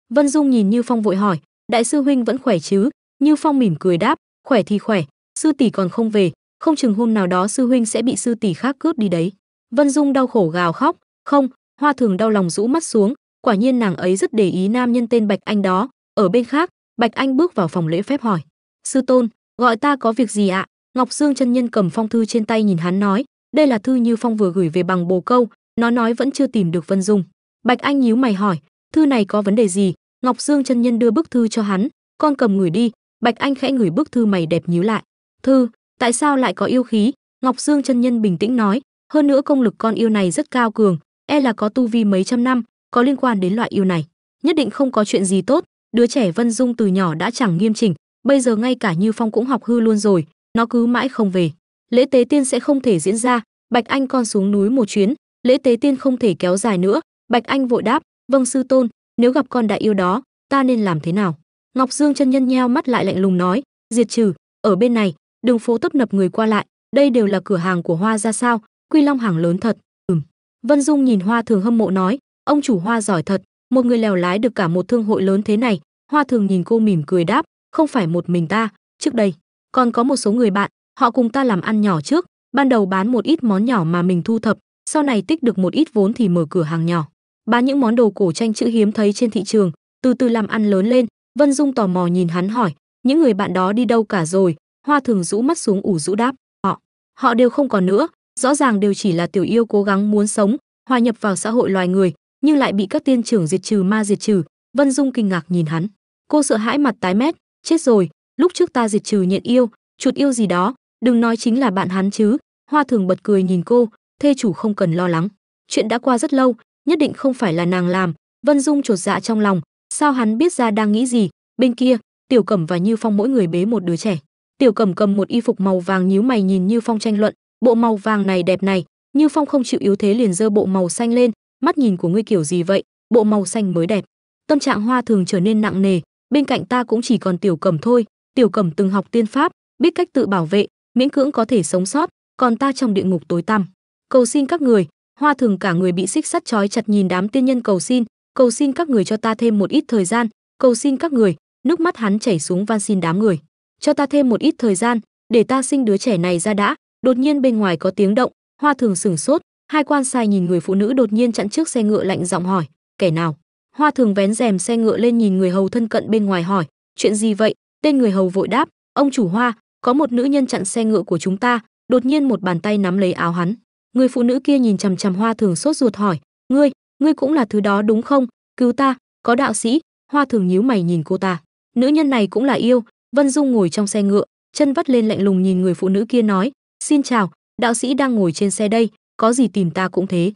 S1: Vân Dung nhìn Như Phong vội hỏi, đại sư huynh vẫn khỏe chứ? Như Phong mỉm cười đáp, khỏe thì khỏe, sư tỷ còn không về, không chừng hôm nào đó sư huynh sẽ bị sư tỷ khác cướp đi đấy. Vân Dung đau khổ gào khóc, không, Hoa Thường đau lòng rũ mắt xuống, quả nhiên nàng ấy rất để ý nam nhân tên Bạch Anh đó. Ở bên khác, Bạch Anh bước vào phòng lễ phép hỏi, sư tôn, gọi ta có việc gì ạ? Ngọc Dương chân nhân cầm phong thư trên tay nhìn hắn nói, đây là thư Như Phong vừa gửi về bằng bồ câu, nó nói vẫn chưa tìm được Vân Dung. Bạch Anh nhíu mày hỏi, thư này có vấn đề gì ngọc dương chân nhân đưa bức thư cho hắn con cầm ngửi đi bạch anh khẽ ngửi bức thư mày đẹp nhíu lại thư tại sao lại có yêu khí ngọc dương chân nhân bình tĩnh nói hơn nữa công lực con yêu này rất cao cường e là có tu vi mấy trăm năm có liên quan đến loại yêu này nhất định không có chuyện gì tốt đứa trẻ vân dung từ nhỏ đã chẳng nghiêm chỉnh bây giờ ngay cả như phong cũng học hư luôn rồi nó cứ mãi không về lễ tế tiên sẽ không thể diễn ra bạch anh con xuống núi một chuyến lễ tế tiên không thể kéo dài nữa bạch anh vội đáp vâng sư tôn nếu gặp con đại yêu đó ta nên làm thế nào ngọc dương chân nhân nheo mắt lại lạnh lùng nói diệt trừ ở bên này đường phố tấp nập người qua lại đây đều là cửa hàng của hoa ra sao quy long hàng lớn thật ừm vân dung nhìn hoa thường hâm mộ nói ông chủ hoa giỏi thật một người lèo lái được cả một thương hội lớn thế này hoa thường nhìn cô mỉm cười đáp không phải một mình ta trước đây còn có một số người bạn họ cùng ta làm ăn nhỏ trước ban đầu bán một ít món nhỏ mà mình thu thập sau này tích được một ít vốn thì mở cửa hàng nhỏ bán những món đồ cổ tranh chữ hiếm thấy trên thị trường, từ từ làm ăn lớn lên. Vân Dung tò mò nhìn hắn hỏi, những người bạn đó đi đâu cả rồi? Hoa Thường rũ mắt xuống ủ rũ đáp, họ, họ đều không còn nữa, rõ ràng đều chỉ là tiểu yêu cố gắng muốn sống, hòa nhập vào xã hội loài người, nhưng lại bị các tiên trưởng diệt trừ ma diệt trừ. Vân Dung kinh ngạc nhìn hắn, cô sợ hãi mặt tái mét, chết rồi, lúc trước ta diệt trừ nhện yêu, chuột yêu gì đó, đừng nói chính là bạn hắn chứ. Hoa Thường bật cười nhìn cô, thê chủ không cần lo lắng, chuyện đã qua rất lâu, nhất định không phải là nàng làm vân dung chột dạ trong lòng sao hắn biết ra đang nghĩ gì bên kia tiểu cẩm và như phong mỗi người bế một đứa trẻ tiểu cẩm cầm một y phục màu vàng nhíu mày nhìn như phong tranh luận bộ màu vàng này đẹp này như phong không chịu yếu thế liền giơ bộ màu xanh lên mắt nhìn của ngươi kiểu gì vậy bộ màu xanh mới đẹp tâm trạng hoa thường trở nên nặng nề bên cạnh ta cũng chỉ còn tiểu cẩm thôi tiểu cẩm từng học tiên pháp biết cách tự bảo vệ miễn cưỡng có thể sống sót còn ta trong địa ngục tối tăm cầu xin các người hoa thường cả người bị xích sắt trói chặt nhìn đám tiên nhân cầu xin cầu xin các người cho ta thêm một ít thời gian cầu xin các người nước mắt hắn chảy xuống van xin đám người cho ta thêm một ít thời gian để ta sinh đứa trẻ này ra đã đột nhiên bên ngoài có tiếng động hoa thường sửng sốt hai quan sai nhìn người phụ nữ đột nhiên chặn trước xe ngựa lạnh giọng hỏi kẻ nào hoa thường vén rèm xe ngựa lên nhìn người hầu thân cận bên ngoài hỏi chuyện gì vậy tên người hầu vội đáp ông chủ hoa có một nữ nhân chặn xe ngựa của chúng ta đột nhiên một bàn tay nắm lấy áo hắn người phụ nữ kia nhìn chằm chằm hoa thường sốt ruột hỏi ngươi ngươi cũng là thứ đó đúng không cứu ta có đạo sĩ hoa thường nhíu mày nhìn cô ta nữ nhân này cũng là yêu vân dung ngồi trong xe ngựa chân vắt lên lạnh lùng nhìn người phụ nữ kia nói xin chào đạo sĩ đang ngồi trên xe đây có gì tìm ta cũng thế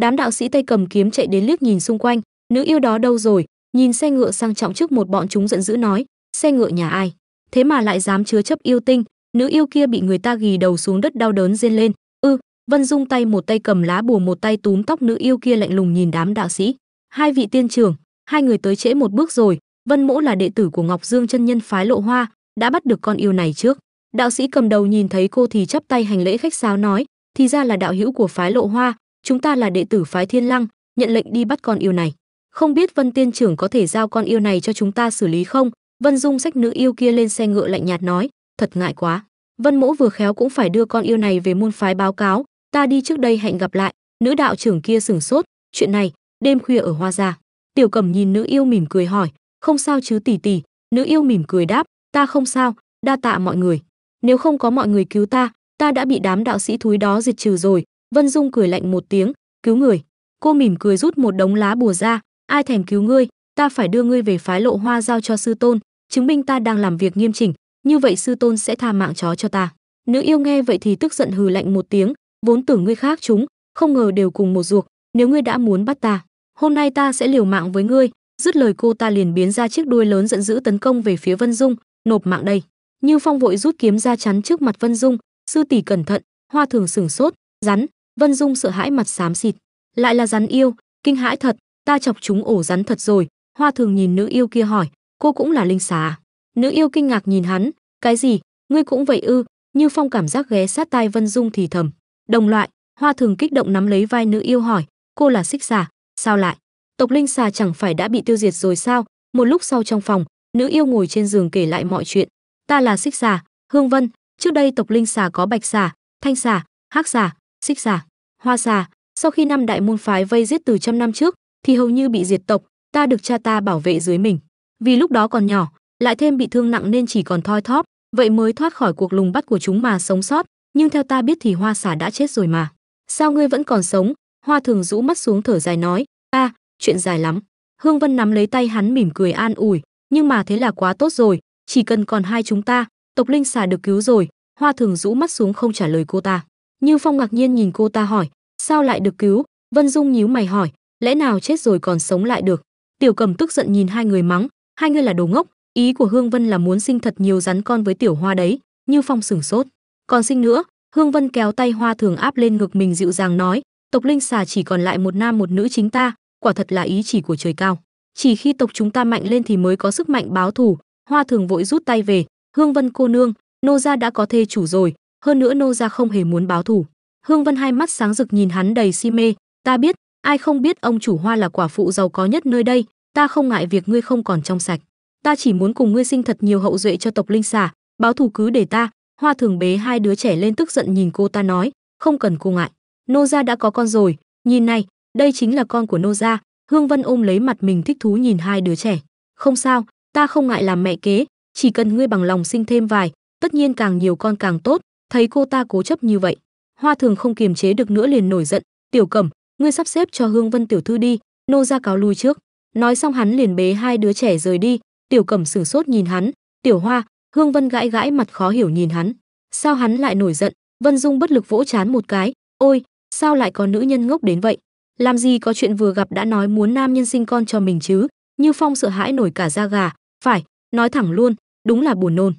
S1: đám đạo sĩ tay cầm kiếm chạy đến liếc nhìn xung quanh nữ yêu đó đâu rồi nhìn xe ngựa sang trọng trước một bọn chúng giận dữ nói xe ngựa nhà ai thế mà lại dám chứa chấp yêu tinh nữ yêu kia bị người ta gỉ đầu xuống đất đau đớn rên lên ư Vân Dung tay một tay cầm lá bùa một tay túm tóc nữ yêu kia lạnh lùng nhìn đám đạo sĩ. Hai vị tiên trưởng, hai người tới trễ một bước rồi, Vân Mỗ là đệ tử của Ngọc Dương chân nhân phái Lộ Hoa, đã bắt được con yêu này trước. Đạo sĩ cầm đầu nhìn thấy cô thì chắp tay hành lễ khách sáo nói, thì ra là đạo hữu của phái Lộ Hoa, chúng ta là đệ tử phái Thiên Lăng, nhận lệnh đi bắt con yêu này. Không biết Vân tiên trưởng có thể giao con yêu này cho chúng ta xử lý không? Vân Dung sách nữ yêu kia lên xe ngựa lạnh nhạt nói, thật ngại quá. Vân Mỗ vừa khéo cũng phải đưa con yêu này về môn phái báo cáo, ta đi trước đây hẹn gặp lại nữ đạo trưởng kia sửng sốt chuyện này đêm khuya ở hoa gia tiểu cẩm nhìn nữ yêu mỉm cười hỏi không sao chứ tỷ tỷ nữ yêu mỉm cười đáp ta không sao đa tạ mọi người nếu không có mọi người cứu ta ta đã bị đám đạo sĩ thúi đó diệt trừ rồi vân dung cười lạnh một tiếng cứu người cô mỉm cười rút một đống lá bùa ra ai thèm cứu ngươi ta phải đưa ngươi về phái lộ hoa giao cho sư tôn chứng minh ta đang làm việc nghiêm chỉnh như vậy sư tôn sẽ tha mạng chó cho ta nữ yêu nghe vậy thì tức giận hừ lạnh một tiếng vốn tưởng ngươi khác chúng, không ngờ đều cùng một ruột, nếu ngươi đã muốn bắt ta, hôm nay ta sẽ liều mạng với ngươi." Dứt lời cô ta liền biến ra chiếc đuôi lớn giận dữ tấn công về phía Vân Dung, "Nộp mạng đây." Như Phong vội rút kiếm ra chắn trước mặt Vân Dung, "Sư tỷ cẩn thận." Hoa Thường sửng sốt, "Rắn?" Vân Dung sợ hãi mặt xám xịt, "Lại là rắn yêu, kinh hãi thật, ta chọc chúng ổ rắn thật rồi." Hoa Thường nhìn nữ yêu kia hỏi, "Cô cũng là linh xà à? Nữ yêu kinh ngạc nhìn hắn, "Cái gì? Ngươi cũng vậy ư?" Như Phong cảm giác ghé sát tai Vân Dung thì thầm, Đồng loại, Hoa Thường kích động nắm lấy vai nữ yêu hỏi, cô là xích xà, sao lại? Tộc linh xà chẳng phải đã bị tiêu diệt rồi sao? Một lúc sau trong phòng, nữ yêu ngồi trên giường kể lại mọi chuyện. Ta là xích xà, Hương Vân, trước đây tộc linh xà có bạch xà, thanh xà, hắc xà, xích xà, hoa xà. Sau khi năm đại môn phái vây giết từ trăm năm trước, thì hầu như bị diệt tộc, ta được cha ta bảo vệ dưới mình. Vì lúc đó còn nhỏ, lại thêm bị thương nặng nên chỉ còn thoi thóp, vậy mới thoát khỏi cuộc lùng bắt của chúng mà sống sót, nhưng theo ta biết thì hoa xả đã chết rồi mà sao ngươi vẫn còn sống hoa thường rũ mắt xuống thở dài nói a à, chuyện dài lắm hương vân nắm lấy tay hắn mỉm cười an ủi nhưng mà thế là quá tốt rồi chỉ cần còn hai chúng ta tộc linh xà được cứu rồi hoa thường rũ mắt xuống không trả lời cô ta như phong ngạc nhiên nhìn cô ta hỏi sao lại được cứu vân dung nhíu mày hỏi lẽ nào chết rồi còn sống lại được tiểu cầm tức giận nhìn hai người mắng hai người là đồ ngốc ý của hương vân là muốn sinh thật nhiều rắn con với tiểu hoa đấy như phong sửng sốt còn sinh nữa hương vân kéo tay hoa thường áp lên ngực mình dịu dàng nói tộc linh xà chỉ còn lại một nam một nữ chính ta quả thật là ý chỉ của trời cao chỉ khi tộc chúng ta mạnh lên thì mới có sức mạnh báo thù hoa thường vội rút tay về hương vân cô nương nô gia đã có thê chủ rồi hơn nữa nô gia không hề muốn báo thù hương vân hai mắt sáng rực nhìn hắn đầy si mê ta biết ai không biết ông chủ hoa là quả phụ giàu có nhất nơi đây ta không ngại việc ngươi không còn trong sạch ta chỉ muốn cùng ngươi sinh thật nhiều hậu duệ cho tộc linh xà báo thù cứ để ta Hoa Thường bế hai đứa trẻ lên tức giận nhìn cô ta nói, không cần cô ngại, nô gia đã có con rồi, nhìn này, đây chính là con của nô gia. Hương Vân ôm lấy mặt mình thích thú nhìn hai đứa trẻ, không sao, ta không ngại làm mẹ kế, chỉ cần ngươi bằng lòng sinh thêm vài, tất nhiên càng nhiều con càng tốt, thấy cô ta cố chấp như vậy, Hoa Thường không kiềm chế được nữa liền nổi giận, "Tiểu Cẩm, ngươi sắp xếp cho Hương Vân tiểu thư đi, nô gia cáo lui trước." Nói xong hắn liền bế hai đứa trẻ rời đi, Tiểu Cẩm sửng sốt nhìn hắn, "Tiểu Hoa, Hương Vân gãi gãi mặt khó hiểu nhìn hắn, sao hắn lại nổi giận? Vân Dung bất lực vỗ chán một cái, "Ôi, sao lại có nữ nhân ngốc đến vậy? Làm gì có chuyện vừa gặp đã nói muốn nam nhân sinh con cho mình chứ?" Như Phong sợ hãi nổi cả da gà, "Phải, nói thẳng luôn, đúng là buồn nôn."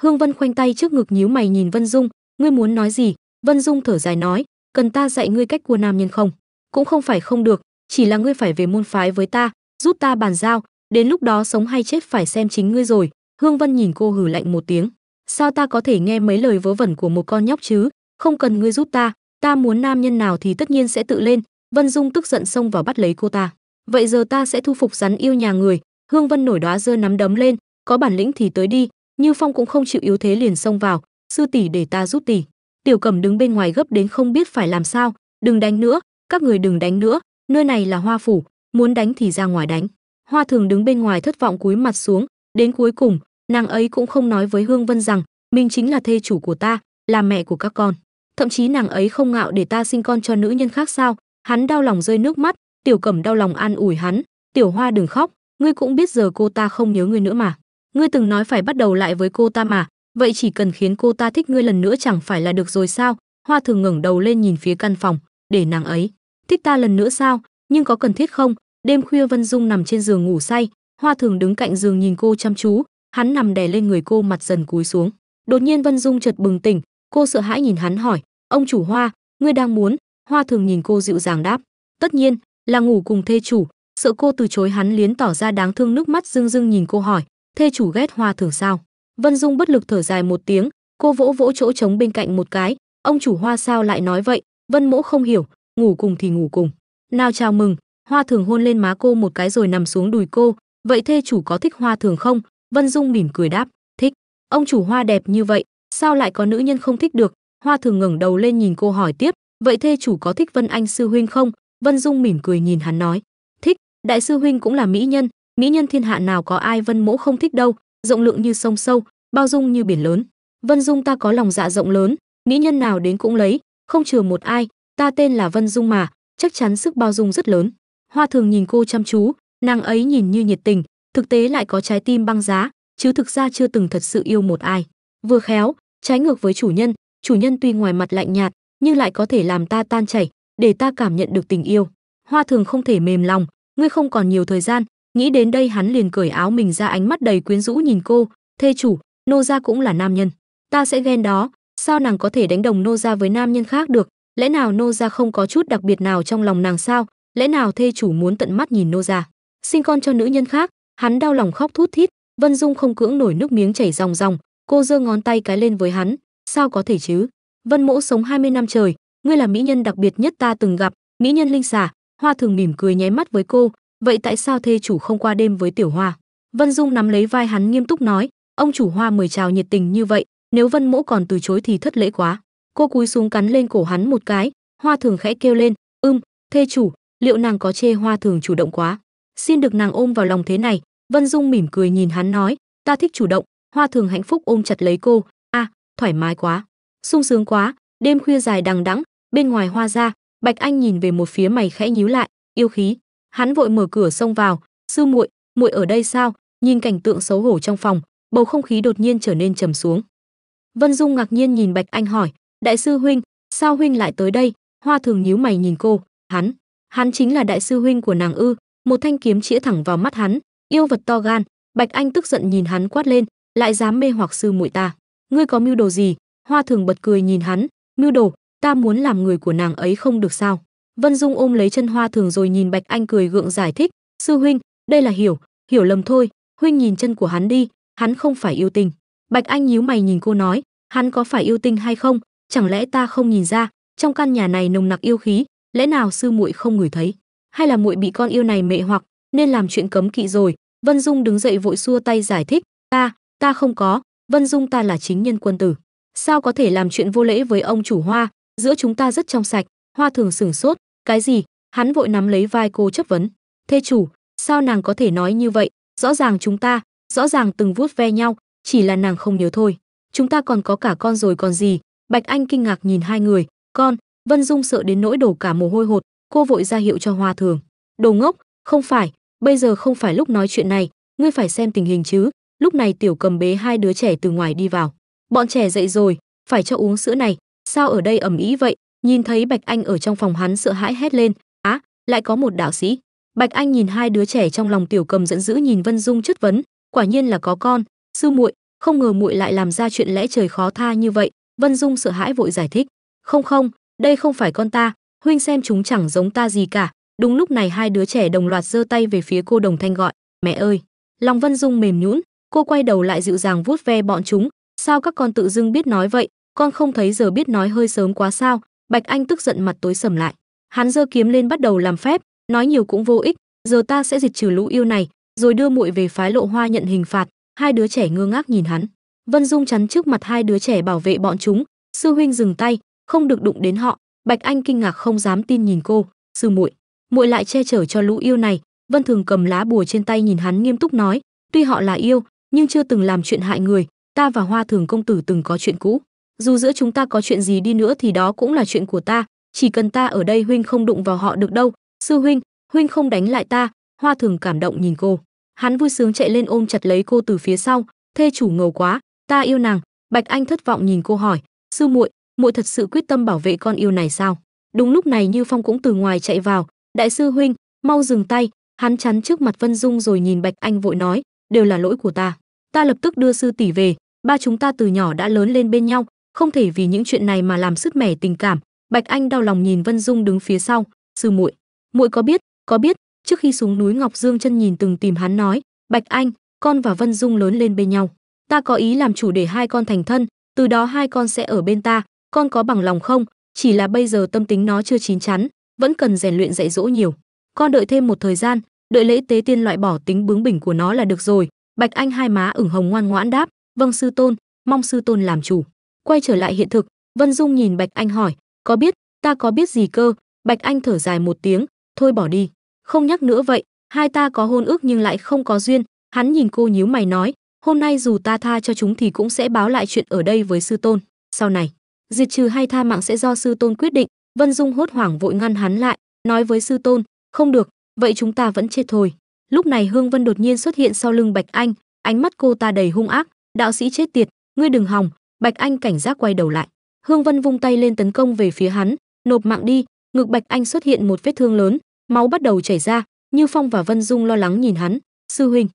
S1: Hương Vân khoanh tay trước ngực nhíu mày nhìn Vân Dung, "Ngươi muốn nói gì?" Vân Dung thở dài nói, "Cần ta dạy ngươi cách cua nam nhân không? Cũng không phải không được, chỉ là ngươi phải về môn phái với ta, giúp ta bàn giao, đến lúc đó sống hay chết phải xem chính ngươi rồi, Hương Vân nhìn cô hừ lạnh một tiếng. Sao ta có thể nghe mấy lời vớ vẩn của một con nhóc chứ? Không cần ngươi giúp ta, ta muốn nam nhân nào thì tất nhiên sẽ tự lên. Vân Dung tức giận xông vào bắt lấy cô ta. Vậy giờ ta sẽ thu phục rắn yêu nhà người. Hương Vân nổi đóa dơ nắm đấm lên, có bản lĩnh thì tới đi. Như Phong cũng không chịu yếu thế liền xông vào. Sư tỷ để ta giúp tỷ. Tiểu Cẩm đứng bên ngoài gấp đến không biết phải làm sao. Đừng đánh nữa, các người đừng đánh nữa. Nơi này là Hoa phủ, muốn đánh thì ra ngoài đánh. Hoa Thường đứng bên ngoài thất vọng cúi mặt xuống. Đến cuối cùng, nàng ấy cũng không nói với hương vân rằng mình chính là thê chủ của ta là mẹ của các con thậm chí nàng ấy không ngạo để ta sinh con cho nữ nhân khác sao hắn đau lòng rơi nước mắt tiểu cẩm đau lòng an ủi hắn tiểu hoa đừng khóc ngươi cũng biết giờ cô ta không nhớ ngươi nữa mà ngươi từng nói phải bắt đầu lại với cô ta mà vậy chỉ cần khiến cô ta thích ngươi lần nữa chẳng phải là được rồi sao hoa thường ngẩng đầu lên nhìn phía căn phòng để nàng ấy thích ta lần nữa sao nhưng có cần thiết không đêm khuya vân dung nằm trên giường ngủ say hoa thường đứng cạnh giường nhìn cô chăm chú hắn nằm đè lên người cô mặt dần cúi xuống đột nhiên vân dung chợt bừng tỉnh cô sợ hãi nhìn hắn hỏi ông chủ hoa ngươi đang muốn hoa thường nhìn cô dịu dàng đáp tất nhiên là ngủ cùng thê chủ sợ cô từ chối hắn liến tỏ ra đáng thương nước mắt rưng rưng nhìn cô hỏi thê chủ ghét hoa thường sao vân dung bất lực thở dài một tiếng cô vỗ vỗ chỗ trống bên cạnh một cái ông chủ hoa sao lại nói vậy vân mỗ không hiểu ngủ cùng thì ngủ cùng nào chào mừng hoa thường hôn lên má cô một cái rồi nằm xuống đùi cô vậy thê chủ có thích hoa thường không Vân Dung mỉm cười đáp, thích. Ông chủ hoa đẹp như vậy, sao lại có nữ nhân không thích được? Hoa thường ngẩng đầu lên nhìn cô hỏi tiếp, vậy thê chủ có thích Vân Anh sư huynh không? Vân Dung mỉm cười nhìn hắn nói, thích, đại sư huynh cũng là mỹ nhân, mỹ nhân thiên hạ nào có ai Vân Mỗ không thích đâu, rộng lượng như sông sâu, bao dung như biển lớn. Vân Dung ta có lòng dạ rộng lớn, mỹ nhân nào đến cũng lấy, không chừa một ai, ta tên là Vân Dung mà, chắc chắn sức bao dung rất lớn. Hoa thường nhìn cô chăm chú, nàng ấy nhìn như nhiệt tình, thực tế lại có trái tim băng giá, chứ thực ra chưa từng thật sự yêu một ai. Vừa khéo, trái ngược với chủ nhân, chủ nhân tuy ngoài mặt lạnh nhạt, nhưng lại có thể làm ta tan chảy, để ta cảm nhận được tình yêu. Hoa thường không thể mềm lòng, ngươi không còn nhiều thời gian, nghĩ đến đây hắn liền cởi áo mình ra ánh mắt đầy quyến rũ nhìn cô, thê chủ, nô gia cũng là nam nhân. Ta sẽ ghen đó, sao nàng có thể đánh đồng nô gia với nam nhân khác được, lẽ nào nô gia không có chút đặc biệt nào trong lòng nàng sao, lẽ nào thê chủ muốn tận mắt nhìn nô gia, sinh con cho nữ nhân khác, Hắn đau lòng khóc thút thít, Vân Dung không cưỡng nổi nước miếng chảy ròng ròng, cô giơ ngón tay cái lên với hắn, sao có thể chứ? Vân Mỗ sống 20 năm trời, ngươi là mỹ nhân đặc biệt nhất ta từng gặp, mỹ nhân linh xà Hoa Thường mỉm cười nháy mắt với cô, vậy tại sao thê chủ không qua đêm với Tiểu Hoa? Vân Dung nắm lấy vai hắn nghiêm túc nói, ông chủ Hoa mời chào nhiệt tình như vậy, nếu Vân Mỗ còn từ chối thì thất lễ quá. Cô cúi xuống cắn lên cổ hắn một cái, Hoa Thường khẽ kêu lên, "Ừm, thê chủ, liệu nàng có chê Hoa Thường chủ động quá?" xin được nàng ôm vào lòng thế này vân dung mỉm cười nhìn hắn nói ta thích chủ động hoa thường hạnh phúc ôm chặt lấy cô a à, thoải mái quá sung sướng quá đêm khuya dài đằng đẵng bên ngoài hoa ra bạch anh nhìn về một phía mày khẽ nhíu lại yêu khí hắn vội mở cửa xông vào sư muội muội ở đây sao nhìn cảnh tượng xấu hổ trong phòng bầu không khí đột nhiên trở nên trầm xuống vân dung ngạc nhiên nhìn bạch anh hỏi đại sư huynh sao huynh lại tới đây hoa thường nhíu mày nhìn cô hắn hắn chính là đại sư huynh của nàng ư một thanh kiếm chĩa thẳng vào mắt hắn yêu vật to gan bạch anh tức giận nhìn hắn quát lên lại dám mê hoặc sư muội ta ngươi có mưu đồ gì hoa thường bật cười nhìn hắn mưu đồ ta muốn làm người của nàng ấy không được sao vân dung ôm lấy chân hoa thường rồi nhìn bạch anh cười gượng giải thích sư huynh đây là hiểu hiểu lầm thôi huynh nhìn chân của hắn đi hắn không phải yêu tình bạch anh nhíu mày nhìn cô nói hắn có phải yêu tinh hay không chẳng lẽ ta không nhìn ra trong căn nhà này nồng nặc yêu khí lẽ nào sư muội không ngửi thấy hay là muội bị con yêu này mệ hoặc nên làm chuyện cấm kỵ rồi vân dung đứng dậy vội xua tay giải thích ta ta không có vân dung ta là chính nhân quân tử sao có thể làm chuyện vô lễ với ông chủ hoa giữa chúng ta rất trong sạch hoa thường sửng sốt cái gì hắn vội nắm lấy vai cô chất vấn thê chủ sao nàng có thể nói như vậy rõ ràng chúng ta rõ ràng từng vuốt ve nhau chỉ là nàng không nhớ thôi chúng ta còn có cả con rồi còn gì bạch anh kinh ngạc nhìn hai người con vân dung sợ đến nỗi đổ cả mồ hôi hột cô vội ra hiệu cho hoa thường đồ ngốc không phải bây giờ không phải lúc nói chuyện này ngươi phải xem tình hình chứ lúc này tiểu cầm bế hai đứa trẻ từ ngoài đi vào bọn trẻ dậy rồi phải cho uống sữa này sao ở đây ẩm ý vậy nhìn thấy bạch anh ở trong phòng hắn sợ hãi hét lên á lại có một đạo sĩ bạch anh nhìn hai đứa trẻ trong lòng tiểu cầm giận dữ nhìn vân dung chất vấn quả nhiên là có con sư muội không ngờ muội lại làm ra chuyện lẽ trời khó tha như vậy vân dung sợ hãi vội giải thích không không đây không phải con ta huynh xem chúng chẳng giống ta gì cả đúng lúc này hai đứa trẻ đồng loạt giơ tay về phía cô đồng thanh gọi mẹ ơi lòng vân dung mềm nhũn cô quay đầu lại dịu dàng vuốt ve bọn chúng sao các con tự dưng biết nói vậy con không thấy giờ biết nói hơi sớm quá sao bạch anh tức giận mặt tối sầm lại hắn giơ kiếm lên bắt đầu làm phép nói nhiều cũng vô ích giờ ta sẽ diệt trừ lũ yêu này rồi đưa muội về phái lộ hoa nhận hình phạt hai đứa trẻ ngơ ngác nhìn hắn vân dung chắn trước mặt hai đứa trẻ bảo vệ bọn chúng sư huynh dừng tay không được đụng đến họ Bạch Anh kinh ngạc không dám tin nhìn cô, "Sư muội, muội lại che chở cho lũ yêu này?" Vân Thường cầm lá bùa trên tay nhìn hắn nghiêm túc nói, "Tuy họ là yêu, nhưng chưa từng làm chuyện hại người, ta và Hoa Thường công tử từng có chuyện cũ, dù giữa chúng ta có chuyện gì đi nữa thì đó cũng là chuyện của ta, chỉ cần ta ở đây huynh không đụng vào họ được đâu, sư huynh, huynh không đánh lại ta." Hoa Thường cảm động nhìn cô, hắn vui sướng chạy lên ôm chặt lấy cô từ phía sau, "Thê chủ ngầu quá, ta yêu nàng." Bạch Anh thất vọng nhìn cô hỏi, "Sư muội, muội thật sự quyết tâm bảo vệ con yêu này sao đúng lúc này như phong cũng từ ngoài chạy vào đại sư huynh mau dừng tay hắn chắn trước mặt vân dung rồi nhìn bạch anh vội nói đều là lỗi của ta ta lập tức đưa sư tỷ về ba chúng ta từ nhỏ đã lớn lên bên nhau không thể vì những chuyện này mà làm sứt mẻ tình cảm bạch anh đau lòng nhìn vân dung đứng phía sau sư muội muội có biết có biết trước khi xuống núi ngọc dương chân nhìn từng tìm hắn nói bạch anh con và vân dung lớn lên bên nhau ta có ý làm chủ để hai con thành thân từ đó hai con sẽ ở bên ta con có bằng lòng không chỉ là bây giờ tâm tính nó chưa chín chắn vẫn cần rèn luyện dạy dỗ nhiều con đợi thêm một thời gian đợi lễ tế tiên loại bỏ tính bướng bỉnh của nó là được rồi bạch anh hai má ửng hồng ngoan ngoãn đáp vâng sư tôn mong sư tôn làm chủ quay trở lại hiện thực vân dung nhìn bạch anh hỏi có biết ta có biết gì cơ bạch anh thở dài một tiếng thôi bỏ đi không nhắc nữa vậy hai ta có hôn ước nhưng lại không có duyên hắn nhìn cô nhíu mày nói hôm nay dù ta tha cho chúng thì cũng sẽ báo lại chuyện ở đây với sư tôn sau này diệt trừ hay tha mạng sẽ do sư tôn quyết định vân dung hốt hoảng vội ngăn hắn lại nói với sư tôn không được vậy chúng ta vẫn chết thôi lúc này hương vân đột nhiên xuất hiện sau lưng bạch anh ánh mắt cô ta đầy hung ác đạo sĩ chết tiệt ngươi đừng hòng bạch anh cảnh giác quay đầu lại hương vân vung tay lên tấn công về phía hắn nộp mạng đi ngực bạch anh xuất hiện một vết thương lớn máu bắt đầu chảy ra như phong và vân dung lo lắng nhìn hắn sư huynh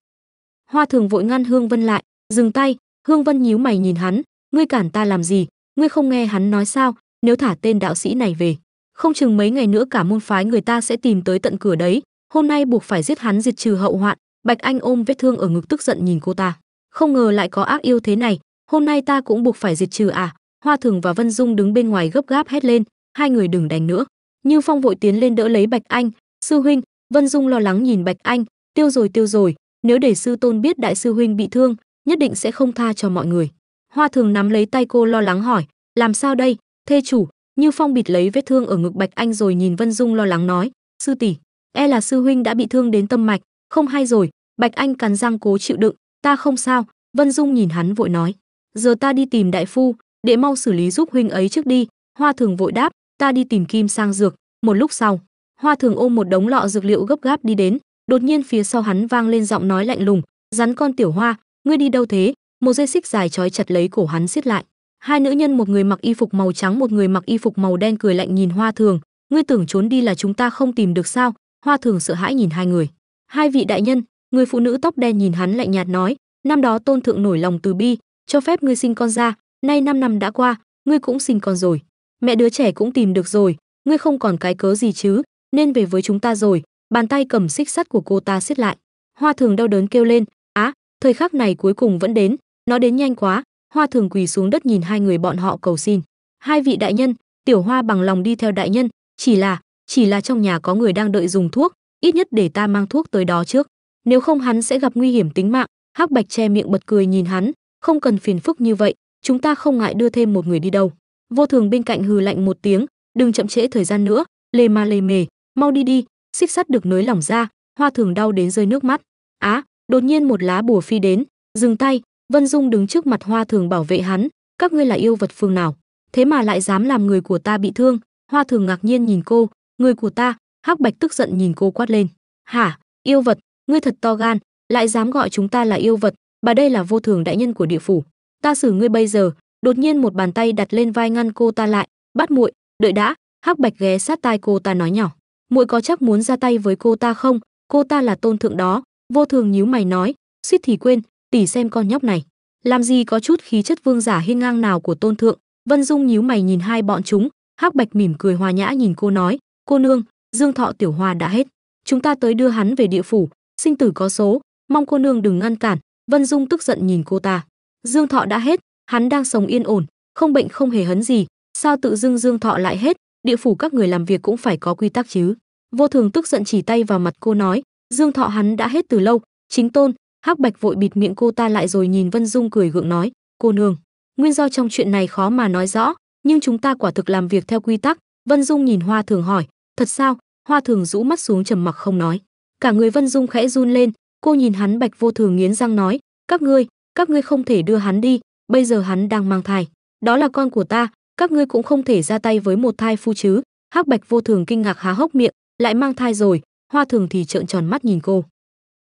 S1: hoa thường vội ngăn hương vân lại dừng tay hương vân nhíu mày nhìn hắn ngươi cản ta làm gì ngươi không nghe hắn nói sao nếu thả tên đạo sĩ này về không chừng mấy ngày nữa cả môn phái người ta sẽ tìm tới tận cửa đấy hôm nay buộc phải giết hắn diệt trừ hậu hoạn bạch anh ôm vết thương ở ngực tức giận nhìn cô ta không ngờ lại có ác yêu thế này hôm nay ta cũng buộc phải diệt trừ à hoa thường và vân dung đứng bên ngoài gấp gáp hét lên hai người đừng đánh nữa như phong vội tiến lên đỡ lấy bạch anh sư huynh vân dung lo lắng nhìn bạch anh tiêu rồi tiêu rồi nếu để sư tôn biết đại sư huynh bị thương nhất định sẽ không tha cho mọi người Hoa Thường nắm lấy tay cô lo lắng hỏi, làm sao đây, thê chủ, Như Phong bịt lấy vết thương ở ngực Bạch Anh rồi nhìn Vân Dung lo lắng nói, sư tỷ, e là sư huynh đã bị thương đến tâm mạch, không hay rồi, Bạch Anh cắn răng cố chịu đựng, ta không sao, Vân Dung nhìn hắn vội nói, giờ ta đi tìm đại phu, để mau xử lý giúp huynh ấy trước đi, Hoa Thường vội đáp, ta đi tìm Kim Sang dược, một lúc sau, Hoa Thường ôm một đống lọ dược liệu gấp gáp đi đến, đột nhiên phía sau hắn vang lên giọng nói lạnh lùng, rắn con tiểu hoa, ngươi đi đâu thế, một dây xích dài trói chặt lấy cổ hắn siết lại hai nữ nhân một người mặc y phục màu trắng một người mặc y phục màu đen cười lạnh nhìn hoa thường ngươi tưởng trốn đi là chúng ta không tìm được sao hoa thường sợ hãi nhìn hai người hai vị đại nhân người phụ nữ tóc đen nhìn hắn lạnh nhạt nói năm đó tôn thượng nổi lòng từ bi cho phép ngươi sinh con ra nay năm năm đã qua ngươi cũng sinh con rồi mẹ đứa trẻ cũng tìm được rồi ngươi không còn cái cớ gì chứ nên về với chúng ta rồi bàn tay cầm xích sắt của cô ta xiết lại hoa thường đau đớn kêu lên á thời khắc này cuối cùng vẫn đến nó đến nhanh quá, Hoa Thường quỳ xuống đất nhìn hai người bọn họ cầu xin. Hai vị đại nhân, Tiểu Hoa bằng lòng đi theo đại nhân, chỉ là, chỉ là trong nhà có người đang đợi dùng thuốc, ít nhất để ta mang thuốc tới đó trước, nếu không hắn sẽ gặp nguy hiểm tính mạng. Hắc Bạch che miệng bật cười nhìn hắn, không cần phiền phức như vậy, chúng ta không ngại đưa thêm một người đi đâu. Vô Thường bên cạnh hừ lạnh một tiếng, đừng chậm trễ thời gian nữa, lê ma lê mề, mau đi đi, xích sắt được nới lỏng ra, Hoa Thường đau đến rơi nước mắt. Á, đột nhiên một lá bùa phi đến, dừng tay, Vân Dung đứng trước mặt Hoa Thường bảo vệ hắn, các ngươi là yêu vật phương nào, thế mà lại dám làm người của ta bị thương? Hoa Thường ngạc nhiên nhìn cô, người của ta, Hắc Bạch tức giận nhìn cô quát lên, "Hả, yêu vật, ngươi thật to gan, lại dám gọi chúng ta là yêu vật, bà đây là vô thường đại nhân của địa phủ, ta xử ngươi bây giờ." Đột nhiên một bàn tay đặt lên vai ngăn cô ta lại, "Bắt muội, đợi đã." Hắc Bạch ghé sát tai cô ta nói nhỏ, "Muội có chắc muốn ra tay với cô ta không? Cô ta là tôn thượng đó." Vô thường nhíu mày nói, "Suýt thì quên, tỷ xem con nhóc này làm gì có chút khí chất vương giả hiên ngang nào của tôn thượng vân dung nhíu mày nhìn hai bọn chúng hắc bạch mỉm cười hòa nhã nhìn cô nói cô nương dương thọ tiểu hoa đã hết chúng ta tới đưa hắn về địa phủ sinh tử có số mong cô nương đừng ngăn cản vân dung tức giận nhìn cô ta dương thọ đã hết hắn đang sống yên ổn không bệnh không hề hấn gì sao tự dưng dương thọ lại hết địa phủ các người làm việc cũng phải có quy tắc chứ vô thường tức giận chỉ tay vào mặt cô nói dương thọ hắn đã hết từ lâu chính tôn hắc bạch vội bịt miệng cô ta lại rồi nhìn vân dung cười gượng nói cô nương nguyên do trong chuyện này khó mà nói rõ nhưng chúng ta quả thực làm việc theo quy tắc vân dung nhìn hoa thường hỏi thật sao hoa thường rũ mắt xuống trầm mặc không nói cả người vân dung khẽ run lên cô nhìn hắn bạch vô thường nghiến răng nói các ngươi các ngươi không thể đưa hắn đi bây giờ hắn đang mang thai đó là con của ta các ngươi cũng không thể ra tay với một thai phu chứ hắc bạch vô thường kinh ngạc há hốc miệng lại mang thai rồi hoa thường thì trợn tròn mắt nhìn cô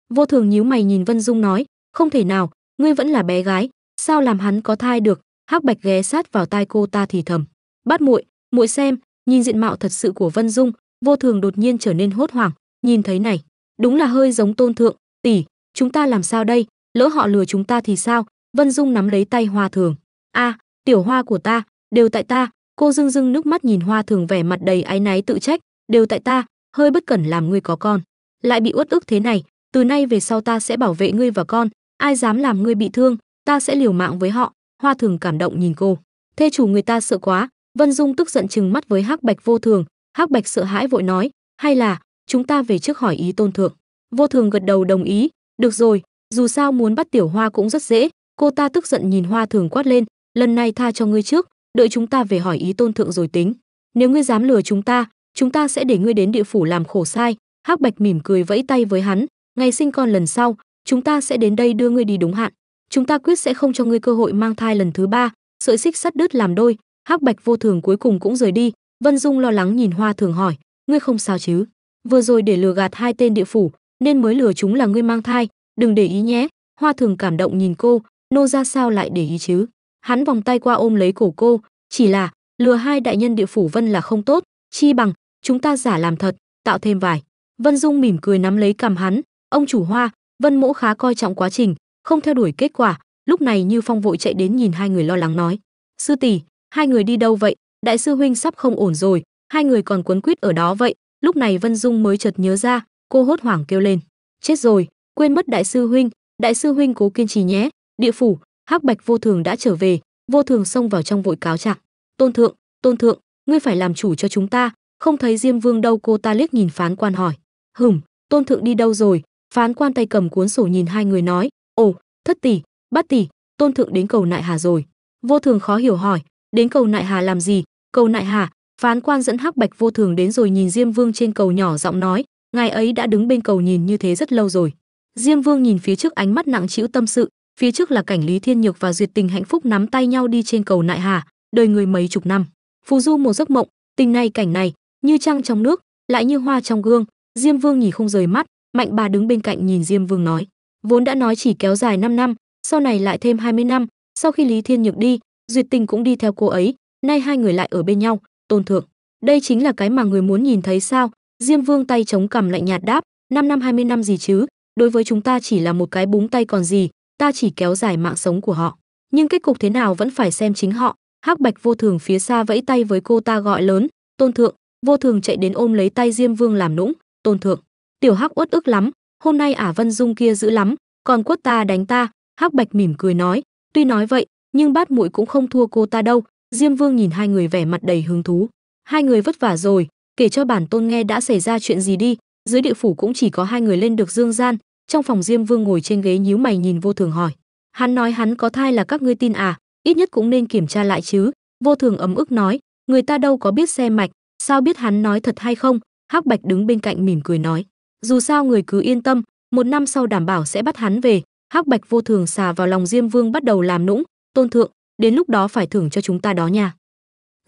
S1: Vô Thường nhíu mày nhìn Vân Dung nói, không thể nào, ngươi vẫn là bé gái, sao làm hắn có thai được? Hắc Bạch ghé sát vào tai cô ta thì thầm, "Bát muội, muội xem, nhìn diện mạo thật sự của Vân Dung." Vô Thường đột nhiên trở nên hốt hoảng, nhìn thấy này, đúng là hơi giống Tôn Thượng, tỷ, chúng ta làm sao đây? Lỡ họ lừa chúng ta thì sao? Vân Dung nắm lấy tay Hoa Thường, "A, tiểu hoa của ta, đều tại ta." Cô dưng dưng nước mắt nhìn Hoa Thường vẻ mặt đầy áy náy tự trách, "Đều tại ta, hơi bất cẩn làm ngươi có con, lại bị uất ức thế này, từ nay về sau ta sẽ bảo vệ ngươi và con ai dám làm ngươi bị thương ta sẽ liều mạng với họ hoa thường cảm động nhìn cô thê chủ người ta sợ quá vân dung tức giận chừng mắt với hắc bạch vô thường hắc bạch sợ hãi vội nói hay là chúng ta về trước hỏi ý tôn thượng vô thường gật đầu đồng ý được rồi dù sao muốn bắt tiểu hoa cũng rất dễ cô ta tức giận nhìn hoa thường quát lên lần này tha cho ngươi trước đợi chúng ta về hỏi ý tôn thượng rồi tính nếu ngươi dám lừa chúng ta chúng ta sẽ để ngươi đến địa phủ làm khổ sai hắc bạch mỉm cười vẫy tay với hắn ngày sinh con lần sau chúng ta sẽ đến đây đưa ngươi đi đúng hạn chúng ta quyết sẽ không cho ngươi cơ hội mang thai lần thứ ba sợi xích sắt đứt làm đôi hắc bạch vô thường cuối cùng cũng rời đi vân dung lo lắng nhìn hoa thường hỏi ngươi không sao chứ vừa rồi để lừa gạt hai tên địa phủ nên mới lừa chúng là ngươi mang thai đừng để ý nhé hoa thường cảm động nhìn cô nô ra sao lại để ý chứ hắn vòng tay qua ôm lấy cổ cô chỉ là lừa hai đại nhân địa phủ vân là không tốt chi bằng chúng ta giả làm thật tạo thêm vải vân dung mỉm cười nắm lấy cằm hắn ông chủ hoa vân mỗ khá coi trọng quá trình không theo đuổi kết quả lúc này như phong vội chạy đến nhìn hai người lo lắng nói sư tỷ hai người đi đâu vậy đại sư huynh sắp không ổn rồi hai người còn quấn quýt ở đó vậy lúc này vân dung mới chợt nhớ ra cô hốt hoảng kêu lên chết rồi quên mất đại sư huynh đại sư huynh cố kiên trì nhé địa phủ hắc bạch vô thường đã trở về vô thường xông vào trong vội cáo trạng tôn thượng tôn thượng ngươi phải làm chủ cho chúng ta không thấy diêm vương đâu cô ta liếc nhìn phán quan hỏi hửm tôn thượng đi đâu rồi Phán quan tay cầm cuốn sổ nhìn hai người nói, "Ồ, thất tỷ, bát tỷ, tôn thượng đến cầu nại hà rồi." Vô thường khó hiểu hỏi, "Đến cầu nại hà làm gì? Cầu nại hà?" Phán quan dẫn Hắc Bạch Vô thường đến rồi nhìn Diêm Vương trên cầu nhỏ giọng nói, "Ngài ấy đã đứng bên cầu nhìn như thế rất lâu rồi." Diêm Vương nhìn phía trước ánh mắt nặng trĩu tâm sự, phía trước là cảnh Lý Thiên Nhược và Duyệt Tình hạnh phúc nắm tay nhau đi trên cầu nại hà, đời người mấy chục năm. Phù du một giấc mộng, tình này cảnh này, như trăng trong nước, lại như hoa trong gương, Diêm Vương nhìn không rời mắt, Mạnh bà đứng bên cạnh nhìn Diêm Vương nói, vốn đã nói chỉ kéo dài 5 năm, sau này lại thêm 20 năm, sau khi Lý Thiên Nhược đi, Duyệt Tình cũng đi theo cô ấy, nay hai người lại ở bên nhau, tôn thượng. Đây chính là cái mà người muốn nhìn thấy sao? Diêm Vương tay chống cằm lạnh nhạt đáp, 5 năm 20 năm gì chứ, đối với chúng ta chỉ là một cái búng tay còn gì, ta chỉ kéo dài mạng sống của họ. Nhưng kết cục thế nào vẫn phải xem chính họ. Hắc Bạch Vô Thường phía xa vẫy tay với cô ta gọi lớn, "Tôn thượng." Vô Thường chạy đến ôm lấy tay Diêm Vương làm nũng, "Tôn thượng." Tiểu Hắc uất ức lắm, hôm nay ả Vân Dung kia dữ lắm, còn quất ta đánh ta, Hắc Bạch mỉm cười nói, tuy nói vậy, nhưng bát muội cũng không thua cô ta đâu. Diêm Vương nhìn hai người vẻ mặt đầy hứng thú. Hai người vất vả rồi, kể cho bản tôn nghe đã xảy ra chuyện gì đi, dưới địa phủ cũng chỉ có hai người lên được dương gian, trong phòng Diêm Vương ngồi trên ghế nhíu mày nhìn Vô Thường hỏi, hắn nói hắn có thai là các ngươi tin à, ít nhất cũng nên kiểm tra lại chứ. Vô Thường ấm ức nói, người ta đâu có biết xe mạch, sao biết hắn nói thật hay không? Hắc Bạch đứng bên cạnh mỉm cười nói, dù sao người cứ yên tâm một năm sau đảm bảo sẽ bắt hắn về hắc bạch vô thường xà vào lòng diêm vương bắt đầu làm nũng tôn thượng đến lúc đó phải thưởng cho chúng ta đó nha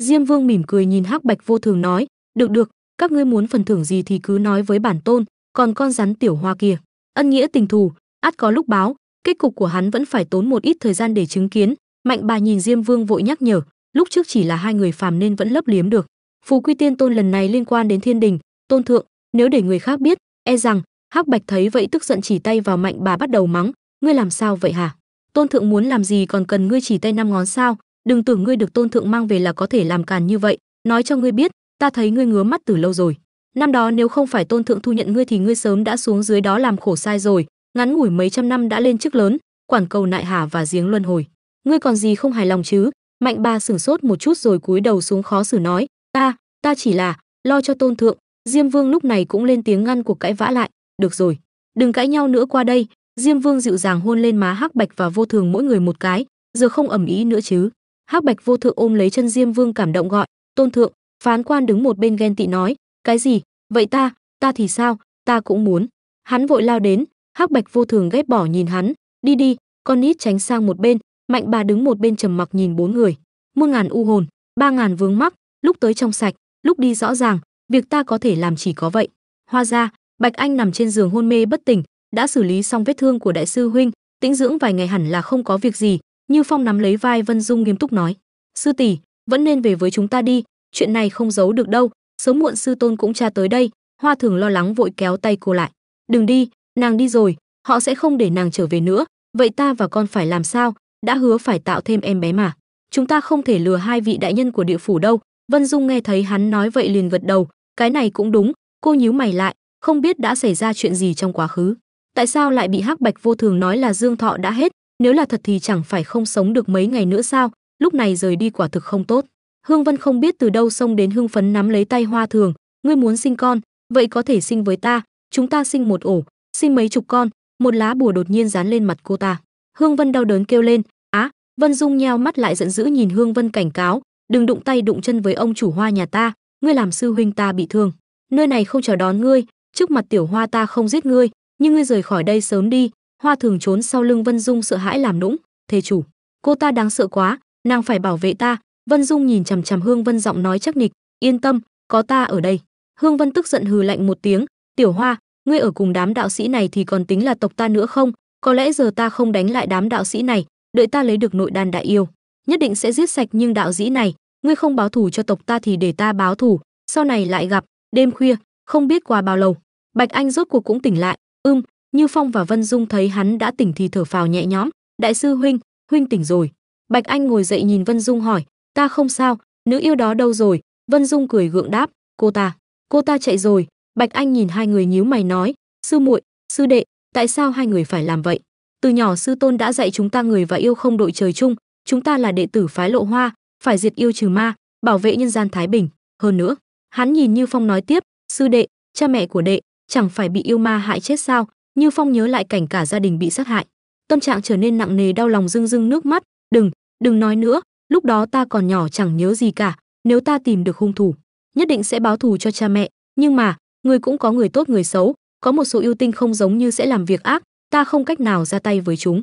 S1: diêm vương mỉm cười nhìn hắc bạch vô thường nói được được các ngươi muốn phần thưởng gì thì cứ nói với bản tôn còn con rắn tiểu hoa kia ân nghĩa tình thù ắt có lúc báo kết cục của hắn vẫn phải tốn một ít thời gian để chứng kiến mạnh bà nhìn diêm vương vội nhắc nhở lúc trước chỉ là hai người phàm nên vẫn lấp liếm được phù quy tiên tôn lần này liên quan đến thiên đình tôn thượng nếu để người khác biết e rằng hắc bạch thấy vậy tức giận chỉ tay vào mạnh bà bắt đầu mắng ngươi làm sao vậy hả tôn thượng muốn làm gì còn cần ngươi chỉ tay năm ngón sao đừng tưởng ngươi được tôn thượng mang về là có thể làm càn như vậy nói cho ngươi biết ta thấy ngươi ngứa mắt từ lâu rồi năm đó nếu không phải tôn thượng thu nhận ngươi thì ngươi sớm đã xuống dưới đó làm khổ sai rồi ngắn ngủi mấy trăm năm đã lên chức lớn quản cầu nại hà và giếng luân hồi ngươi còn gì không hài lòng chứ mạnh bà sửng sốt một chút rồi cúi đầu xuống khó xử nói ta ta chỉ là lo cho tôn thượng diêm vương lúc này cũng lên tiếng ngăn cuộc cãi vã lại được rồi đừng cãi nhau nữa qua đây diêm vương dịu dàng hôn lên má hắc bạch và vô thường mỗi người một cái giờ không ẩm ý nữa chứ hắc bạch vô thượng ôm lấy chân diêm vương cảm động gọi tôn thượng phán quan đứng một bên ghen tị nói cái gì vậy ta ta thì sao ta cũng muốn hắn vội lao đến hắc bạch vô thường ghét bỏ nhìn hắn đi đi con nít tránh sang một bên mạnh bà đứng một bên trầm mặc nhìn bốn người muôn ngàn u hồn ba ngàn vướng mắc lúc tới trong sạch lúc đi rõ ràng việc ta có thể làm chỉ có vậy hoa ra bạch anh nằm trên giường hôn mê bất tỉnh đã xử lý xong vết thương của đại sư huynh tĩnh dưỡng vài ngày hẳn là không có việc gì như phong nắm lấy vai vân dung nghiêm túc nói sư tỷ vẫn nên về với chúng ta đi chuyện này không giấu được đâu sớm muộn sư tôn cũng tra tới đây hoa thường lo lắng vội kéo tay cô lại đừng đi nàng đi rồi họ sẽ không để nàng trở về nữa vậy ta và con phải làm sao đã hứa phải tạo thêm em bé mà chúng ta không thể lừa hai vị đại nhân của địa phủ đâu Vân Dung nghe thấy hắn nói vậy liền gật đầu, cái này cũng đúng, cô nhíu mày lại, không biết đã xảy ra chuyện gì trong quá khứ. Tại sao lại bị Hắc Bạch vô thường nói là dương thọ đã hết, nếu là thật thì chẳng phải không sống được mấy ngày nữa sao, lúc này rời đi quả thực không tốt. Hương Vân không biết từ đâu xông đến hương phấn nắm lấy tay Hoa Thường, ngươi muốn sinh con, vậy có thể sinh với ta, chúng ta sinh một ổ, sinh mấy chục con, một lá bùa đột nhiên dán lên mặt cô ta. Hương Vân đau đớn kêu lên, á, Vân Dung nheo mắt lại giận dữ nhìn Hương Vân cảnh cáo, đừng đụng tay đụng chân với ông chủ hoa nhà ta ngươi làm sư huynh ta bị thương nơi này không chờ đón ngươi trước mặt tiểu hoa ta không giết ngươi nhưng ngươi rời khỏi đây sớm đi hoa thường trốn sau lưng vân dung sợ hãi làm nũng thề chủ cô ta đáng sợ quá nàng phải bảo vệ ta vân dung nhìn chằm chằm hương vân giọng nói chắc nịch yên tâm có ta ở đây hương vân tức giận hừ lạnh một tiếng tiểu hoa ngươi ở cùng đám đạo sĩ này thì còn tính là tộc ta nữa không có lẽ giờ ta không đánh lại đám đạo sĩ này đợi ta lấy được nội đan đại yêu nhất định sẽ giết sạch nhưng đạo dĩ này ngươi không báo thù cho tộc ta thì để ta báo thù sau này lại gặp đêm khuya không biết qua bao lâu bạch anh rốt cuộc cũng tỉnh lại ưm như phong và vân dung thấy hắn đã tỉnh thì thở phào nhẹ nhõm đại sư huynh huynh tỉnh rồi bạch anh ngồi dậy nhìn vân dung hỏi ta không sao nữ yêu đó đâu rồi vân dung cười gượng đáp cô ta cô ta chạy rồi bạch anh nhìn hai người nhíu mày nói sư muội sư đệ tại sao hai người phải làm vậy từ nhỏ sư tôn đã dạy chúng ta người và yêu không đội trời chung chúng ta là đệ tử phái lộ hoa phải diệt yêu trừ ma bảo vệ nhân gian thái bình hơn nữa hắn nhìn như phong nói tiếp sư đệ cha mẹ của đệ chẳng phải bị yêu ma hại chết sao như phong nhớ lại cảnh cả gia đình bị sát hại tâm trạng trở nên nặng nề đau lòng rưng rưng nước mắt đừng đừng nói nữa lúc đó ta còn nhỏ chẳng nhớ gì cả nếu ta tìm được hung thủ nhất định sẽ báo thù cho cha mẹ nhưng mà người cũng có người tốt người xấu có một số yêu tinh không giống như sẽ làm việc ác ta không cách nào ra tay với chúng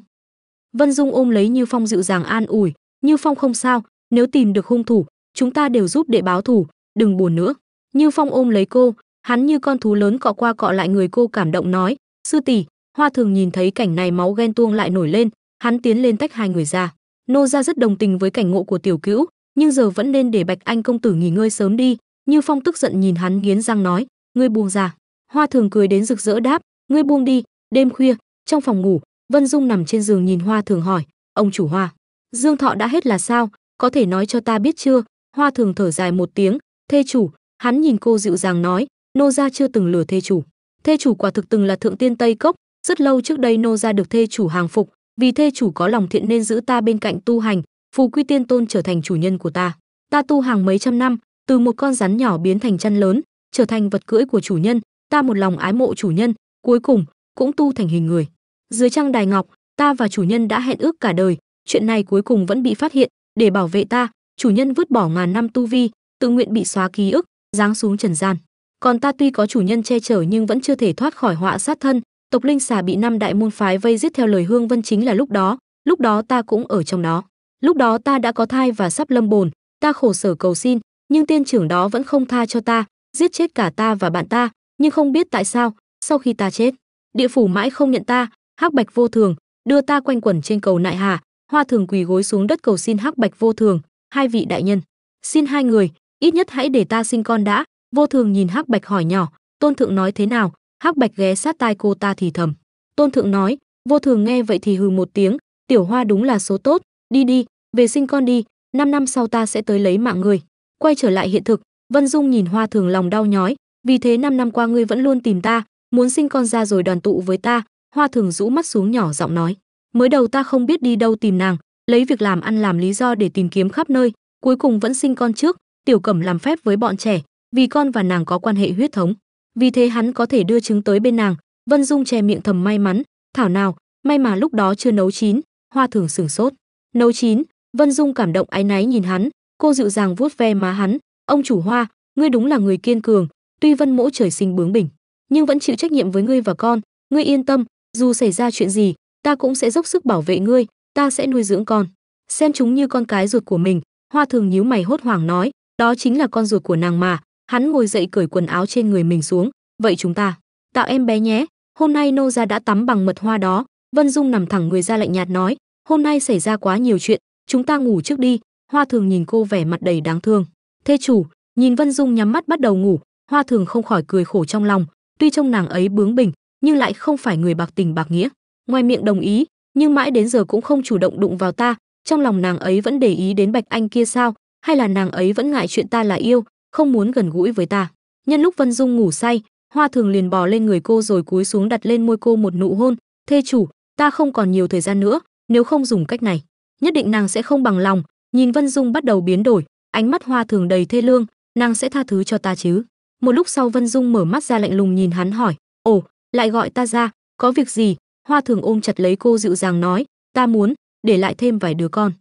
S1: Vân Dung ôm lấy Như Phong dịu dàng an ủi, "Như Phong không sao, nếu tìm được hung thủ, chúng ta đều giúp để báo thù, đừng buồn nữa." Như Phong ôm lấy cô, hắn như con thú lớn cọ qua cọ lại người cô cảm động nói, "Sư tỷ." Hoa Thường nhìn thấy cảnh này máu ghen tuông lại nổi lên, hắn tiến lên tách hai người ra. Nô gia rất đồng tình với cảnh ngộ của tiểu cữu, nhưng giờ vẫn nên để Bạch Anh công tử nghỉ ngơi sớm đi. Như Phong tức giận nhìn hắn nghiến răng nói, "Ngươi buông ra." Hoa Thường cười đến rực rỡ đáp, "Ngươi buông đi, đêm khuya, trong phòng ngủ, Vân Dung nằm trên giường nhìn Hoa Thường hỏi, "Ông chủ Hoa, Dương Thọ đã hết là sao, có thể nói cho ta biết chưa?" Hoa Thường thở dài một tiếng, "Thê chủ." Hắn nhìn cô dịu dàng nói, "Nô gia chưa từng lừa thê chủ. Thê chủ quả thực từng là thượng tiên Tây Cốc, rất lâu trước đây nô gia được thê chủ hàng phục, vì thê chủ có lòng thiện nên giữ ta bên cạnh tu hành, phù quy tiên tôn trở thành chủ nhân của ta. Ta tu hàng mấy trăm năm, từ một con rắn nhỏ biến thành chăn lớn, trở thành vật cưỡi của chủ nhân, ta một lòng ái mộ chủ nhân, cuối cùng cũng tu thành hình người. Dưới trang đài ngọc, ta và chủ nhân đã hẹn ước cả đời, chuyện này cuối cùng vẫn bị phát hiện, để bảo vệ ta, chủ nhân vứt bỏ ngàn năm tu vi, tự nguyện bị xóa ký ức, giáng xuống trần gian. Còn ta tuy có chủ nhân che chở nhưng vẫn chưa thể thoát khỏi họa sát thân, tộc linh xà bị năm đại môn phái vây giết theo lời Hương Vân chính là lúc đó, lúc đó ta cũng ở trong đó. Lúc đó ta đã có thai và sắp lâm bồn, ta khổ sở cầu xin, nhưng tiên trưởng đó vẫn không tha cho ta, giết chết cả ta và bạn ta, nhưng không biết tại sao, sau khi ta chết, địa phủ mãi không nhận ta, hắc bạch vô thường đưa ta quanh quẩn trên cầu nại hà hoa thường quỳ gối xuống đất cầu xin hắc bạch vô thường hai vị đại nhân xin hai người ít nhất hãy để ta sinh con đã vô thường nhìn hắc bạch hỏi nhỏ tôn thượng nói thế nào hắc bạch ghé sát tai cô ta thì thầm tôn thượng nói vô thường nghe vậy thì hừ một tiếng tiểu hoa đúng là số tốt đi đi về sinh con đi năm năm sau ta sẽ tới lấy mạng người quay trở lại hiện thực vân dung nhìn hoa thường lòng đau nhói vì thế năm năm qua ngươi vẫn luôn tìm ta muốn sinh con ra rồi đoàn tụ với ta Hoa Thường rũ mắt xuống nhỏ giọng nói, mới đầu ta không biết đi đâu tìm nàng, lấy việc làm ăn làm lý do để tìm kiếm khắp nơi, cuối cùng vẫn sinh con trước, Tiểu Cẩm làm phép với bọn trẻ, vì con và nàng có quan hệ huyết thống, vì thế hắn có thể đưa chứng tới bên nàng, Vân Dung che miệng thầm may mắn, thảo nào, may mà lúc đó chưa nấu chín, Hoa Thường sửng sốt. Nấu chín, Vân Dung cảm động áy náy nhìn hắn, cô dịu dàng vuốt ve má hắn, "Ông chủ Hoa, ngươi đúng là người kiên cường, tuy Vân Mỗ trời sinh bướng bỉnh, nhưng vẫn chịu trách nhiệm với ngươi và con, ngươi yên tâm, dù xảy ra chuyện gì ta cũng sẽ dốc sức bảo vệ ngươi ta sẽ nuôi dưỡng con xem chúng như con cái ruột của mình hoa thường nhíu mày hốt hoảng nói đó chính là con ruột của nàng mà hắn ngồi dậy cởi quần áo trên người mình xuống vậy chúng ta tạo em bé nhé hôm nay nô gia đã tắm bằng mật hoa đó vân dung nằm thẳng người ra lạnh nhạt nói hôm nay xảy ra quá nhiều chuyện chúng ta ngủ trước đi hoa thường nhìn cô vẻ mặt đầy đáng thương thê chủ nhìn vân dung nhắm mắt bắt đầu ngủ hoa thường không khỏi cười khổ trong lòng tuy trông nàng ấy bướng bỉnh nhưng lại không phải người bạc tình bạc nghĩa ngoài miệng đồng ý nhưng mãi đến giờ cũng không chủ động đụng vào ta trong lòng nàng ấy vẫn để ý đến bạch anh kia sao hay là nàng ấy vẫn ngại chuyện ta là yêu không muốn gần gũi với ta nhân lúc vân dung ngủ say hoa thường liền bò lên người cô rồi cúi xuống đặt lên môi cô một nụ hôn thê chủ ta không còn nhiều thời gian nữa nếu không dùng cách này nhất định nàng sẽ không bằng lòng nhìn vân dung bắt đầu biến đổi ánh mắt hoa thường đầy thê lương nàng sẽ tha thứ cho ta chứ một lúc sau vân dung mở mắt ra lạnh lùng nhìn hắn hỏi ồ lại gọi ta ra có việc gì hoa thường ôm chặt lấy cô dịu dàng nói ta muốn để lại thêm vài đứa con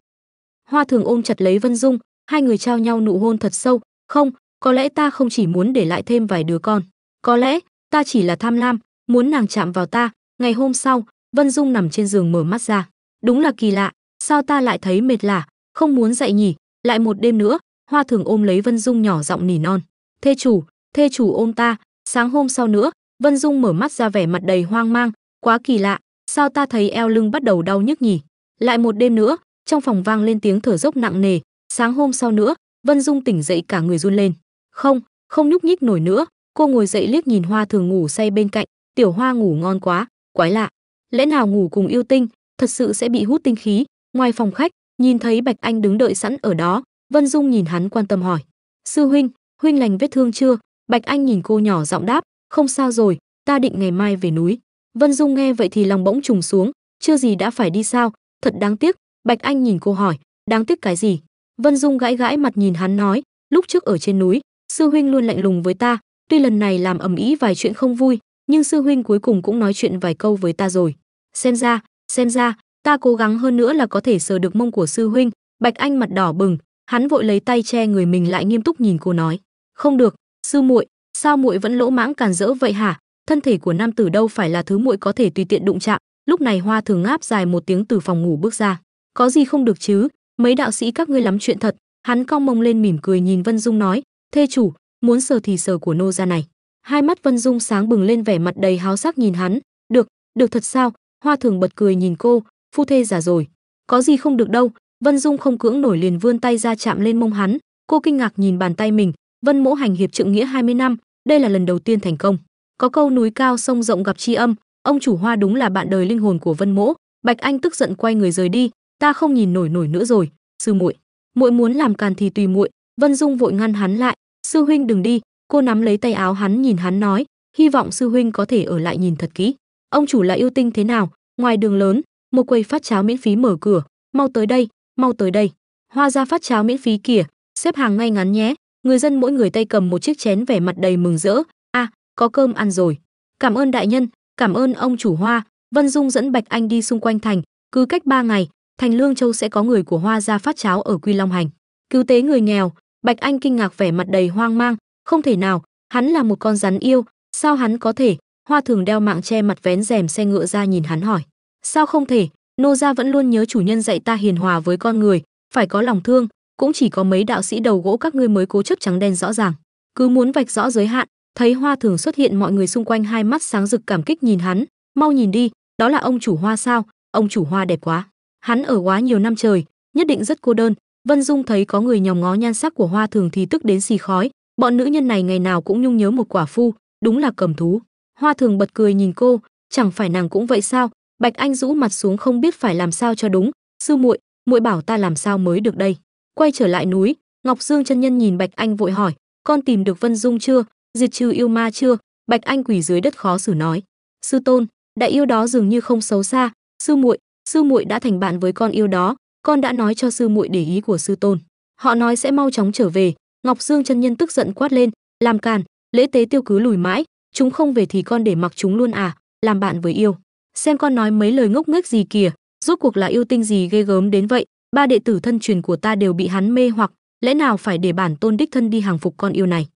S1: hoa thường ôm chặt lấy vân dung hai người trao nhau nụ hôn thật sâu không có lẽ ta không chỉ muốn để lại thêm vài đứa con có lẽ ta chỉ là tham lam muốn nàng chạm vào ta ngày hôm sau vân dung nằm trên giường mở mắt ra đúng là kỳ lạ sao ta lại thấy mệt lả không muốn dậy nhỉ lại một đêm nữa hoa thường ôm lấy vân dung nhỏ giọng nỉ non thê chủ thê chủ ôm ta sáng hôm sau nữa Vân Dung mở mắt ra vẻ mặt đầy hoang mang, quá kỳ lạ, sao ta thấy eo lưng bắt đầu đau nhức nhỉ? Lại một đêm nữa, trong phòng vang lên tiếng thở dốc nặng nề, sáng hôm sau nữa, Vân Dung tỉnh dậy cả người run lên. Không, không nhúc nhích nổi nữa, cô ngồi dậy liếc nhìn Hoa Thường ngủ say bên cạnh, tiểu Hoa ngủ ngon quá, quái lạ. Lẽ nào ngủ cùng yêu tinh, thật sự sẽ bị hút tinh khí? Ngoài phòng khách, nhìn thấy Bạch Anh đứng đợi sẵn ở đó, Vân Dung nhìn hắn quan tâm hỏi: "Sư huynh, huynh lành vết thương chưa?" Bạch Anh nhìn cô nhỏ giọng đáp: không sao rồi, ta định ngày mai về núi. Vân Dung nghe vậy thì lòng bỗng trùng xuống, chưa gì đã phải đi sao, thật đáng tiếc. Bạch Anh nhìn cô hỏi, đáng tiếc cái gì? Vân Dung gãi gãi mặt nhìn hắn nói, lúc trước ở trên núi, sư huynh luôn lạnh lùng với ta, tuy lần này làm ầm ĩ vài chuyện không vui, nhưng sư huynh cuối cùng cũng nói chuyện vài câu với ta rồi. Xem ra, xem ra, ta cố gắng hơn nữa là có thể sờ được mông của sư huynh. Bạch Anh mặt đỏ bừng, hắn vội lấy tay che người mình lại nghiêm túc nhìn cô nói, không được, sư muội, sao muội vẫn lỗ mãng càn rỡ vậy hả thân thể của nam tử đâu phải là thứ muội có thể tùy tiện đụng chạm lúc này hoa thường ngáp dài một tiếng từ phòng ngủ bước ra có gì không được chứ mấy đạo sĩ các ngươi lắm chuyện thật hắn cong mông lên mỉm cười nhìn vân dung nói thê chủ muốn sờ thì sờ của nô gia này hai mắt vân dung sáng bừng lên vẻ mặt đầy háo sắc nhìn hắn được được thật sao hoa thường bật cười nhìn cô phu thê già rồi có gì không được đâu vân dung không cưỡng nổi liền vươn tay ra chạm lên mông hắn cô kinh ngạc nhìn bàn tay mình Vân Mỗ hành hiệp trượng nghĩa 20 năm, đây là lần đầu tiên thành công. Có câu núi cao sông rộng gặp tri âm, ông chủ Hoa đúng là bạn đời linh hồn của Vân Mỗ. Bạch Anh tức giận quay người rời đi, ta không nhìn nổi nổi nữa rồi, sư muội. Muội muốn làm càn thì tùy muội, Vân Dung vội ngăn hắn lại, sư huynh đừng đi, cô nắm lấy tay áo hắn nhìn hắn nói, hy vọng sư huynh có thể ở lại nhìn thật kỹ. Ông chủ là yêu tinh thế nào, ngoài đường lớn, một quầy phát cháo miễn phí mở cửa, mau tới đây, mau tới đây. Hoa ra phát cháo miễn phí kìa, xếp hàng ngay ngắn nhé, Người dân mỗi người tay cầm một chiếc chén vẻ mặt đầy mừng rỡ, "A, à, có cơm ăn rồi. Cảm ơn đại nhân, cảm ơn ông chủ Hoa." Vân Dung dẫn Bạch Anh đi xung quanh thành, cứ cách ba ngày, thành Lương Châu sẽ có người của Hoa ra phát cháo ở Quy Long Hành. Cứu tế người nghèo, Bạch Anh kinh ngạc vẻ mặt đầy hoang mang, không thể nào, hắn là một con rắn yêu, sao hắn có thể? Hoa Thường đeo mạng che mặt vén rèm xe ngựa ra nhìn hắn hỏi, "Sao không thể? Nô gia vẫn luôn nhớ chủ nhân dạy ta hiền hòa với con người, phải có lòng thương, cũng chỉ có mấy đạo sĩ đầu gỗ các ngươi mới cố chấp trắng đen rõ ràng cứ muốn vạch rõ giới hạn thấy hoa thường xuất hiện mọi người xung quanh hai mắt sáng rực cảm kích nhìn hắn mau nhìn đi đó là ông chủ hoa sao ông chủ hoa đẹp quá hắn ở quá nhiều năm trời nhất định rất cô đơn vân dung thấy có người nhòm ngó nhan sắc của hoa thường thì tức đến xì khói bọn nữ nhân này ngày nào cũng nhung nhớ một quả phu đúng là cầm thú hoa thường bật cười nhìn cô chẳng phải nàng cũng vậy sao bạch anh rũ mặt xuống không biết phải làm sao cho đúng sư muội muội bảo ta làm sao mới được đây quay trở lại núi ngọc dương chân nhân nhìn bạch anh vội hỏi con tìm được vân dung chưa diệt trừ yêu ma chưa bạch anh quỳ dưới đất khó xử nói sư tôn đại yêu đó dường như không xấu xa sư muội sư muội đã thành bạn với con yêu đó con đã nói cho sư muội để ý của sư tôn họ nói sẽ mau chóng trở về ngọc dương chân nhân tức giận quát lên làm càn lễ tế tiêu cứ lùi mãi chúng không về thì con để mặc chúng luôn à làm bạn với yêu xem con nói mấy lời ngốc nghếch gì kìa rốt cuộc là yêu tinh gì ghê gớm đến vậy ba đệ tử thân truyền của ta đều bị hắn mê hoặc, lẽ nào phải để bản tôn đích thân đi hàng phục con yêu này.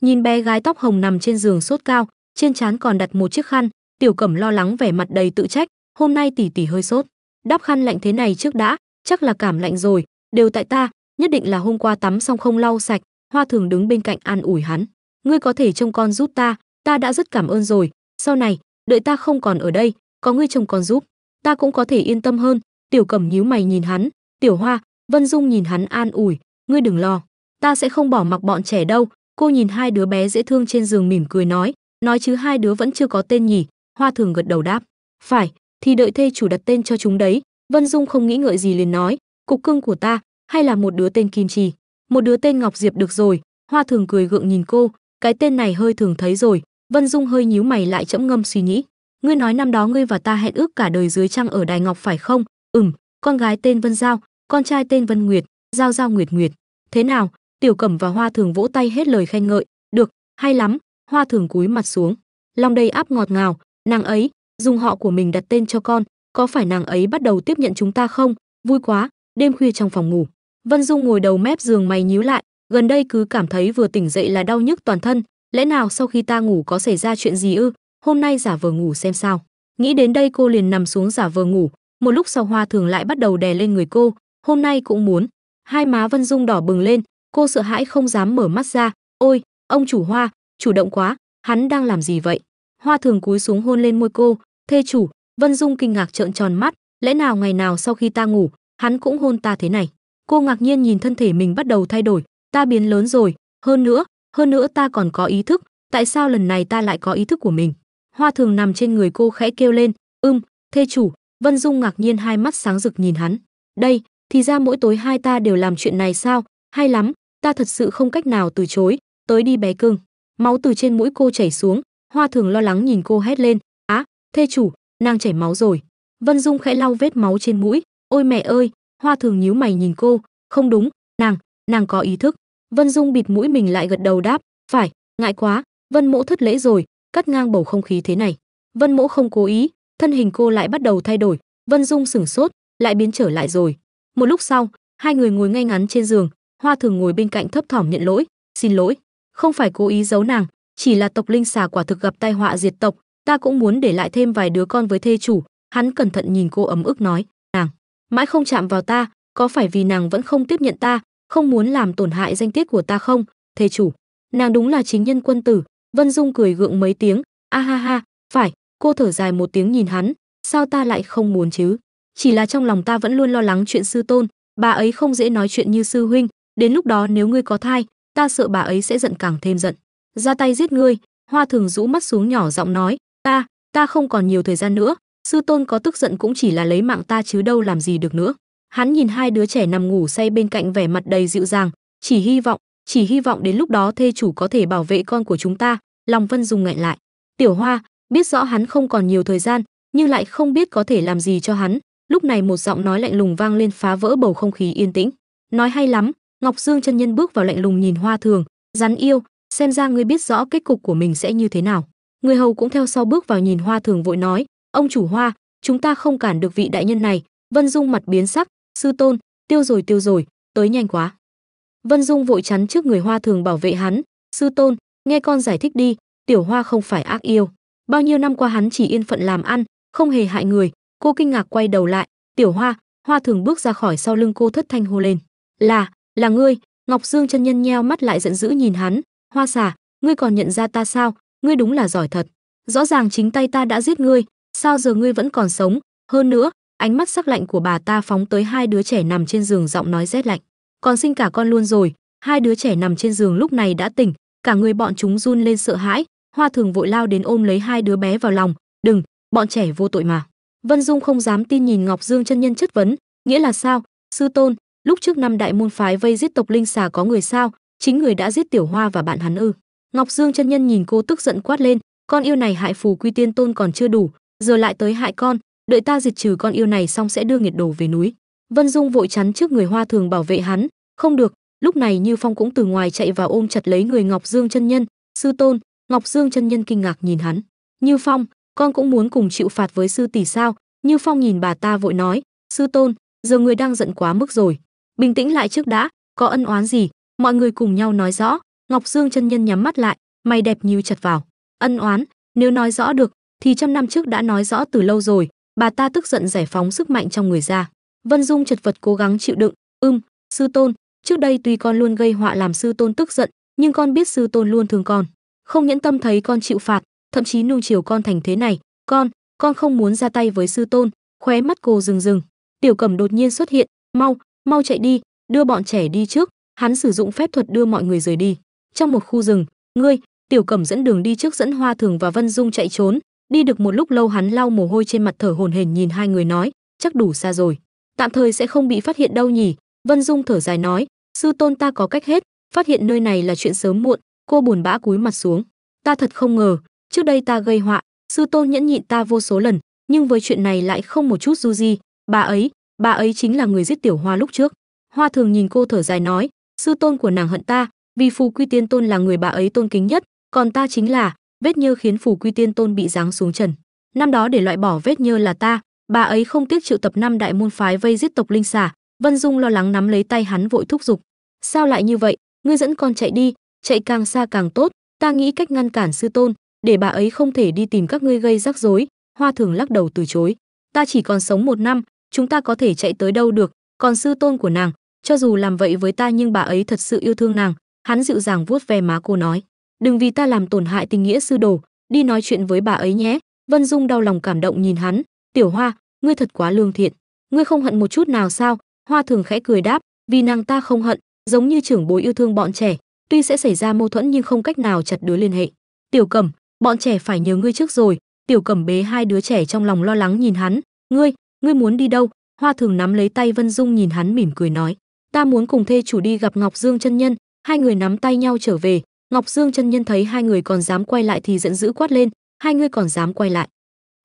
S1: Nhìn bé gái tóc hồng nằm trên giường sốt cao, trên trán còn đặt một chiếc khăn, Tiểu Cẩm lo lắng vẻ mặt đầy tự trách, hôm nay tỷ tỷ hơi sốt, đắp khăn lạnh thế này trước đã, chắc là cảm lạnh rồi, đều tại ta, nhất định là hôm qua tắm xong không lau sạch, Hoa Thường đứng bên cạnh an ủi hắn, ngươi có thể trông con giúp ta, ta đã rất cảm ơn rồi, sau này, đợi ta không còn ở đây, có ngươi trông con giúp, ta cũng có thể yên tâm hơn. Tiểu Cẩm nhíu mày nhìn hắn, Tiểu Hoa, Vân Dung nhìn hắn an ủi, ngươi đừng lo, ta sẽ không bỏ mặc bọn trẻ đâu. Cô nhìn hai đứa bé dễ thương trên giường mỉm cười nói, nói chứ hai đứa vẫn chưa có tên nhỉ? Hoa Thường gật đầu đáp, phải, thì đợi thê chủ đặt tên cho chúng đấy. Vân Dung không nghĩ ngợi gì liền nói, cục cưng của ta, hay là một đứa tên Kim Trì, một đứa tên Ngọc Diệp được rồi. Hoa Thường cười gượng nhìn cô, cái tên này hơi thường thấy rồi. Vân Dung hơi nhíu mày lại chậm ngâm suy nghĩ. Ngươi nói năm đó ngươi và ta hẹn ước cả đời dưới trăng ở Đài Ngọc phải không? Ừm, con gái tên Vân Giao, con trai tên Vân Nguyệt, Giao Giao Nguyệt Nguyệt. Thế nào? Tiểu Cẩm và Hoa Thường vỗ tay hết lời khen ngợi, được, hay lắm. Hoa Thường cúi mặt xuống, lòng đầy áp ngọt ngào, nàng ấy, dùng họ của mình đặt tên cho con, có phải nàng ấy bắt đầu tiếp nhận chúng ta không? Vui quá, đêm khuya trong phòng ngủ. Vân Dung ngồi đầu mép giường mày nhíu lại, gần đây cứ cảm thấy vừa tỉnh dậy là đau nhức toàn thân, lẽ nào sau khi ta ngủ có xảy ra chuyện gì ư? Hôm nay giả vờ ngủ xem sao. Nghĩ đến đây cô liền nằm xuống giả vờ ngủ, một lúc sau Hoa Thường lại bắt đầu đè lên người cô, hôm nay cũng muốn hai má vân dung đỏ bừng lên cô sợ hãi không dám mở mắt ra ôi ông chủ hoa chủ động quá hắn đang làm gì vậy hoa thường cúi xuống hôn lên môi cô thê chủ vân dung kinh ngạc trợn tròn mắt lẽ nào ngày nào sau khi ta ngủ hắn cũng hôn ta thế này cô ngạc nhiên nhìn thân thể mình bắt đầu thay đổi ta biến lớn rồi hơn nữa hơn nữa ta còn có ý thức tại sao lần này ta lại có ý thức của mình hoa thường nằm trên người cô khẽ kêu lên ưm thê chủ vân dung ngạc nhiên hai mắt sáng rực nhìn hắn đây thì ra mỗi tối hai ta đều làm chuyện này sao, hay lắm, ta thật sự không cách nào từ chối, tới đi bé cưng. Máu từ trên mũi cô chảy xuống, Hoa Thường lo lắng nhìn cô hét lên, "Á, thê chủ, nàng chảy máu rồi." Vân Dung khẽ lau vết máu trên mũi, "Ôi mẹ ơi." Hoa Thường nhíu mày nhìn cô, "Không đúng, nàng, nàng có ý thức." Vân Dung bịt mũi mình lại gật đầu đáp, "Phải, ngại quá, Vân Mỗ thất lễ rồi." Cắt ngang bầu không khí thế này, Vân Mỗ không cố ý, thân hình cô lại bắt đầu thay đổi, Vân Dung sửng sốt, lại biến trở lại rồi một lúc sau hai người ngồi ngay ngắn trên giường hoa thường ngồi bên cạnh thấp thỏm nhận lỗi xin lỗi không phải cố ý giấu nàng chỉ là tộc linh xà quả thực gặp tai họa diệt tộc ta cũng muốn để lại thêm vài đứa con với thê chủ hắn cẩn thận nhìn cô ấm ức nói nàng mãi không chạm vào ta có phải vì nàng vẫn không tiếp nhận ta không muốn làm tổn hại danh tiết của ta không thê chủ nàng đúng là chính nhân quân tử vân dung cười gượng mấy tiếng a ha ha phải cô thở dài một tiếng nhìn hắn sao ta lại không muốn chứ chỉ là trong lòng ta vẫn luôn lo lắng chuyện sư tôn bà ấy không dễ nói chuyện như sư huynh đến lúc đó nếu ngươi có thai ta sợ bà ấy sẽ giận càng thêm giận ra tay giết ngươi hoa thường rũ mắt xuống nhỏ giọng nói ta ta không còn nhiều thời gian nữa sư tôn có tức giận cũng chỉ là lấy mạng ta chứ đâu làm gì được nữa hắn nhìn hai đứa trẻ nằm ngủ say bên cạnh vẻ mặt đầy dịu dàng chỉ hy vọng chỉ hy vọng đến lúc đó thê chủ có thể bảo vệ con của chúng ta lòng vân dùng ngạnh lại tiểu hoa biết rõ hắn không còn nhiều thời gian nhưng lại không biết có thể làm gì cho hắn lúc này một giọng nói lạnh lùng vang lên phá vỡ bầu không khí yên tĩnh nói hay lắm ngọc dương chân nhân bước vào lạnh lùng nhìn hoa thường rắn yêu xem ra ngươi biết rõ kết cục của mình sẽ như thế nào người hầu cũng theo sau bước vào nhìn hoa thường vội nói ông chủ hoa chúng ta không cản được vị đại nhân này vân dung mặt biến sắc sư tôn tiêu rồi tiêu rồi tới nhanh quá vân dung vội chắn trước người hoa thường bảo vệ hắn sư tôn nghe con giải thích đi tiểu hoa không phải ác yêu bao nhiêu năm qua hắn chỉ yên phận làm ăn không hề hại người cô kinh ngạc quay đầu lại tiểu hoa hoa thường bước ra khỏi sau lưng cô thất thanh hô lên là là ngươi ngọc dương chân nhân nheo mắt lại giận dữ nhìn hắn hoa xà ngươi còn nhận ra ta sao ngươi đúng là giỏi thật rõ ràng chính tay ta đã giết ngươi sao giờ ngươi vẫn còn sống hơn nữa ánh mắt sắc lạnh của bà ta phóng tới hai đứa trẻ nằm trên giường giọng nói rét lạnh còn sinh cả con luôn rồi hai đứa trẻ nằm trên giường lúc này đã tỉnh cả người bọn chúng run lên sợ hãi hoa thường vội lao đến ôm lấy hai đứa bé vào lòng đừng bọn trẻ vô tội mà Vân Dung không dám tin nhìn Ngọc Dương chân nhân chất vấn, nghĩa là sao? Sư tôn, lúc trước năm đại môn phái vây giết tộc linh xà có người sao? Chính người đã giết Tiểu Hoa và bạn hắn ư? Ngọc Dương chân nhân nhìn cô tức giận quát lên, con yêu này hại phù quy tiên tôn còn chưa đủ, giờ lại tới hại con, đợi ta diệt trừ con yêu này xong sẽ đưa nghiệt đồ về núi. Vân Dung vội chắn trước người Hoa Thường bảo vệ hắn, không được, lúc này Như Phong cũng từ ngoài chạy vào ôm chặt lấy người Ngọc Dương chân nhân, sư tôn, Ngọc Dương chân nhân kinh ngạc nhìn hắn. Như Phong, con cũng muốn cùng chịu phạt với sư tỷ sao như phong nhìn bà ta vội nói sư tôn giờ người đang giận quá mức rồi bình tĩnh lại trước đã có ân oán gì mọi người cùng nhau nói rõ ngọc dương chân nhân nhắm mắt lại mày đẹp như chặt vào ân oán nếu nói rõ được thì trăm năm trước đã nói rõ từ lâu rồi bà ta tức giận giải phóng sức mạnh trong người ra vân dung chật vật cố gắng chịu đựng ưm sư tôn trước đây tuy con luôn gây họa làm sư tôn tức giận nhưng con biết sư tôn luôn thương con không nhẫn tâm thấy con chịu phạt thậm chí nuông chiều con thành thế này con con không muốn ra tay với sư tôn khóe mắt cô rừng rừng tiểu cẩm đột nhiên xuất hiện mau mau chạy đi đưa bọn trẻ đi trước hắn sử dụng phép thuật đưa mọi người rời đi trong một khu rừng ngươi tiểu cẩm dẫn đường đi trước dẫn hoa thường và vân dung chạy trốn đi được một lúc lâu hắn lau mồ hôi trên mặt thở hổn hển nhìn hai người nói chắc đủ xa rồi tạm thời sẽ không bị phát hiện đâu nhỉ vân dung thở dài nói sư tôn ta có cách hết phát hiện nơi này là chuyện sớm muộn cô buồn bã cúi mặt xuống ta thật không ngờ trước đây ta gây họa sư tôn nhẫn nhịn ta vô số lần nhưng với chuyện này lại không một chút du di bà ấy bà ấy chính là người giết tiểu hoa lúc trước hoa thường nhìn cô thở dài nói sư tôn của nàng hận ta vì phù quy tiên tôn là người bà ấy tôn kính nhất còn ta chính là vết nhơ khiến phù quy tiên tôn bị giáng xuống trần năm đó để loại bỏ vết nhơ là ta bà ấy không tiếc triệu tập năm đại môn phái vây giết tộc linh xà vân dung lo lắng nắm lấy tay hắn vội thúc giục sao lại như vậy ngươi dẫn con chạy đi chạy càng xa càng tốt ta nghĩ cách ngăn cản sư tôn để bà ấy không thể đi tìm các ngươi gây rắc rối hoa thường lắc đầu từ chối ta chỉ còn sống một năm chúng ta có thể chạy tới đâu được còn sư tôn của nàng cho dù làm vậy với ta nhưng bà ấy thật sự yêu thương nàng hắn dịu dàng vuốt ve má cô nói đừng vì ta làm tổn hại tình nghĩa sư đồ đi nói chuyện với bà ấy nhé vân dung đau lòng cảm động nhìn hắn tiểu hoa ngươi thật quá lương thiện ngươi không hận một chút nào sao hoa thường khẽ cười đáp vì nàng ta không hận giống như trưởng bối yêu thương bọn trẻ tuy sẽ xảy ra mâu thuẫn nhưng không cách nào chặt đứa liên hệ tiểu cẩm bọn trẻ phải nhớ ngươi trước rồi tiểu cẩm bế hai đứa trẻ trong lòng lo lắng nhìn hắn ngươi ngươi muốn đi đâu hoa thường nắm lấy tay vân dung nhìn hắn mỉm cười nói ta muốn cùng thê chủ đi gặp ngọc dương chân nhân hai người nắm tay nhau trở về ngọc dương chân nhân thấy hai người còn dám quay lại thì giận dữ quát lên hai ngươi còn dám quay lại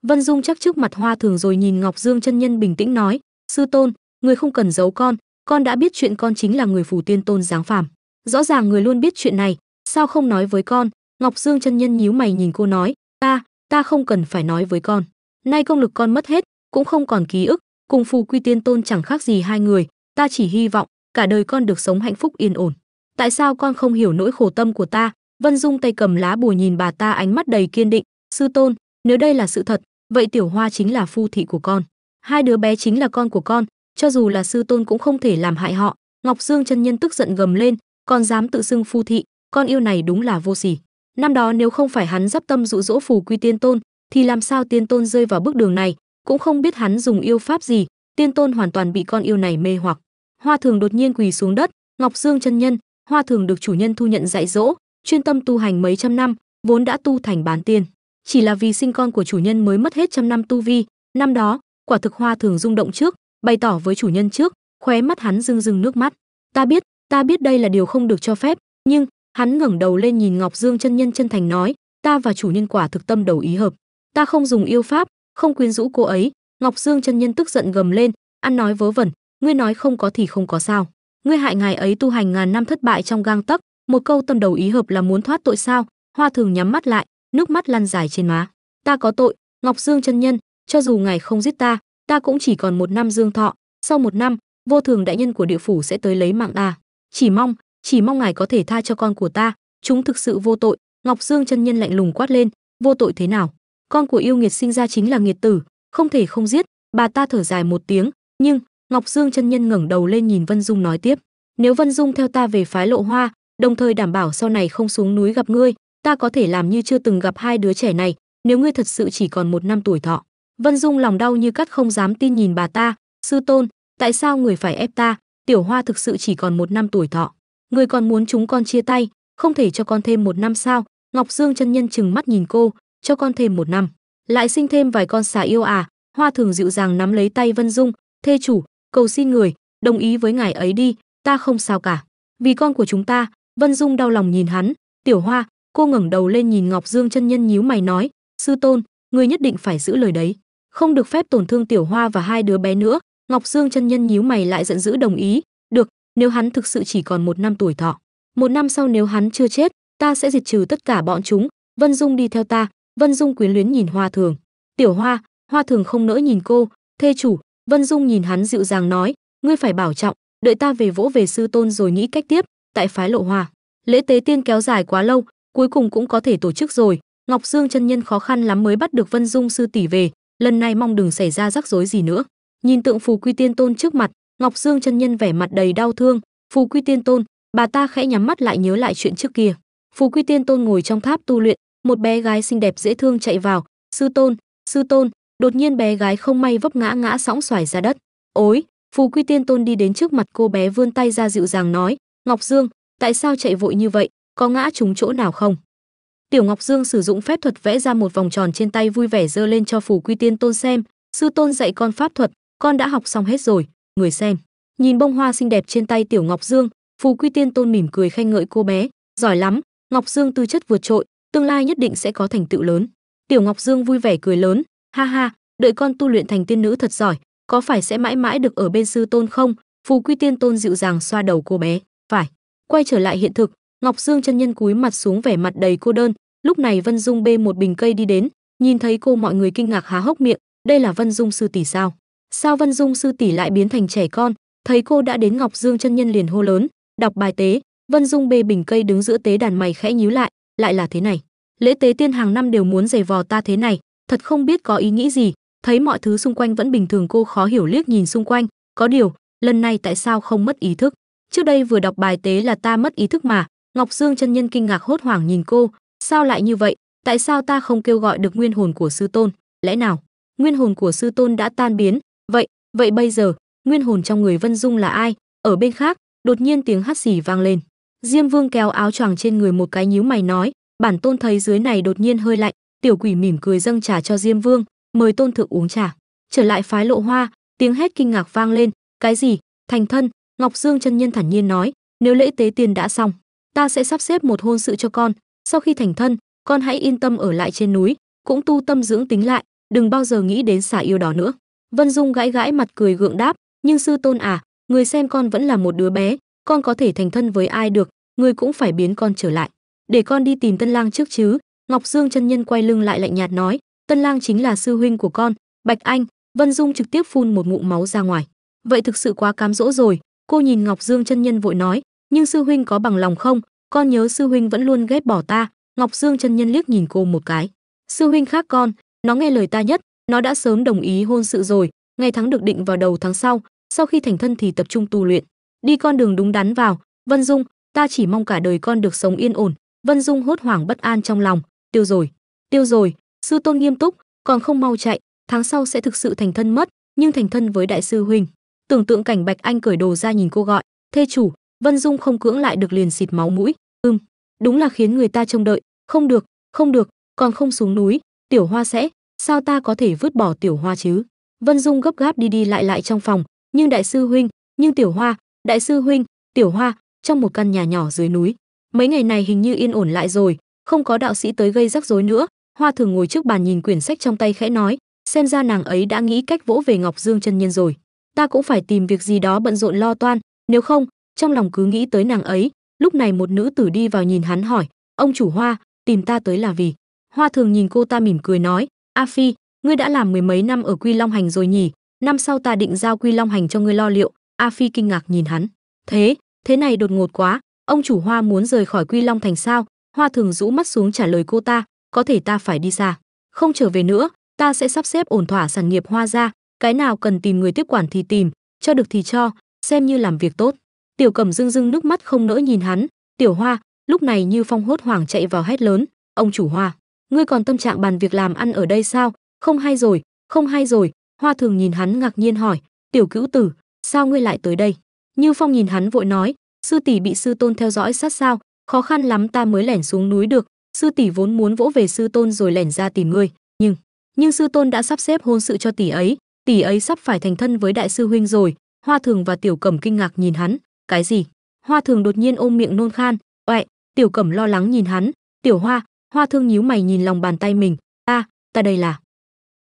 S1: vân dung chắc trước mặt hoa thường rồi nhìn ngọc dương chân nhân bình tĩnh nói sư tôn người không cần giấu con con đã biết chuyện con chính là người phù tiên tôn giáng phàm rõ ràng người luôn biết chuyện này sao không nói với con Ngọc Dương chân nhân nhíu mày nhìn cô nói, "Ta, ta không cần phải nói với con. Nay công lực con mất hết, cũng không còn ký ức, cùng phù quy tiên tôn chẳng khác gì hai người, ta chỉ hy vọng cả đời con được sống hạnh phúc yên ổn. Tại sao con không hiểu nỗi khổ tâm của ta?" Vân Dung tay cầm lá bùa nhìn bà ta ánh mắt đầy kiên định, "Sư tôn, nếu đây là sự thật, vậy tiểu hoa chính là phu thị của con. Hai đứa bé chính là con của con, cho dù là sư tôn cũng không thể làm hại họ." Ngọc Dương chân nhân tức giận gầm lên, "Con dám tự xưng phu thị, con yêu này đúng là vô sỉ." Năm đó nếu không phải hắn dắp tâm dụ dỗ phù quy tiên tôn, thì làm sao tiên tôn rơi vào bước đường này, cũng không biết hắn dùng yêu pháp gì, tiên tôn hoàn toàn bị con yêu này mê hoặc. Hoa Thường đột nhiên quỳ xuống đất, Ngọc Dương chân nhân, Hoa Thường được chủ nhân thu nhận dạy dỗ, chuyên tâm tu hành mấy trăm năm, vốn đã tu thành bán tiên, chỉ là vì sinh con của chủ nhân mới mất hết trăm năm tu vi, năm đó, quả thực Hoa Thường rung động trước, bày tỏ với chủ nhân trước, khóe mắt hắn rưng rưng nước mắt. Ta biết, ta biết đây là điều không được cho phép, nhưng Hắn ngẩng đầu lên nhìn Ngọc Dương chân nhân chân thành nói, ta và chủ nhân quả thực tâm đầu ý hợp, ta không dùng yêu pháp, không quyến rũ cô ấy. Ngọc Dương chân nhân tức giận gầm lên, ăn nói vớ vẩn, ngươi nói không có thì không có sao, ngươi hại ngài ấy tu hành ngàn năm thất bại trong gang tấc, một câu tâm đầu ý hợp là muốn thoát tội sao? Hoa Thường nhắm mắt lại, nước mắt lăn dài trên má. Ta có tội, Ngọc Dương chân nhân, cho dù ngài không giết ta, ta cũng chỉ còn một năm dương thọ, sau một năm, vô thường đại nhân của địa phủ sẽ tới lấy mạng ta. Chỉ mong chỉ mong ngài có thể tha cho con của ta, chúng thực sự vô tội." Ngọc Dương chân nhân lạnh lùng quát lên, "Vô tội thế nào? Con của yêu nghiệt sinh ra chính là nghiệt tử, không thể không giết." Bà ta thở dài một tiếng, nhưng Ngọc Dương chân nhân ngẩng đầu lên nhìn Vân Dung nói tiếp, "Nếu Vân Dung theo ta về phái Lộ Hoa, đồng thời đảm bảo sau này không xuống núi gặp ngươi, ta có thể làm như chưa từng gặp hai đứa trẻ này, nếu ngươi thật sự chỉ còn một năm tuổi thọ." Vân Dung lòng đau như cắt không dám tin nhìn bà ta, "Sư tôn, tại sao người phải ép ta? Tiểu Hoa thực sự chỉ còn một năm tuổi thọ." người còn muốn chúng con chia tay không thể cho con thêm một năm sao ngọc dương chân nhân chừng mắt nhìn cô cho con thêm một năm lại sinh thêm vài con xà yêu à hoa thường dịu dàng nắm lấy tay vân dung thê chủ cầu xin người đồng ý với ngài ấy đi ta không sao cả vì con của chúng ta vân dung đau lòng nhìn hắn tiểu hoa cô ngẩng đầu lên nhìn ngọc dương chân nhân nhíu mày nói sư tôn người nhất định phải giữ lời đấy không được phép tổn thương tiểu hoa và hai đứa bé nữa ngọc dương chân nhân nhíu mày lại giận dữ đồng ý nếu hắn thực sự chỉ còn một năm tuổi thọ một năm sau nếu hắn chưa chết ta sẽ diệt trừ tất cả bọn chúng vân dung đi theo ta vân dung quyến luyến nhìn hoa thường tiểu hoa hoa thường không nỡ nhìn cô thê chủ vân dung nhìn hắn dịu dàng nói ngươi phải bảo trọng đợi ta về vỗ về sư tôn rồi nghĩ cách tiếp tại phái lộ hoa lễ tế tiên kéo dài quá lâu cuối cùng cũng có thể tổ chức rồi ngọc dương chân nhân khó khăn lắm mới bắt được vân dung sư tỷ về lần này mong đừng xảy ra rắc rối gì nữa nhìn tượng phù quy tiên tôn trước mặt Ngọc Dương chân nhân vẻ mặt đầy đau thương, "Phù Quy Tiên Tôn, bà ta khẽ nhắm mắt lại nhớ lại chuyện trước kia." Phù Quy Tiên Tôn ngồi trong tháp tu luyện, một bé gái xinh đẹp dễ thương chạy vào, "Sư tôn, sư tôn!" Đột nhiên bé gái không may vấp ngã ngã sóng xoài ra đất. "Ối!" Phù Quy Tiên Tôn đi đến trước mặt cô bé vươn tay ra dịu dàng nói, "Ngọc Dương, tại sao chạy vội như vậy, có ngã trúng chỗ nào không?" Tiểu Ngọc Dương sử dụng phép thuật vẽ ra một vòng tròn trên tay vui vẻ giơ lên cho Phù Quy Tiên Tôn xem, "Sư tôn dạy con pháp thuật, con đã học xong hết rồi." người xem nhìn bông hoa xinh đẹp trên tay tiểu ngọc dương phù quy tiên tôn mỉm cười khen ngợi cô bé giỏi lắm ngọc dương tư chất vượt trội tương lai nhất định sẽ có thành tựu lớn tiểu ngọc dương vui vẻ cười lớn ha ha đợi con tu luyện thành tiên nữ thật giỏi có phải sẽ mãi mãi được ở bên sư tôn không phù quy tiên tôn dịu dàng xoa đầu cô bé phải quay trở lại hiện thực ngọc dương chân nhân cúi mặt xuống vẻ mặt đầy cô đơn lúc này vân dung bê một bình cây đi đến nhìn thấy cô mọi người kinh ngạc há hốc miệng đây là vân dung sư tỷ sao sao Vân Dung sư tỷ lại biến thành trẻ con, thấy cô đã đến Ngọc Dương chân nhân liền hô lớn, đọc bài tế, Vân Dung bê bình cây đứng giữa tế đàn mày khẽ nhíu lại, lại là thế này. Lễ tế tiên hàng năm đều muốn giày vò ta thế này, thật không biết có ý nghĩ gì, thấy mọi thứ xung quanh vẫn bình thường cô khó hiểu liếc nhìn xung quanh, có điều, lần này tại sao không mất ý thức? Trước đây vừa đọc bài tế là ta mất ý thức mà, Ngọc Dương chân nhân kinh ngạc hốt hoảng nhìn cô, sao lại như vậy, tại sao ta không kêu gọi được nguyên hồn của sư tôn, lẽ nào? Nguyên hồn của sư tôn đã tan biến, Vậy, vậy bây giờ, nguyên hồn trong người Vân Dung là ai? Ở bên khác, đột nhiên tiếng hát xỉ vang lên. Diêm Vương kéo áo choàng trên người một cái nhíu mày nói, bản tôn thấy dưới này đột nhiên hơi lạnh, tiểu quỷ mỉm cười dâng trà cho Diêm Vương, mời tôn thượng uống trà. Trở lại phái Lộ Hoa, tiếng hét kinh ngạc vang lên, cái gì? Thành thân, Ngọc Dương chân nhân thản nhiên nói, nếu lễ tế tiền đã xong, ta sẽ sắp xếp một hôn sự cho con, sau khi thành thân, con hãy yên tâm ở lại trên núi, cũng tu tâm dưỡng tính lại, đừng bao giờ nghĩ đến xả yêu đó nữa. Vân Dung gãi gãi mặt cười gượng đáp, nhưng sư tôn à, người xem con vẫn là một đứa bé, con có thể thành thân với ai được, người cũng phải biến con trở lại. Để con đi tìm tân lang trước chứ. Ngọc Dương chân nhân quay lưng lại lạnh nhạt nói, tân lang chính là sư huynh của con, Bạch Anh, Vân Dung trực tiếp phun một ngụm máu ra ngoài. Vậy thực sự quá cám dỗ rồi, cô nhìn Ngọc Dương chân nhân vội nói, nhưng sư huynh có bằng lòng không, con nhớ sư huynh vẫn luôn ghét bỏ ta. Ngọc Dương chân nhân liếc nhìn cô một cái. Sư huynh khác con, nó nghe lời ta nhất, nó đã sớm đồng ý hôn sự rồi, ngày tháng được định vào đầu tháng sau, sau khi thành thân thì tập trung tu luyện, đi con đường đúng đắn vào, Vân Dung, ta chỉ mong cả đời con được sống yên ổn. Vân Dung hốt hoảng bất an trong lòng, tiêu rồi, tiêu rồi, sư tôn nghiêm túc, còn không mau chạy, tháng sau sẽ thực sự thành thân mất, nhưng thành thân với đại sư huynh. Tưởng tượng cảnh Bạch Anh cởi đồ ra nhìn cô gọi, "Thê chủ." Vân Dung không cưỡng lại được liền xịt máu mũi, "Ừm, đúng là khiến người ta trông đợi, không được, không được, còn không xuống núi, tiểu hoa sẽ sao ta có thể vứt bỏ tiểu hoa chứ vân dung gấp gáp đi đi lại lại trong phòng nhưng đại sư huynh nhưng tiểu hoa đại sư huynh tiểu hoa trong một căn nhà nhỏ dưới núi mấy ngày này hình như yên ổn lại rồi không có đạo sĩ tới gây rắc rối nữa hoa thường ngồi trước bàn nhìn quyển sách trong tay khẽ nói xem ra nàng ấy đã nghĩ cách vỗ về ngọc dương chân nhân rồi ta cũng phải tìm việc gì đó bận rộn lo toan nếu không trong lòng cứ nghĩ tới nàng ấy lúc này một nữ tử đi vào nhìn hắn hỏi ông chủ hoa tìm ta tới là vì hoa thường nhìn cô ta mỉm cười nói a phi ngươi đã làm mười mấy năm ở quy long hành rồi nhỉ năm sau ta định giao quy long hành cho ngươi lo liệu a phi kinh ngạc nhìn hắn thế thế này đột ngột quá ông chủ hoa muốn rời khỏi quy long thành sao hoa thường rũ mắt xuống trả lời cô ta có thể ta phải đi xa không trở về nữa ta sẽ sắp xếp ổn thỏa sản nghiệp hoa ra cái nào cần tìm người tiếp quản thì tìm cho được thì cho xem như làm việc tốt tiểu Cẩm dưng dưng nước mắt không nỡ nhìn hắn tiểu hoa lúc này như phong hốt hoảng chạy vào hét lớn ông chủ hoa ngươi còn tâm trạng bàn việc làm ăn ở đây sao? Không hay rồi, không hay rồi." Hoa Thường nhìn hắn ngạc nhiên hỏi, "Tiểu Cữu Tử, sao ngươi lại tới đây?" Như Phong nhìn hắn vội nói, "Sư tỷ bị sư tôn theo dõi sát sao, khó khăn lắm ta mới lẻn xuống núi được, sư tỷ vốn muốn vỗ về sư tôn rồi lẻn ra tìm ngươi, nhưng nhưng sư tôn đã sắp xếp hôn sự cho tỷ ấy, tỷ ấy sắp phải thành thân với đại sư huynh rồi." Hoa Thường và Tiểu Cẩm kinh ngạc nhìn hắn, "Cái gì?" Hoa Thường đột nhiên ôm miệng nôn khan, "Oẹ." Tiểu Cẩm lo lắng nhìn hắn, "Tiểu Hoa, hoa thương nhíu mày nhìn lòng bàn tay mình ta ta đây là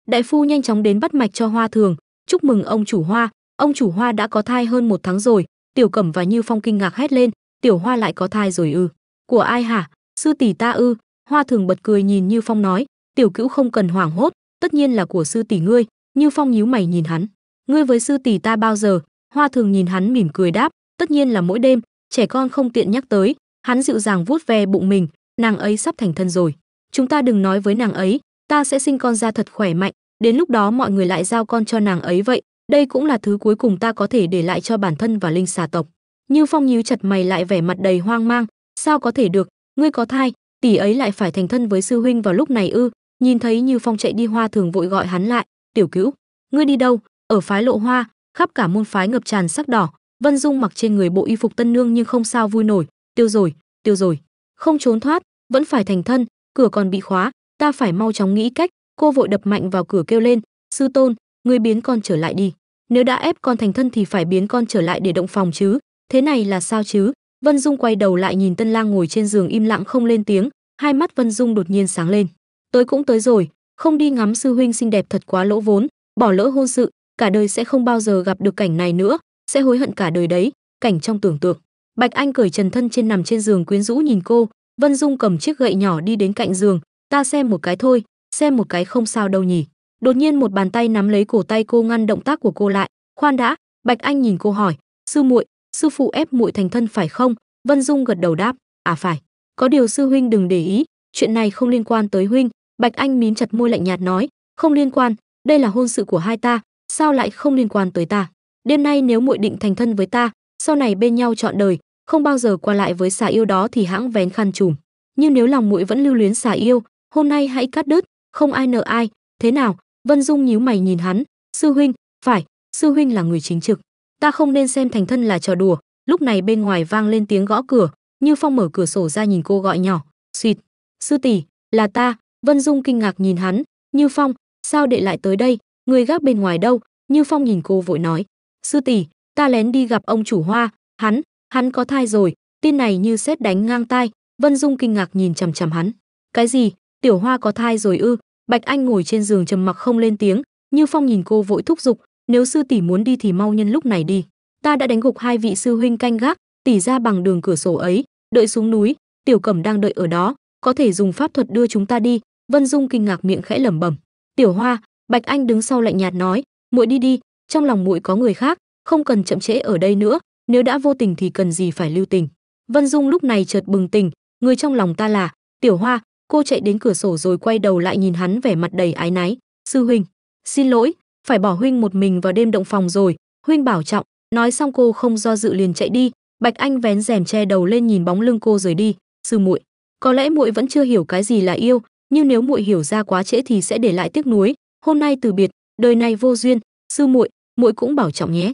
S1: đại phu nhanh chóng đến bắt mạch cho hoa thường chúc mừng ông chủ hoa ông chủ hoa đã có thai hơn một tháng rồi tiểu cẩm và như phong kinh ngạc hét lên tiểu hoa lại có thai rồi ư của ai hả sư tỷ ta ư hoa thường bật cười nhìn như phong nói tiểu cữu không cần hoảng hốt tất nhiên là của sư tỷ ngươi như phong nhíu mày nhìn hắn ngươi với sư tỷ ta bao giờ hoa thường nhìn hắn mỉm cười đáp tất nhiên là mỗi đêm trẻ con không tiện nhắc tới hắn dịu dàng vuốt ve bụng mình nàng ấy sắp thành thân rồi chúng ta đừng nói với nàng ấy ta sẽ sinh con ra thật khỏe mạnh đến lúc đó mọi người lại giao con cho nàng ấy vậy đây cũng là thứ cuối cùng ta có thể để lại cho bản thân và linh xà tộc như phong nhíu chặt mày lại vẻ mặt đầy hoang mang sao có thể được ngươi có thai tỷ ấy lại phải thành thân với sư huynh vào lúc này ư nhìn thấy như phong chạy đi hoa thường vội gọi hắn lại tiểu cữu ngươi đi đâu ở phái lộ hoa khắp cả môn phái ngập tràn sắc đỏ vân dung mặc trên người bộ y phục tân nương nhưng không sao vui nổi tiêu rồi tiêu rồi không trốn thoát vẫn phải thành thân cửa còn bị khóa ta phải mau chóng nghĩ cách cô vội đập mạnh vào cửa kêu lên sư tôn người biến con trở lại đi nếu đã ép con thành thân thì phải biến con trở lại để động phòng chứ thế này là sao chứ vân dung quay đầu lại nhìn tân lang ngồi trên giường im lặng không lên tiếng hai mắt vân dung đột nhiên sáng lên tới cũng tới rồi không đi ngắm sư huynh xinh đẹp thật quá lỗ vốn bỏ lỡ hôn sự cả đời sẽ không bao giờ gặp được cảnh này nữa sẽ hối hận cả đời đấy cảnh trong tưởng tượng Bạch Anh cởi trần thân trên nằm trên giường quyến rũ nhìn cô, Vân Dung cầm chiếc gậy nhỏ đi đến cạnh giường, ta xem một cái thôi, xem một cái không sao đâu nhỉ. Đột nhiên một bàn tay nắm lấy cổ tay cô ngăn động tác của cô lại, khoan đã, Bạch Anh nhìn cô hỏi, sư muội, sư phụ ép muội thành thân phải không? Vân Dung gật đầu đáp, à phải, có điều sư huynh đừng để ý, chuyện này không liên quan tới huynh, Bạch Anh mím chặt môi lạnh nhạt nói, không liên quan, đây là hôn sự của hai ta, sao lại không liên quan tới ta? Đêm nay nếu muội định thành thân với ta, sau này bên nhau chọn đời, không bao giờ qua lại với xà yêu đó thì hãng vén khăn chùm nhưng nếu lòng mũi vẫn lưu luyến xà yêu hôm nay hãy cắt đứt không ai nợ ai thế nào vân dung nhíu mày nhìn hắn sư huynh phải sư huynh là người chính trực ta không nên xem thành thân là trò đùa lúc này bên ngoài vang lên tiếng gõ cửa như phong mở cửa sổ ra nhìn cô gọi nhỏ suỵt sư tỷ là ta vân dung kinh ngạc nhìn hắn như phong sao đệ lại tới đây người gác bên ngoài đâu như phong nhìn cô vội nói sư tỷ ta lén đi gặp ông chủ hoa hắn Hắn có thai rồi, tin này như xét đánh ngang tai, Vân Dung kinh ngạc nhìn chằm chằm hắn. Cái gì? Tiểu Hoa có thai rồi ư? Bạch Anh ngồi trên giường trầm mặc không lên tiếng, Như Phong nhìn cô vội thúc giục, nếu sư tỷ muốn đi thì mau nhân lúc này đi, ta đã đánh gục hai vị sư huynh canh gác, tỷ ra bằng đường cửa sổ ấy, đợi xuống núi, Tiểu Cẩm đang đợi ở đó, có thể dùng pháp thuật đưa chúng ta đi." Vân Dung kinh ngạc miệng khẽ lẩm bẩm. "Tiểu Hoa," Bạch Anh đứng sau lạnh nhạt nói, "Muội đi đi, trong lòng muội có người khác, không cần chậm trễ ở đây nữa, nếu đã vô tình thì cần gì phải lưu tình vân dung lúc này chợt bừng tỉnh người trong lòng ta là tiểu hoa cô chạy đến cửa sổ rồi quay đầu lại nhìn hắn vẻ mặt đầy ái náy sư huynh xin lỗi phải bỏ huynh một mình vào đêm động phòng rồi huynh bảo trọng nói xong cô không do dự liền chạy đi bạch anh vén rèm che đầu lên nhìn bóng lưng cô rời đi sư muội có lẽ muội vẫn chưa hiểu cái gì là yêu nhưng nếu muội hiểu ra quá trễ thì sẽ để lại tiếc nuối hôm nay từ biệt đời này vô duyên sư muội muội cũng bảo trọng nhé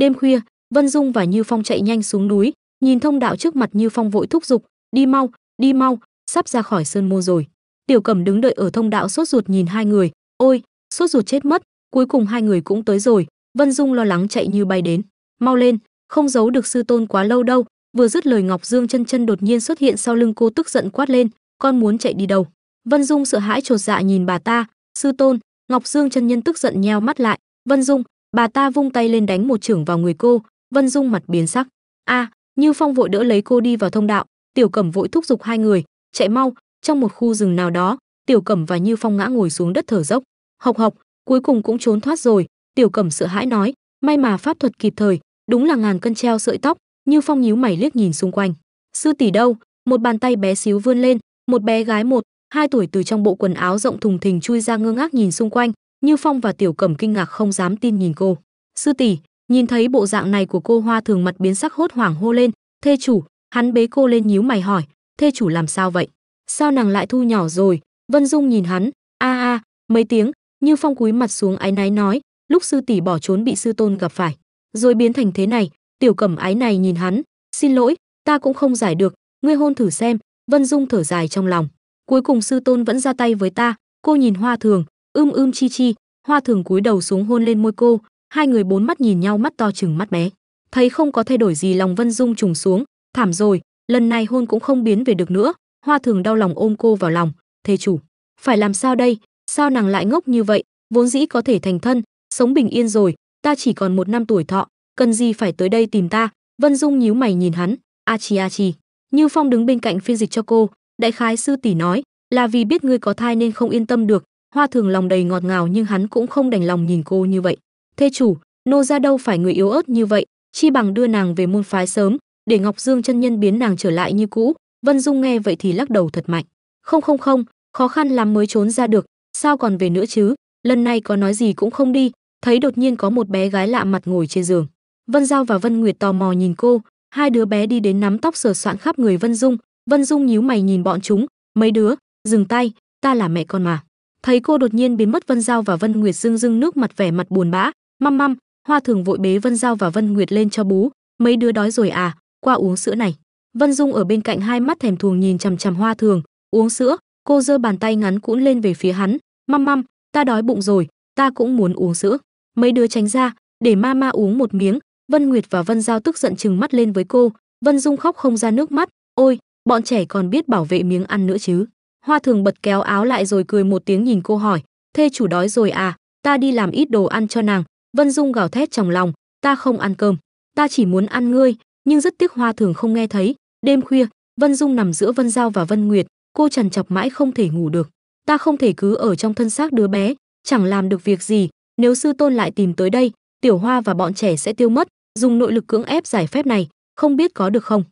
S1: đêm khuya Vân Dung và Như Phong chạy nhanh xuống núi, nhìn thông đạo trước mặt Như Phong vội thúc giục, "Đi mau, đi mau, sắp ra khỏi sơn môn rồi." Tiểu Cẩm đứng đợi ở thông đạo sốt ruột nhìn hai người, "Ôi, sốt ruột chết mất, cuối cùng hai người cũng tới rồi." Vân Dung lo lắng chạy như bay đến, "Mau lên, không giấu được sư tôn quá lâu đâu." Vừa dứt lời Ngọc Dương chân chân đột nhiên xuất hiện sau lưng cô tức giận quát lên, "Con muốn chạy đi đâu?" Vân Dung sợ hãi trột dạ nhìn bà ta, "Sư tôn." Ngọc Dương chân nhân tức giận nheo mắt lại, "Vân Dung." Bà ta vung tay lên đánh một chưởng vào người cô, Vân Dung mặt biến sắc. A, Như Phong vội đỡ lấy cô đi vào thông đạo, Tiểu Cẩm vội thúc giục hai người, chạy mau, trong một khu rừng nào đó, Tiểu Cẩm và Như Phong ngã ngồi xuống đất thở dốc. Học học, cuối cùng cũng trốn thoát rồi, Tiểu Cẩm sợ hãi nói, may mà pháp thuật kịp thời, đúng là ngàn cân treo sợi tóc, Như Phong nhíu mày liếc nhìn xung quanh. Sư tỷ đâu? Một bàn tay bé xíu vươn lên, một bé gái một, hai tuổi từ trong bộ quần áo rộng thùng thình chui ra ngơ ngác nhìn xung quanh, Như Phong và Tiểu Cẩm kinh ngạc không dám tin nhìn cô. Sư tỷ, Nhìn thấy bộ dạng này của cô Hoa Thường mặt biến sắc hốt hoảng hô lên, "Thê chủ!" Hắn bế cô lên nhíu mày hỏi, "Thê chủ làm sao vậy? Sao nàng lại thu nhỏ rồi?" Vân Dung nhìn hắn, "A a." mấy tiếng, Như Phong cúi mặt xuống ái náy nói, "Lúc sư tỷ bỏ trốn bị sư tôn gặp phải, rồi biến thành thế này." Tiểu Cẩm ái này nhìn hắn, "Xin lỗi, ta cũng không giải được, ngươi hôn thử xem." Vân Dung thở dài trong lòng, cuối cùng sư tôn vẫn ra tay với ta, cô nhìn Hoa Thường, ưm ưm chi chi, Hoa Thường cúi đầu xuống hôn lên môi cô, hai người bốn mắt nhìn nhau mắt to chừng mắt bé thấy không có thay đổi gì lòng vân dung trùng xuống thảm rồi lần này hôn cũng không biến về được nữa hoa thường đau lòng ôm cô vào lòng thề chủ phải làm sao đây sao nàng lại ngốc như vậy vốn dĩ có thể thành thân sống bình yên rồi ta chỉ còn một năm tuổi thọ cần gì phải tới đây tìm ta vân dung nhíu mày nhìn hắn a chi a chi như phong đứng bên cạnh phiên dịch cho cô đại khái sư tỷ nói là vì biết ngươi có thai nên không yên tâm được hoa thường lòng đầy ngọt ngào nhưng hắn cũng không đành lòng nhìn cô như vậy thê chủ nô ra đâu phải người yếu ớt như vậy chi bằng đưa nàng về môn phái sớm để ngọc dương chân nhân biến nàng trở lại như cũ vân dung nghe vậy thì lắc đầu thật mạnh không không không khó khăn lắm mới trốn ra được sao còn về nữa chứ lần này có nói gì cũng không đi thấy đột nhiên có một bé gái lạ mặt ngồi trên giường vân giao và vân nguyệt tò mò nhìn cô hai đứa bé đi đến nắm tóc sửa soạn khắp người vân dung vân dung nhíu mày nhìn bọn chúng mấy đứa dừng tay ta là mẹ con mà thấy cô đột nhiên biến mất vân giao và vân nguyệt dưng dưng nước mặt vẻ mặt buồn bã măm măm hoa thường vội bế vân giao và vân nguyệt lên cho bú mấy đứa đói rồi à qua uống sữa này vân dung ở bên cạnh hai mắt thèm thuồng nhìn chằm chằm hoa thường uống sữa cô giơ bàn tay ngắn cũng lên về phía hắn măm măm ta đói bụng rồi ta cũng muốn uống sữa mấy đứa tránh ra để Mama uống một miếng vân nguyệt và vân giao tức giận chừng mắt lên với cô vân dung khóc không ra nước mắt ôi bọn trẻ còn biết bảo vệ miếng ăn nữa chứ hoa thường bật kéo áo lại rồi cười một tiếng nhìn cô hỏi thê chủ đói rồi à ta đi làm ít đồ ăn cho nàng Vân Dung gào thét trong lòng, ta không ăn cơm, ta chỉ muốn ăn ngươi, nhưng rất tiếc Hoa Thường không nghe thấy. Đêm khuya, Vân Dung nằm giữa Vân Giao và Vân Nguyệt, cô trằn chọc mãi không thể ngủ được. Ta không thể cứ ở trong thân xác đứa bé, chẳng làm được việc gì, nếu sư tôn lại tìm tới đây, tiểu hoa và bọn trẻ sẽ tiêu mất, dùng nội lực cưỡng ép giải phép này, không biết có được không.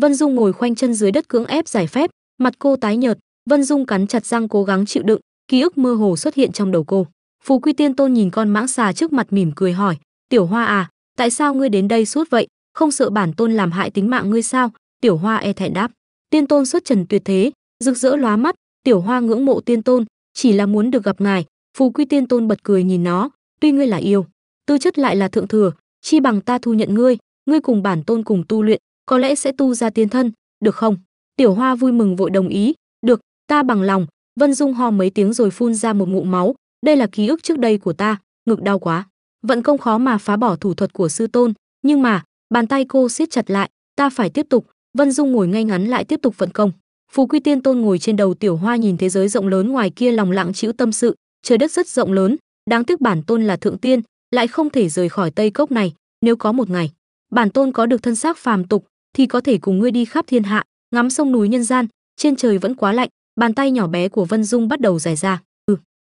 S1: Vân Dung ngồi khoanh chân dưới đất cưỡng ép giải phép, mặt cô tái nhợt, Vân Dung cắn chặt răng cố gắng chịu đựng, ký ức mơ hồ xuất hiện trong đầu cô. Phù Quy Tiên Tôn nhìn con mãng xà trước mặt mỉm cười hỏi, "Tiểu Hoa à, tại sao ngươi đến đây suốt vậy, không sợ bản tôn làm hại tính mạng ngươi sao?" Tiểu Hoa e thẹn đáp, "Tiên Tôn xuất trần tuyệt thế, rực rỡ lóa mắt, Tiểu Hoa ngưỡng mộ Tiên Tôn, chỉ là muốn được gặp ngài." Phù Quy Tiên Tôn bật cười nhìn nó, "Tuy ngươi là yêu, tư chất lại là thượng thừa, chi bằng ta thu nhận ngươi, ngươi cùng bản tôn cùng tu luyện, có lẽ sẽ tu ra tiên thân, được không?" Tiểu Hoa vui mừng vội đồng ý, "Được, ta bằng lòng." Vân Dung ho mấy tiếng rồi phun ra một ngụm máu, đây là ký ức trước đây của ta ngực đau quá vận công khó mà phá bỏ thủ thuật của sư tôn nhưng mà bàn tay cô siết chặt lại ta phải tiếp tục vân dung ngồi ngay ngắn lại tiếp tục vận công phù quy tiên tôn ngồi trên đầu tiểu hoa nhìn thế giới rộng lớn ngoài kia lòng lặng chữ tâm sự trời đất rất rộng lớn đáng tiếc bản tôn là thượng tiên lại không thể rời khỏi tây cốc này nếu có một ngày bản tôn có được thân xác phàm tục thì có thể cùng ngươi đi khắp thiên hạ ngắm sông núi nhân gian trên trời vẫn quá lạnh bàn tay nhỏ bé của vân dung bắt đầu dài ra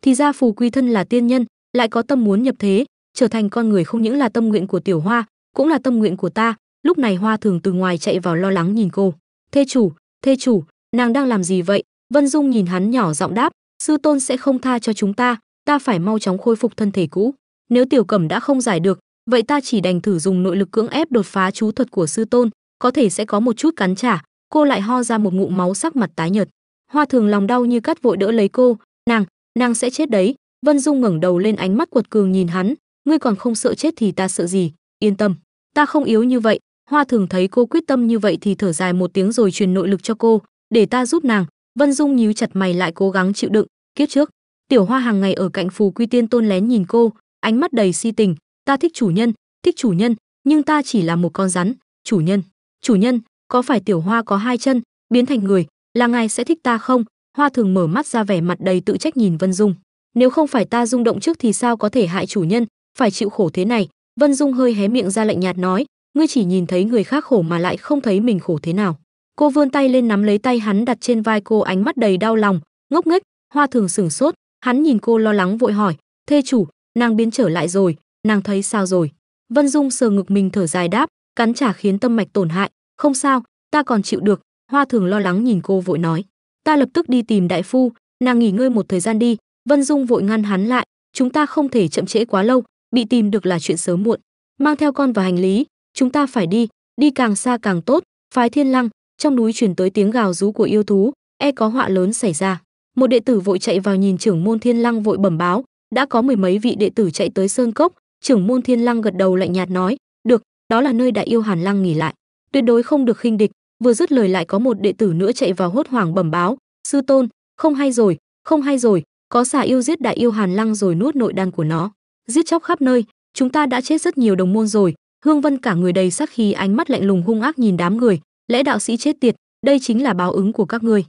S1: thì ra phù quy thân là tiên nhân lại có tâm muốn nhập thế trở thành con người không những là tâm nguyện của tiểu hoa cũng là tâm nguyện của ta lúc này hoa thường từ ngoài chạy vào lo lắng nhìn cô thê chủ thê chủ nàng đang làm gì vậy vân dung nhìn hắn nhỏ giọng đáp sư tôn sẽ không tha cho chúng ta ta phải mau chóng khôi phục thân thể cũ nếu tiểu cẩm đã không giải được vậy ta chỉ đành thử dùng nội lực cưỡng ép đột phá chú thuật của sư tôn có thể sẽ có một chút cắn trả cô lại ho ra một ngụm máu sắc mặt tái nhợt hoa thường lòng đau như cắt vội đỡ lấy cô nàng nàng sẽ chết đấy vân dung ngẩng đầu lên ánh mắt quật cường nhìn hắn ngươi còn không sợ chết thì ta sợ gì yên tâm ta không yếu như vậy hoa thường thấy cô quyết tâm như vậy thì thở dài một tiếng rồi truyền nội lực cho cô để ta giúp nàng vân dung nhíu chặt mày lại cố gắng chịu đựng kiếp trước tiểu hoa hàng ngày ở cạnh phù quy tiên tôn lén nhìn cô ánh mắt đầy si tình ta thích chủ nhân thích chủ nhân nhưng ta chỉ là một con rắn chủ nhân chủ nhân có phải tiểu hoa có hai chân biến thành người là ngài sẽ thích ta không hoa thường mở mắt ra vẻ mặt đầy tự trách nhìn vân dung nếu không phải ta rung động trước thì sao có thể hại chủ nhân phải chịu khổ thế này vân dung hơi hé miệng ra lạnh nhạt nói ngươi chỉ nhìn thấy người khác khổ mà lại không thấy mình khổ thế nào cô vươn tay lên nắm lấy tay hắn đặt trên vai cô ánh mắt đầy đau lòng ngốc nghếch hoa thường sửng sốt hắn nhìn cô lo lắng vội hỏi thê chủ nàng biến trở lại rồi nàng thấy sao rồi vân dung sờ ngực mình thở dài đáp cắn trả khiến tâm mạch tổn hại không sao ta còn chịu được hoa thường lo lắng nhìn cô vội nói ta lập tức đi tìm đại phu nàng nghỉ ngơi một thời gian đi vân dung vội ngăn hắn lại chúng ta không thể chậm trễ quá lâu bị tìm được là chuyện sớm muộn mang theo con và hành lý chúng ta phải đi đi càng xa càng tốt phái thiên lăng trong núi truyền tới tiếng gào rú của yêu thú e có họa lớn xảy ra một đệ tử vội chạy vào nhìn trưởng môn thiên lăng vội bẩm báo đã có mười mấy vị đệ tử chạy tới sơn cốc trưởng môn thiên lăng gật đầu lạnh nhạt nói được đó là nơi đại yêu hàn lăng nghỉ lại tuyệt đối không được khinh địch vừa dứt lời lại có một đệ tử nữa chạy vào hốt hoảng bẩm báo sư tôn không hay rồi không hay rồi có xà yêu giết đại yêu hàn lăng rồi nuốt nội đan của nó giết chóc khắp nơi chúng ta đã chết rất nhiều đồng môn rồi hương vân cả người đầy sắc khí ánh mắt lạnh lùng hung ác nhìn đám người lẽ đạo sĩ chết tiệt đây chính là báo ứng của các ngươi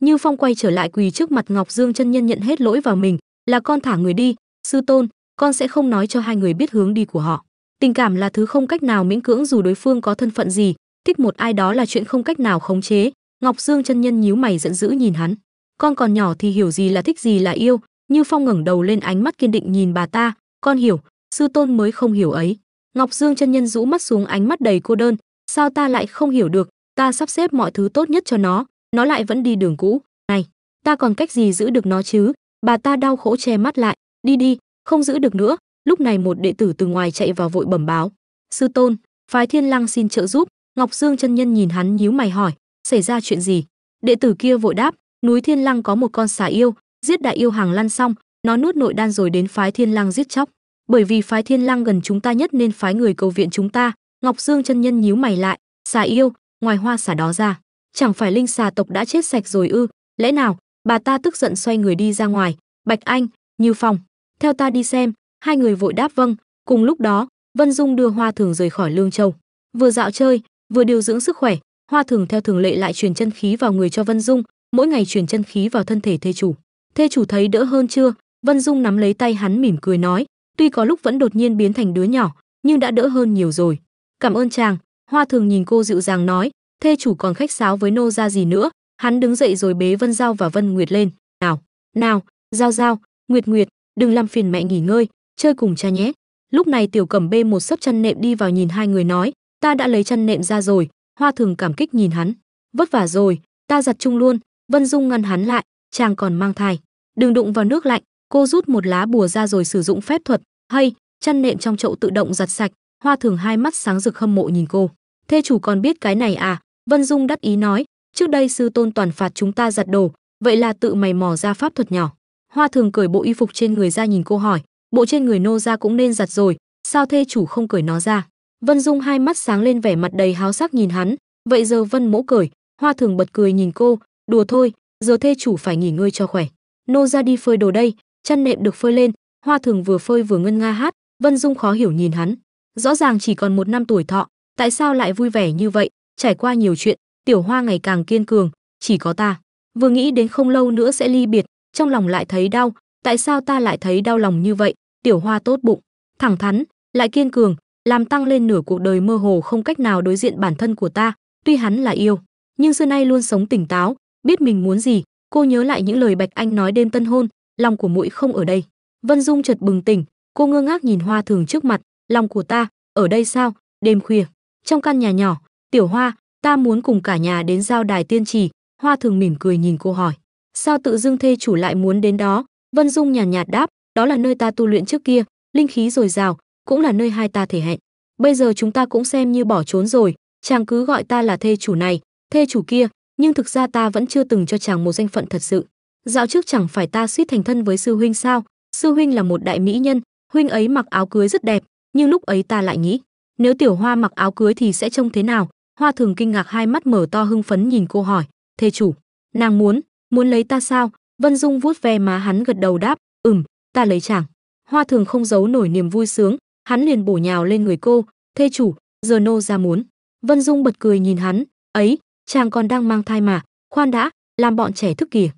S1: như phong quay trở lại quỳ trước mặt ngọc dương chân nhân nhận hết lỗi vào mình là con thả người đi sư tôn con sẽ không nói cho hai người biết hướng đi của họ tình cảm là thứ không cách nào miễn cưỡng dù đối phương có thân phận gì thích một ai đó là chuyện không cách nào khống chế ngọc dương chân nhân nhíu mày giận dữ nhìn hắn con còn nhỏ thì hiểu gì là thích gì là yêu như phong ngẩng đầu lên ánh mắt kiên định nhìn bà ta con hiểu sư tôn mới không hiểu ấy ngọc dương chân nhân rũ mắt xuống ánh mắt đầy cô đơn sao ta lại không hiểu được ta sắp xếp mọi thứ tốt nhất cho nó nó lại vẫn đi đường cũ này ta còn cách gì giữ được nó chứ bà ta đau khổ che mắt lại đi đi không giữ được nữa lúc này một đệ tử từ ngoài chạy vào vội bẩm báo sư tôn phái thiên lăng xin trợ giúp Ngọc Dương chân nhân nhìn hắn nhíu mày hỏi, xảy ra chuyện gì? Đệ tử kia vội đáp, núi Thiên Lăng có một con xà yêu, giết đại yêu hàng lăn xong, nó nuốt nội đan rồi đến phái Thiên Lăng giết chóc. Bởi vì phái Thiên Lăng gần chúng ta nhất nên phái người cầu viện chúng ta. Ngọc Dương chân nhân nhíu mày lại, xà yêu, ngoài hoa xà đó ra, chẳng phải linh xà tộc đã chết sạch rồi ư? Lẽ nào? Bà ta tức giận xoay người đi ra ngoài, Bạch Anh, Như Phong, theo ta đi xem. Hai người vội đáp vâng. Cùng lúc đó, Vân Dung đưa Hoa Thường rời khỏi Lương Châu. Vừa dạo chơi, vừa điều dưỡng sức khỏe hoa thường theo thường lệ lại truyền chân khí vào người cho vân dung mỗi ngày truyền chân khí vào thân thể thê chủ thê chủ thấy đỡ hơn chưa vân dung nắm lấy tay hắn mỉm cười nói tuy có lúc vẫn đột nhiên biến thành đứa nhỏ nhưng đã đỡ hơn nhiều rồi cảm ơn chàng hoa thường nhìn cô dịu dàng nói thê chủ còn khách sáo với nô ra gì nữa hắn đứng dậy rồi bế vân giao và vân nguyệt lên nào nào giao giao nguyệt nguyệt đừng làm phiền mẹ nghỉ ngơi chơi cùng cha nhé lúc này tiểu cẩm bê một sấp chăn nệm đi vào nhìn hai người nói ta đã lấy chân nệm ra rồi hoa thường cảm kích nhìn hắn vất vả rồi ta giặt chung luôn vân dung ngăn hắn lại chàng còn mang thai đừng đụng vào nước lạnh cô rút một lá bùa ra rồi sử dụng phép thuật hay chăn nệm trong chậu tự động giặt sạch hoa thường hai mắt sáng rực hâm mộ nhìn cô thê chủ còn biết cái này à vân dung đắc ý nói trước đây sư tôn toàn phạt chúng ta giặt đồ vậy là tự mày mò ra pháp thuật nhỏ hoa thường cởi bộ y phục trên người ra nhìn cô hỏi bộ trên người nô ra cũng nên giặt rồi sao thê chủ không cởi nó ra Vân Dung hai mắt sáng lên vẻ mặt đầy háo sắc nhìn hắn, vậy giờ Vân Mỗ cười, Hoa Thường bật cười nhìn cô, đùa thôi, giờ thê chủ phải nghỉ ngơi cho khỏe. Nô ra đi phơi đồ đây, chăn nệm được phơi lên, Hoa Thường vừa phơi vừa ngân nga hát, Vân Dung khó hiểu nhìn hắn. Rõ ràng chỉ còn một năm tuổi thọ, tại sao lại vui vẻ như vậy, trải qua nhiều chuyện, tiểu hoa ngày càng kiên cường, chỉ có ta. Vừa nghĩ đến không lâu nữa sẽ ly biệt, trong lòng lại thấy đau, tại sao ta lại thấy đau lòng như vậy, tiểu hoa tốt bụng, thẳng thắn, lại kiên cường, làm tăng lên nửa cuộc đời mơ hồ không cách nào đối diện bản thân của ta tuy hắn là yêu nhưng xưa nay luôn sống tỉnh táo biết mình muốn gì cô nhớ lại những lời bạch anh nói đêm tân hôn lòng của muội không ở đây vân dung chợt bừng tỉnh cô ngơ ngác nhìn hoa thường trước mặt lòng của ta ở đây sao đêm khuya trong căn nhà nhỏ tiểu hoa ta muốn cùng cả nhà đến giao đài tiên trì hoa thường mỉm cười nhìn cô hỏi sao tự dưng thê chủ lại muốn đến đó vân dung nhàn nhạt, nhạt đáp đó là nơi ta tu luyện trước kia linh khí dồi dào cũng là nơi hai ta thể hẹn. Bây giờ chúng ta cũng xem như bỏ trốn rồi, chàng cứ gọi ta là thê chủ này, thê chủ kia, nhưng thực ra ta vẫn chưa từng cho chàng một danh phận thật sự. Dạo trước chẳng phải ta suýt thành thân với sư huynh sao? Sư huynh là một đại mỹ nhân, huynh ấy mặc áo cưới rất đẹp, nhưng lúc ấy ta lại nghĩ, nếu tiểu hoa mặc áo cưới thì sẽ trông thế nào? Hoa thường kinh ngạc hai mắt mở to hưng phấn nhìn cô hỏi, thê chủ, nàng muốn, muốn lấy ta sao? Vân Dung vuốt ve má hắn gật đầu đáp, ừm, ta lấy chàng. Hoa thường không giấu nổi niềm vui sướng, hắn liền bổ nhào lên người cô, "Thê chủ, giờ nô ra muốn." Vân Dung bật cười nhìn hắn, "Ấy, chàng còn đang mang thai mà, khoan đã, làm bọn trẻ thức kìa."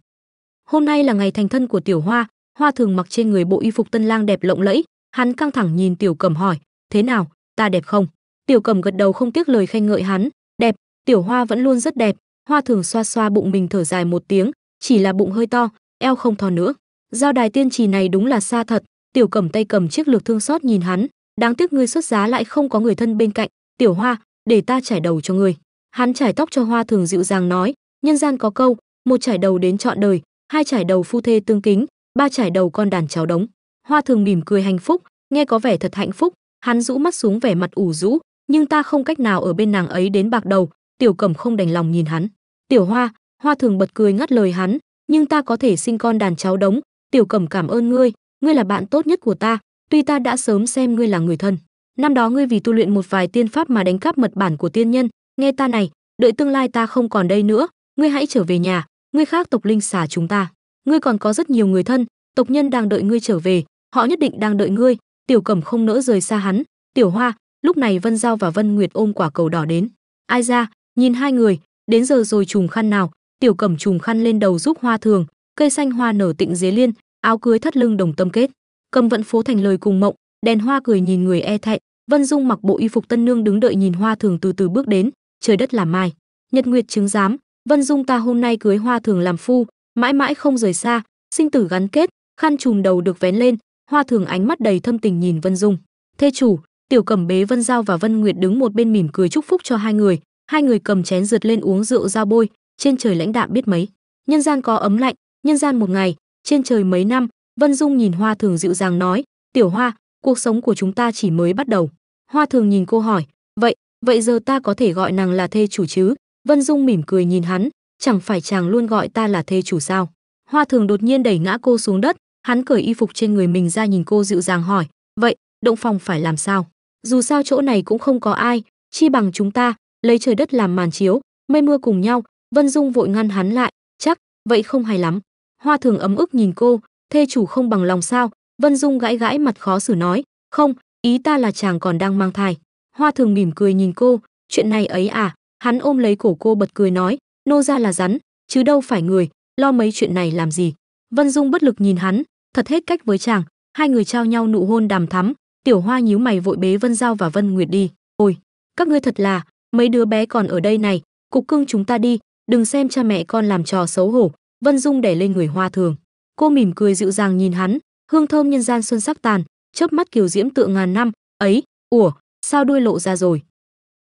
S1: Hôm nay là ngày thành thân của Tiểu Hoa, Hoa thường mặc trên người bộ y phục tân lang đẹp lộng lẫy, hắn căng thẳng nhìn Tiểu Cẩm hỏi, "Thế nào, ta đẹp không?" Tiểu Cẩm gật đầu không tiếc lời khen ngợi hắn, "Đẹp, Tiểu Hoa vẫn luôn rất đẹp." Hoa thường xoa xoa bụng mình thở dài một tiếng, chỉ là bụng hơi to, eo không thon nữa. Giao đài tiên trì này đúng là xa thật, Tiểu Cẩm tay cầm chiếc lược thương xót nhìn hắn, đáng tiếc ngươi xuất giá lại không có người thân bên cạnh tiểu hoa để ta trải đầu cho ngươi hắn trải tóc cho hoa thường dịu dàng nói nhân gian có câu một trải đầu đến trọn đời hai trải đầu phu thê tương kính ba trải đầu con đàn cháu đống hoa thường mỉm cười hạnh phúc nghe có vẻ thật hạnh phúc hắn rũ mắt xuống vẻ mặt ủ rũ nhưng ta không cách nào ở bên nàng ấy đến bạc đầu tiểu cẩm không đành lòng nhìn hắn tiểu hoa hoa thường bật cười ngắt lời hắn nhưng ta có thể sinh con đàn cháu đống tiểu cẩm cảm ơn ngươi ngươi là bạn tốt nhất của ta tuy ta đã sớm xem ngươi là người thân năm đó ngươi vì tu luyện một vài tiên pháp mà đánh cắp mật bản của tiên nhân nghe ta này đợi tương lai ta không còn đây nữa ngươi hãy trở về nhà ngươi khác tộc linh xả chúng ta ngươi còn có rất nhiều người thân tộc nhân đang đợi ngươi trở về họ nhất định đang đợi ngươi tiểu cẩm không nỡ rời xa hắn tiểu hoa lúc này vân giao và vân nguyệt ôm quả cầu đỏ đến ai ra nhìn hai người đến giờ rồi trùm khăn nào tiểu cẩm trùm khăn lên đầu giúp hoa thường cây xanh hoa nở tịnh dế liên áo cưới thắt lưng đồng tâm kết cầm vận phố thành lời cùng mộng đèn hoa cười nhìn người e thẹn vân dung mặc bộ y phục tân nương đứng đợi nhìn hoa thường từ từ bước đến trời đất làm mai nhật nguyệt chứng giám vân dung ta hôm nay cưới hoa thường làm phu mãi mãi không rời xa sinh tử gắn kết khăn trùm đầu được vén lên hoa thường ánh mắt đầy thâm tình nhìn vân dung thê chủ tiểu cẩm bế vân giao và vân nguyệt đứng một bên mỉm cười chúc phúc cho hai người hai người cầm chén rượt lên uống rượu ra bôi trên trời lãnh đạm biết mấy nhân gian có ấm lạnh nhân gian một ngày trên trời mấy năm Vân Dung nhìn Hoa Thường dịu dàng nói, "Tiểu Hoa, cuộc sống của chúng ta chỉ mới bắt đầu." Hoa Thường nhìn cô hỏi, "Vậy, vậy giờ ta có thể gọi nàng là thê chủ chứ?" Vân Dung mỉm cười nhìn hắn, "Chẳng phải chàng luôn gọi ta là thê chủ sao?" Hoa Thường đột nhiên đẩy ngã cô xuống đất, hắn cởi y phục trên người mình ra nhìn cô dịu dàng hỏi, "Vậy, động phòng phải làm sao? Dù sao chỗ này cũng không có ai, chi bằng chúng ta lấy trời đất làm màn chiếu, mây mưa cùng nhau." Vân Dung vội ngăn hắn lại, "Chắc, vậy không hay lắm." Hoa Thường ấm ức nhìn cô, thê chủ không bằng lòng sao vân dung gãi gãi mặt khó xử nói không ý ta là chàng còn đang mang thai hoa thường mỉm cười nhìn cô chuyện này ấy à hắn ôm lấy cổ cô bật cười nói nô ra là rắn chứ đâu phải người lo mấy chuyện này làm gì vân dung bất lực nhìn hắn thật hết cách với chàng hai người trao nhau nụ hôn đàm thắm tiểu hoa nhíu mày vội bế vân giao và vân nguyệt đi ôi các ngươi thật là mấy đứa bé còn ở đây này cục cưng chúng ta đi đừng xem cha mẹ con làm trò xấu hổ vân dung đẻ lên người hoa thường cô mỉm cười dịu dàng nhìn hắn hương thơm nhân gian xuân sắc tàn chớp mắt kiều diễm tựa ngàn năm ấy ủa sao đuôi lộ ra rồi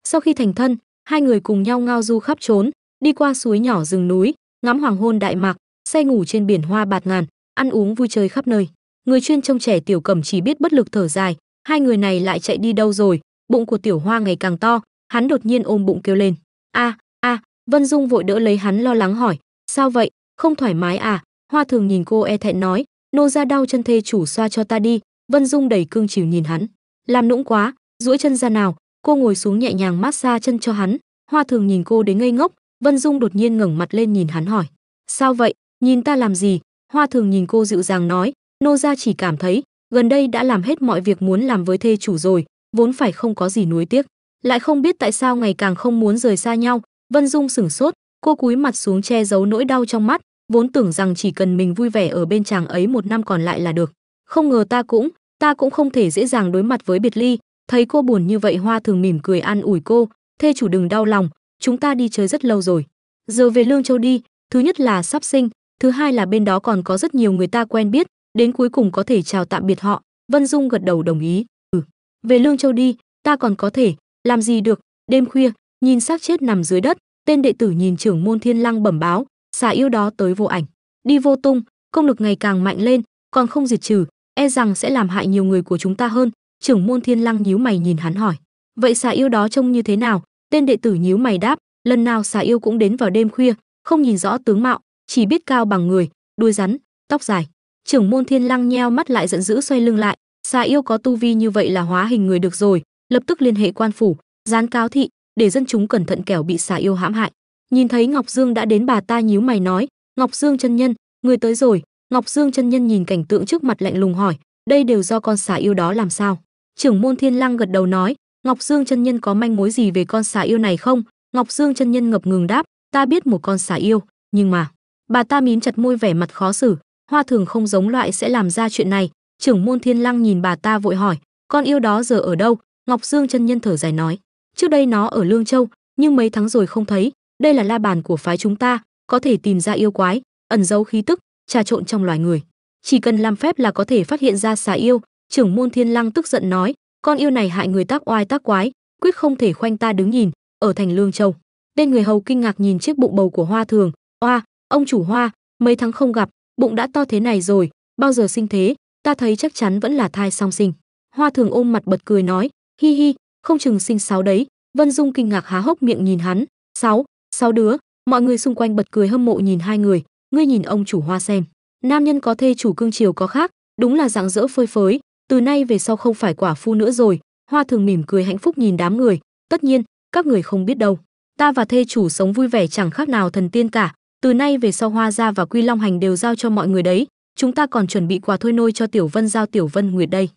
S1: sau khi thành thân hai người cùng nhau ngao du khắp trốn đi qua suối nhỏ rừng núi ngắm hoàng hôn đại mạc say ngủ trên biển hoa bạt ngàn ăn uống vui chơi khắp nơi người chuyên trông trẻ tiểu cẩm chỉ biết bất lực thở dài hai người này lại chạy đi đâu rồi bụng của tiểu hoa ngày càng to hắn đột nhiên ôm bụng kêu lên a a vân dung vội đỡ lấy hắn lo lắng hỏi sao vậy không thoải mái à Hoa Thường nhìn cô e thẹn nói, nô ra đau chân thê chủ xoa cho ta đi. Vân Dung đầy cương chiều nhìn hắn, làm nũng quá, duỗi chân ra nào. Cô ngồi xuống nhẹ nhàng mát xa chân cho hắn. Hoa Thường nhìn cô đến ngây ngốc. Vân Dung đột nhiên ngẩng mặt lên nhìn hắn hỏi, sao vậy? Nhìn ta làm gì? Hoa Thường nhìn cô dịu dàng nói, nô ra chỉ cảm thấy gần đây đã làm hết mọi việc muốn làm với thê chủ rồi, vốn phải không có gì nuối tiếc, lại không biết tại sao ngày càng không muốn rời xa nhau. Vân Dung sửng sốt, cô cúi mặt xuống che giấu nỗi đau trong mắt, vốn tưởng rằng chỉ cần mình vui vẻ ở bên chàng ấy một năm còn lại là được không ngờ ta cũng ta cũng không thể dễ dàng đối mặt với biệt ly thấy cô buồn như vậy hoa thường mỉm cười an ủi cô thê chủ đừng đau lòng chúng ta đi chơi rất lâu rồi giờ về lương châu đi thứ nhất là sắp sinh thứ hai là bên đó còn có rất nhiều người ta quen biết đến cuối cùng có thể chào tạm biệt họ vân dung gật đầu đồng ý ừ về lương châu đi ta còn có thể làm gì được đêm khuya nhìn xác chết nằm dưới đất tên đệ tử nhìn trưởng môn thiên lăng bẩm báo xà yêu đó tới vô ảnh đi vô tung công lực ngày càng mạnh lên còn không diệt trừ e rằng sẽ làm hại nhiều người của chúng ta hơn trưởng môn thiên lăng nhíu mày nhìn hắn hỏi vậy xà yêu đó trông như thế nào tên đệ tử nhíu mày đáp lần nào xà yêu cũng đến vào đêm khuya không nhìn rõ tướng mạo chỉ biết cao bằng người đuôi rắn tóc dài trưởng môn thiên lăng nheo mắt lại giận dữ xoay lưng lại xà yêu có tu vi như vậy là hóa hình người được rồi lập tức liên hệ quan phủ dán cáo thị để dân chúng cẩn thận kẻo bị xà yêu hãm hại Nhìn thấy Ngọc Dương đã đến bà ta nhíu mày nói, "Ngọc Dương chân nhân, người tới rồi." Ngọc Dương chân nhân nhìn cảnh tượng trước mặt lạnh lùng hỏi, "Đây đều do con xà yêu đó làm sao?" Trưởng môn Thiên Lăng gật đầu nói, "Ngọc Dương chân nhân có manh mối gì về con xà yêu này không?" Ngọc Dương chân nhân ngập ngừng đáp, "Ta biết một con xà yêu, nhưng mà..." Bà ta mím chặt môi vẻ mặt khó xử, hoa thường không giống loại sẽ làm ra chuyện này, trưởng môn Thiên Lăng nhìn bà ta vội hỏi, "Con yêu đó giờ ở đâu?" Ngọc Dương chân nhân thở dài nói, "Trước đây nó ở Lương Châu, nhưng mấy tháng rồi không thấy, đây là la bàn của phái chúng ta có thể tìm ra yêu quái ẩn giấu khí tức trà trộn trong loài người chỉ cần làm phép là có thể phát hiện ra xà yêu trưởng môn thiên lăng tức giận nói con yêu này hại người tác oai tác quái quyết không thể khoanh ta đứng nhìn ở thành lương châu bên người hầu kinh ngạc nhìn chiếc bụng bầu của hoa thường Hoa, ông chủ hoa mấy tháng không gặp bụng đã to thế này rồi bao giờ sinh thế ta thấy chắc chắn vẫn là thai song sinh hoa thường ôm mặt bật cười nói hi hi không chừng sinh sáu đấy vân dung kinh ngạc há hốc miệng nhìn hắn sáu sáu đứa mọi người xung quanh bật cười hâm mộ nhìn hai người ngươi nhìn ông chủ hoa xem nam nhân có thê chủ cương triều có khác đúng là dạng dỡ phơi phới từ nay về sau không phải quả phu nữa rồi hoa thường mỉm cười hạnh phúc nhìn đám người tất nhiên các người không biết đâu ta và thê chủ sống vui vẻ chẳng khác nào thần tiên cả từ nay về sau hoa gia và quy long hành đều giao cho mọi người đấy chúng ta còn chuẩn bị quà thôi nôi cho tiểu vân giao tiểu vân nguyệt đây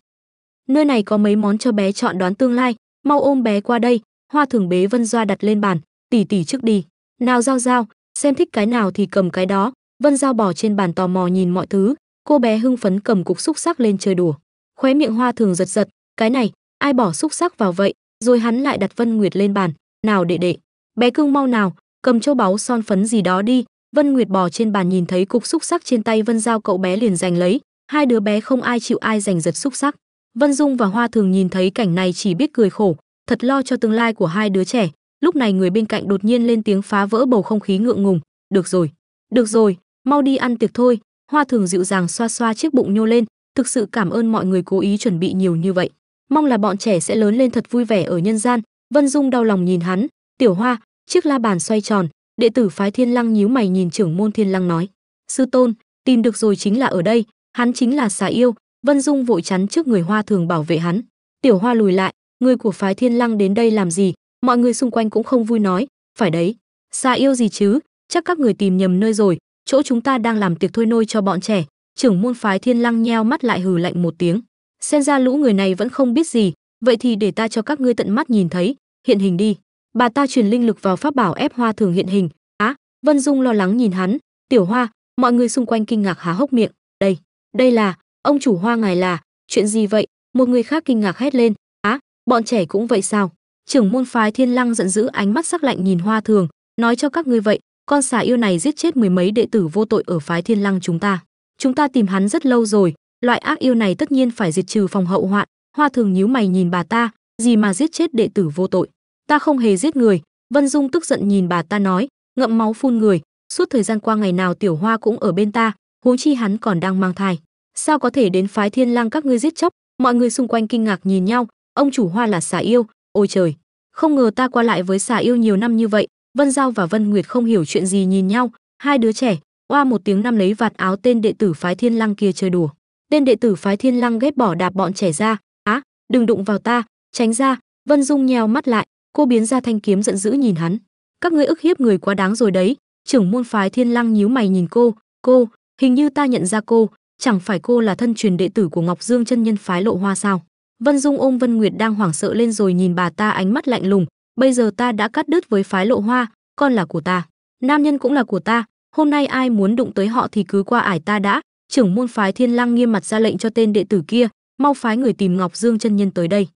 S1: nơi này có mấy món cho bé chọn đoán tương lai mau ôm bé qua đây hoa thường bế vân doa đặt lên bàn tỷ tỷ trước đi nào giao giao xem thích cái nào thì cầm cái đó vân giao bỏ trên bàn tò mò nhìn mọi thứ cô bé hưng phấn cầm cục xúc sắc lên chơi đùa khóe miệng hoa thường giật giật cái này ai bỏ xúc sắc vào vậy rồi hắn lại đặt vân nguyệt lên bàn nào đệ đệ bé cưng mau nào cầm châu báu son phấn gì đó đi vân nguyệt bò trên bàn nhìn thấy cục xúc sắc trên tay vân giao cậu bé liền giành lấy hai đứa bé không ai chịu ai giành giật xúc sắc vân dung và hoa thường nhìn thấy cảnh này chỉ biết cười khổ thật lo cho tương lai của hai đứa trẻ lúc này người bên cạnh đột nhiên lên tiếng phá vỡ bầu không khí ngượng ngùng được rồi được rồi mau đi ăn tiệc thôi hoa thường dịu dàng xoa xoa chiếc bụng nhô lên thực sự cảm ơn mọi người cố ý chuẩn bị nhiều như vậy mong là bọn trẻ sẽ lớn lên thật vui vẻ ở nhân gian vân dung đau lòng nhìn hắn tiểu hoa chiếc la bàn xoay tròn đệ tử phái thiên lăng nhíu mày nhìn trưởng môn thiên lăng nói sư tôn tìm được rồi chính là ở đây hắn chính là xà yêu vân dung vội chắn trước người hoa thường bảo vệ hắn tiểu hoa lùi lại người của phái thiên lăng đến đây làm gì mọi người xung quanh cũng không vui nói phải đấy xa yêu gì chứ chắc các người tìm nhầm nơi rồi chỗ chúng ta đang làm tiệc thôi nôi cho bọn trẻ trưởng môn phái thiên lăng nheo mắt lại hừ lạnh một tiếng xem ra lũ người này vẫn không biết gì vậy thì để ta cho các ngươi tận mắt nhìn thấy hiện hình đi bà ta truyền linh lực vào pháp bảo ép hoa thường hiện hình á vân dung lo lắng nhìn hắn tiểu hoa mọi người xung quanh kinh ngạc há hốc miệng đây đây là ông chủ hoa ngài là chuyện gì vậy một người khác kinh ngạc hét lên á bọn trẻ cũng vậy sao trưởng môn phái thiên lăng giận dữ ánh mắt sắc lạnh nhìn hoa thường nói cho các ngươi vậy con xà yêu này giết chết mười mấy đệ tử vô tội ở phái thiên lăng chúng ta chúng ta tìm hắn rất lâu rồi loại ác yêu này tất nhiên phải diệt trừ phòng hậu hoạn hoa thường nhíu mày nhìn bà ta gì mà giết chết đệ tử vô tội ta không hề giết người vân dung tức giận nhìn bà ta nói ngậm máu phun người suốt thời gian qua ngày nào tiểu hoa cũng ở bên ta huống chi hắn còn đang mang thai sao có thể đến phái thiên Lăng các ngươi giết chóc mọi người xung quanh kinh ngạc nhìn nhau ông chủ hoa là xà yêu Ôi trời, không ngờ ta qua lại với xà yêu nhiều năm như vậy, Vân Giao và Vân Nguyệt không hiểu chuyện gì nhìn nhau, hai đứa trẻ, oa một tiếng năm lấy vạt áo tên đệ tử phái Thiên Lăng kia chơi đùa. Tên đệ tử phái Thiên Lăng ghét bỏ đạp bọn trẻ ra, "Á, à, đừng đụng vào ta, tránh ra." Vân Dung nheo mắt lại, cô biến ra thanh kiếm giận dữ nhìn hắn. "Các ngươi ức hiếp người quá đáng rồi đấy." Trưởng môn phái Thiên Lăng nhíu mày nhìn cô, "Cô, hình như ta nhận ra cô, chẳng phải cô là thân truyền đệ tử của Ngọc Dương chân nhân phái Lộ Hoa sao?" Vân Dung ôm Vân Nguyệt đang hoảng sợ lên rồi nhìn bà ta ánh mắt lạnh lùng, bây giờ ta đã cắt đứt với phái lộ hoa, con là của ta, nam nhân cũng là của ta, hôm nay ai muốn đụng tới họ thì cứ qua ải ta đã, trưởng môn phái Thiên Lăng nghiêm mặt ra lệnh cho tên đệ tử kia, mau phái người tìm Ngọc Dương chân nhân tới đây.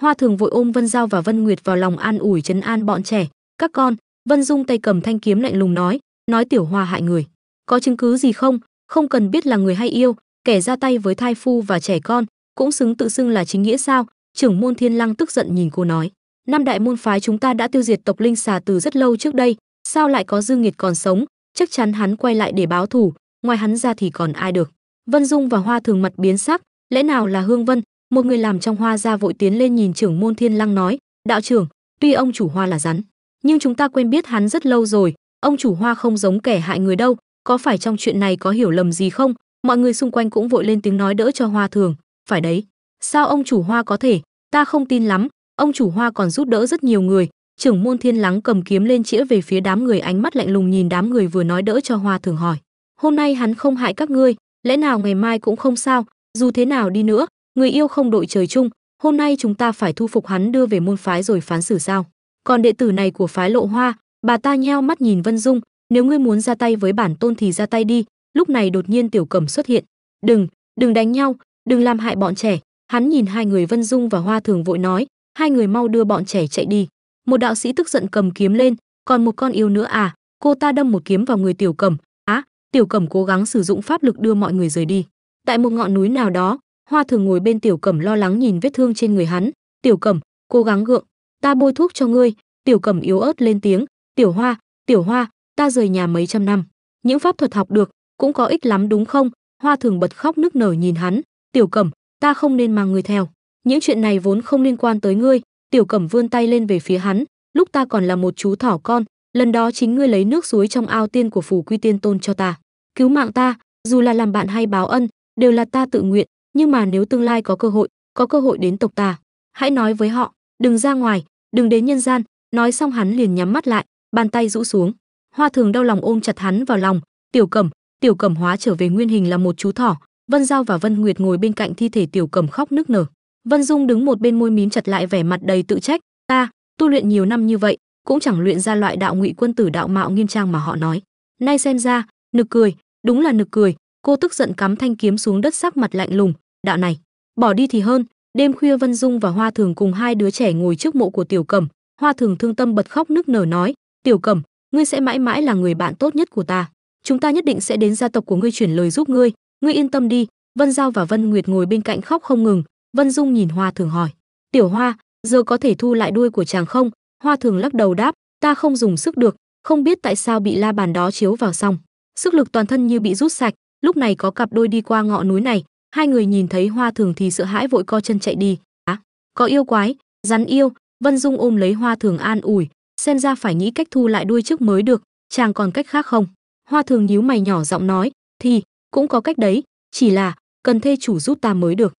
S1: Hoa Thường vội ôm Vân Giao và Vân Nguyệt vào lòng an ủi trấn an bọn trẻ, các con, Vân Dung tay cầm thanh kiếm lạnh lùng nói, nói tiểu hoa hại người, có chứng cứ gì không, không cần biết là người hay yêu, kẻ ra tay với thai phu và trẻ con, cũng xứng tự xưng là chính nghĩa sao trưởng môn thiên lăng tức giận nhìn cô nói năm đại môn phái chúng ta đã tiêu diệt tộc linh xà từ rất lâu trước đây sao lại có dư nghiệt còn sống chắc chắn hắn quay lại để báo thù ngoài hắn ra thì còn ai được vân dung và hoa thường mặt biến sắc lẽ nào là hương vân một người làm trong hoa gia vội tiến lên nhìn trưởng môn thiên lăng nói đạo trưởng tuy ông chủ hoa là rắn nhưng chúng ta quen biết hắn rất lâu rồi ông chủ hoa không giống kẻ hại người đâu có phải trong chuyện này có hiểu lầm gì không mọi người xung quanh cũng vội lên tiếng nói đỡ cho hoa thường phải đấy sao ông chủ hoa có thể ta không tin lắm ông chủ hoa còn giúp đỡ rất nhiều người trưởng môn thiên lắng cầm kiếm lên chĩa về phía đám người ánh mắt lạnh lùng nhìn đám người vừa nói đỡ cho hoa thường hỏi hôm nay hắn không hại các ngươi lẽ nào ngày mai cũng không sao dù thế nào đi nữa người yêu không đội trời chung hôm nay chúng ta phải thu phục hắn đưa về môn phái rồi phán xử sao còn đệ tử này của phái lộ hoa bà ta nheo mắt nhìn vân dung nếu ngươi muốn ra tay với bản tôn thì ra tay đi lúc này đột nhiên tiểu cẩm xuất hiện đừng đừng đánh nhau đừng làm hại bọn trẻ hắn nhìn hai người vân dung và hoa thường vội nói hai người mau đưa bọn trẻ chạy đi một đạo sĩ tức giận cầm kiếm lên còn một con yêu nữa à cô ta đâm một kiếm vào người tiểu Cẩm. á à, tiểu Cẩm cố gắng sử dụng pháp lực đưa mọi người rời đi tại một ngọn núi nào đó hoa thường ngồi bên tiểu Cẩm lo lắng nhìn vết thương trên người hắn tiểu Cẩm cố gắng gượng ta bôi thuốc cho ngươi tiểu Cẩm yếu ớt lên tiếng tiểu hoa tiểu hoa ta rời nhà mấy trăm năm những pháp thuật học được cũng có ích lắm đúng không hoa thường bật khóc nức nở nhìn hắn tiểu cẩm ta không nên mang ngươi theo những chuyện này vốn không liên quan tới ngươi tiểu cẩm vươn tay lên về phía hắn lúc ta còn là một chú thỏ con lần đó chính ngươi lấy nước suối trong ao tiên của phủ quy tiên tôn cho ta cứu mạng ta dù là làm bạn hay báo ân đều là ta tự nguyện nhưng mà nếu tương lai có cơ hội có cơ hội đến tộc ta hãy nói với họ đừng ra ngoài đừng đến nhân gian nói xong hắn liền nhắm mắt lại bàn tay rũ xuống hoa thường đau lòng ôm chặt hắn vào lòng tiểu cẩm tiểu cẩm hóa trở về nguyên hình là một chú thỏ Vân Giao và Vân Nguyệt ngồi bên cạnh thi thể Tiểu Cẩm khóc nức nở. Vân Dung đứng một bên môi mím chặt lại vẻ mặt đầy tự trách, "Ta, tu luyện nhiều năm như vậy, cũng chẳng luyện ra loại đạo ngụy quân tử đạo mạo nghiêm trang mà họ nói. Nay xem ra, nực cười, đúng là nực cười." Cô tức giận cắm thanh kiếm xuống đất sắc mặt lạnh lùng, "Đạo này, bỏ đi thì hơn." Đêm khuya Vân Dung và Hoa Thường cùng hai đứa trẻ ngồi trước mộ của Tiểu Cẩm, Hoa Thường thương tâm bật khóc nức nở nói, "Tiểu Cẩm, ngươi sẽ mãi mãi là người bạn tốt nhất của ta. Chúng ta nhất định sẽ đến gia tộc của ngươi chuyển lời giúp ngươi, ngươi yên tâm đi vân giao và vân nguyệt ngồi bên cạnh khóc không ngừng vân dung nhìn hoa thường hỏi tiểu hoa giờ có thể thu lại đuôi của chàng không hoa thường lắc đầu đáp ta không dùng sức được không biết tại sao bị la bàn đó chiếu vào xong sức lực toàn thân như bị rút sạch lúc này có cặp đôi đi qua ngọn núi này hai người nhìn thấy hoa thường thì sợ hãi vội co chân chạy đi á à, có yêu quái rắn yêu vân dung ôm lấy hoa thường an ủi xem ra phải nghĩ cách thu lại đuôi trước mới được chàng còn cách khác không hoa thường nhíu mày nhỏ giọng nói thì cũng có cách đấy, chỉ là cần thê chủ giúp ta mới được.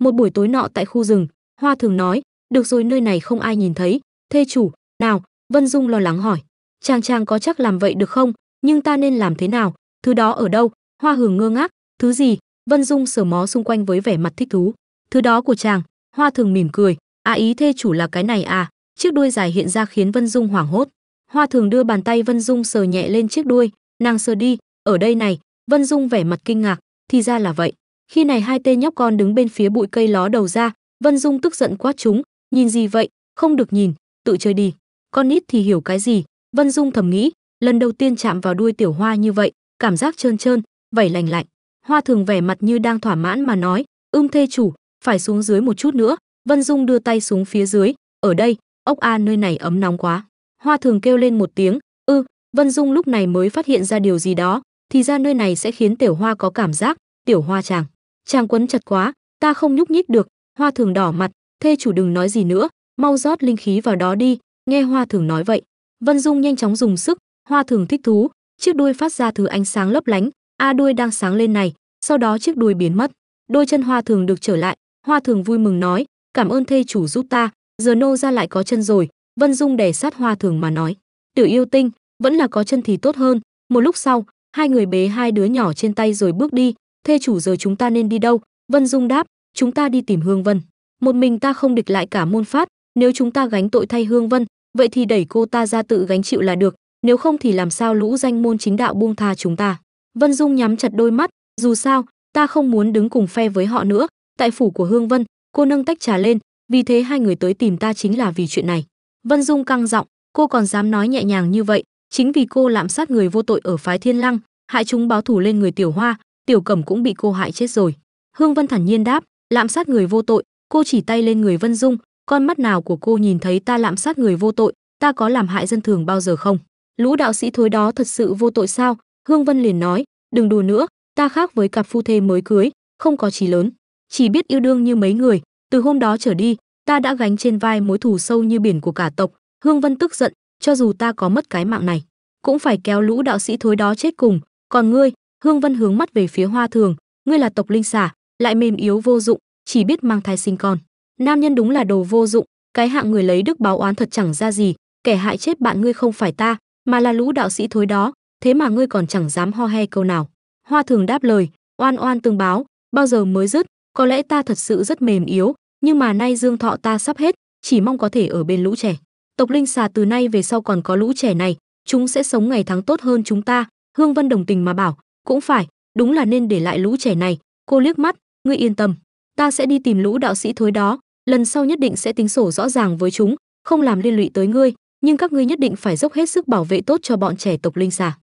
S1: Một buổi tối nọ tại khu rừng, Hoa thường nói, được rồi nơi này không ai nhìn thấy, thê chủ, nào, Vân Dung lo lắng hỏi, chàng chàng có chắc làm vậy được không, nhưng ta nên làm thế nào, thứ đó ở đâu, Hoa hưởng ngơ ngác, thứ gì, Vân Dung sờ mó xung quanh với vẻ mặt thích thú, thứ đó của chàng, Hoa thường mỉm cười, à ý thê chủ là cái này à, chiếc đuôi dài hiện ra khiến Vân Dung hoảng hốt. Hoa thường đưa bàn tay Vân Dung sờ nhẹ lên chiếc đuôi, nàng sờ đi, ở đây này, Vân Dung vẻ mặt kinh ngạc, thì ra là vậy. Khi này hai tên nhóc con đứng bên phía bụi cây ló đầu ra, Vân Dung tức giận quát chúng, nhìn gì vậy, không được nhìn, tự chơi đi. Con nít thì hiểu cái gì, Vân Dung thầm nghĩ, lần đầu tiên chạm vào đuôi tiểu hoa như vậy, cảm giác trơn trơn, vẩy lành lạnh. Hoa thường vẻ mặt như đang thỏa mãn mà nói, ưm thê chủ, phải xuống dưới một chút nữa. Vân Dung đưa tay xuống phía dưới, ở đây, ốc a nơi này ấm nóng quá. Hoa thường kêu lên một tiếng, ư, Vân Dung lúc này mới phát hiện ra điều gì đó, thì ra nơi này sẽ khiến tiểu hoa có cảm giác tiểu hoa chàng chàng quấn chặt quá ta không nhúc nhích được hoa thường đỏ mặt thê chủ đừng nói gì nữa mau rót linh khí vào đó đi nghe hoa thường nói vậy vân dung nhanh chóng dùng sức hoa thường thích thú chiếc đuôi phát ra thứ ánh sáng lấp lánh a đuôi đang sáng lên này sau đó chiếc đuôi biến mất đôi chân hoa thường được trở lại hoa thường vui mừng nói cảm ơn thê chủ giúp ta giờ nô ra lại có chân rồi vân dung đè sát hoa thường mà nói tiểu yêu tinh vẫn là có chân thì tốt hơn một lúc sau Hai người bế hai đứa nhỏ trên tay rồi bước đi, thê chủ giờ chúng ta nên đi đâu? Vân Dung đáp, chúng ta đi tìm Hương Vân. Một mình ta không địch lại cả môn phát, nếu chúng ta gánh tội thay Hương Vân, vậy thì đẩy cô ta ra tự gánh chịu là được, nếu không thì làm sao lũ danh môn chính đạo buông tha chúng ta. Vân Dung nhắm chặt đôi mắt, dù sao, ta không muốn đứng cùng phe với họ nữa, tại phủ của Hương Vân, cô nâng tách trà lên, vì thế hai người tới tìm ta chính là vì chuyện này. Vân Dung căng giọng, cô còn dám nói nhẹ nhàng như vậy, chính vì cô lạm sát người vô tội ở phái thiên lăng hại chúng báo thù lên người tiểu hoa tiểu cẩm cũng bị cô hại chết rồi hương vân thản nhiên đáp lạm sát người vô tội cô chỉ tay lên người vân dung con mắt nào của cô nhìn thấy ta lạm sát người vô tội ta có làm hại dân thường bao giờ không lũ đạo sĩ thối đó thật sự vô tội sao hương vân liền nói đừng đùa nữa ta khác với cặp phu thê mới cưới không có trí lớn chỉ biết yêu đương như mấy người từ hôm đó trở đi ta đã gánh trên vai mối thù sâu như biển của cả tộc hương vân tức giận cho dù ta có mất cái mạng này cũng phải kéo lũ đạo sĩ thối đó chết cùng còn ngươi hương vân hướng mắt về phía hoa thường ngươi là tộc linh xả lại mềm yếu vô dụng chỉ biết mang thai sinh con nam nhân đúng là đồ vô dụng cái hạng người lấy đức báo oán thật chẳng ra gì kẻ hại chết bạn ngươi không phải ta mà là lũ đạo sĩ thối đó thế mà ngươi còn chẳng dám ho he câu nào hoa thường đáp lời oan oan tương báo bao giờ mới dứt có lẽ ta thật sự rất mềm yếu nhưng mà nay dương thọ ta sắp hết chỉ mong có thể ở bên lũ trẻ tộc linh xà từ nay về sau còn có lũ trẻ này chúng sẽ sống ngày tháng tốt hơn chúng ta hương vân đồng tình mà bảo cũng phải đúng là nên để lại lũ trẻ này cô liếc mắt ngươi yên tâm ta sẽ đi tìm lũ đạo sĩ thối đó lần sau nhất định sẽ tính sổ rõ ràng với chúng không làm liên lụy tới ngươi nhưng các ngươi nhất định phải dốc hết sức bảo vệ tốt cho bọn trẻ tộc linh xà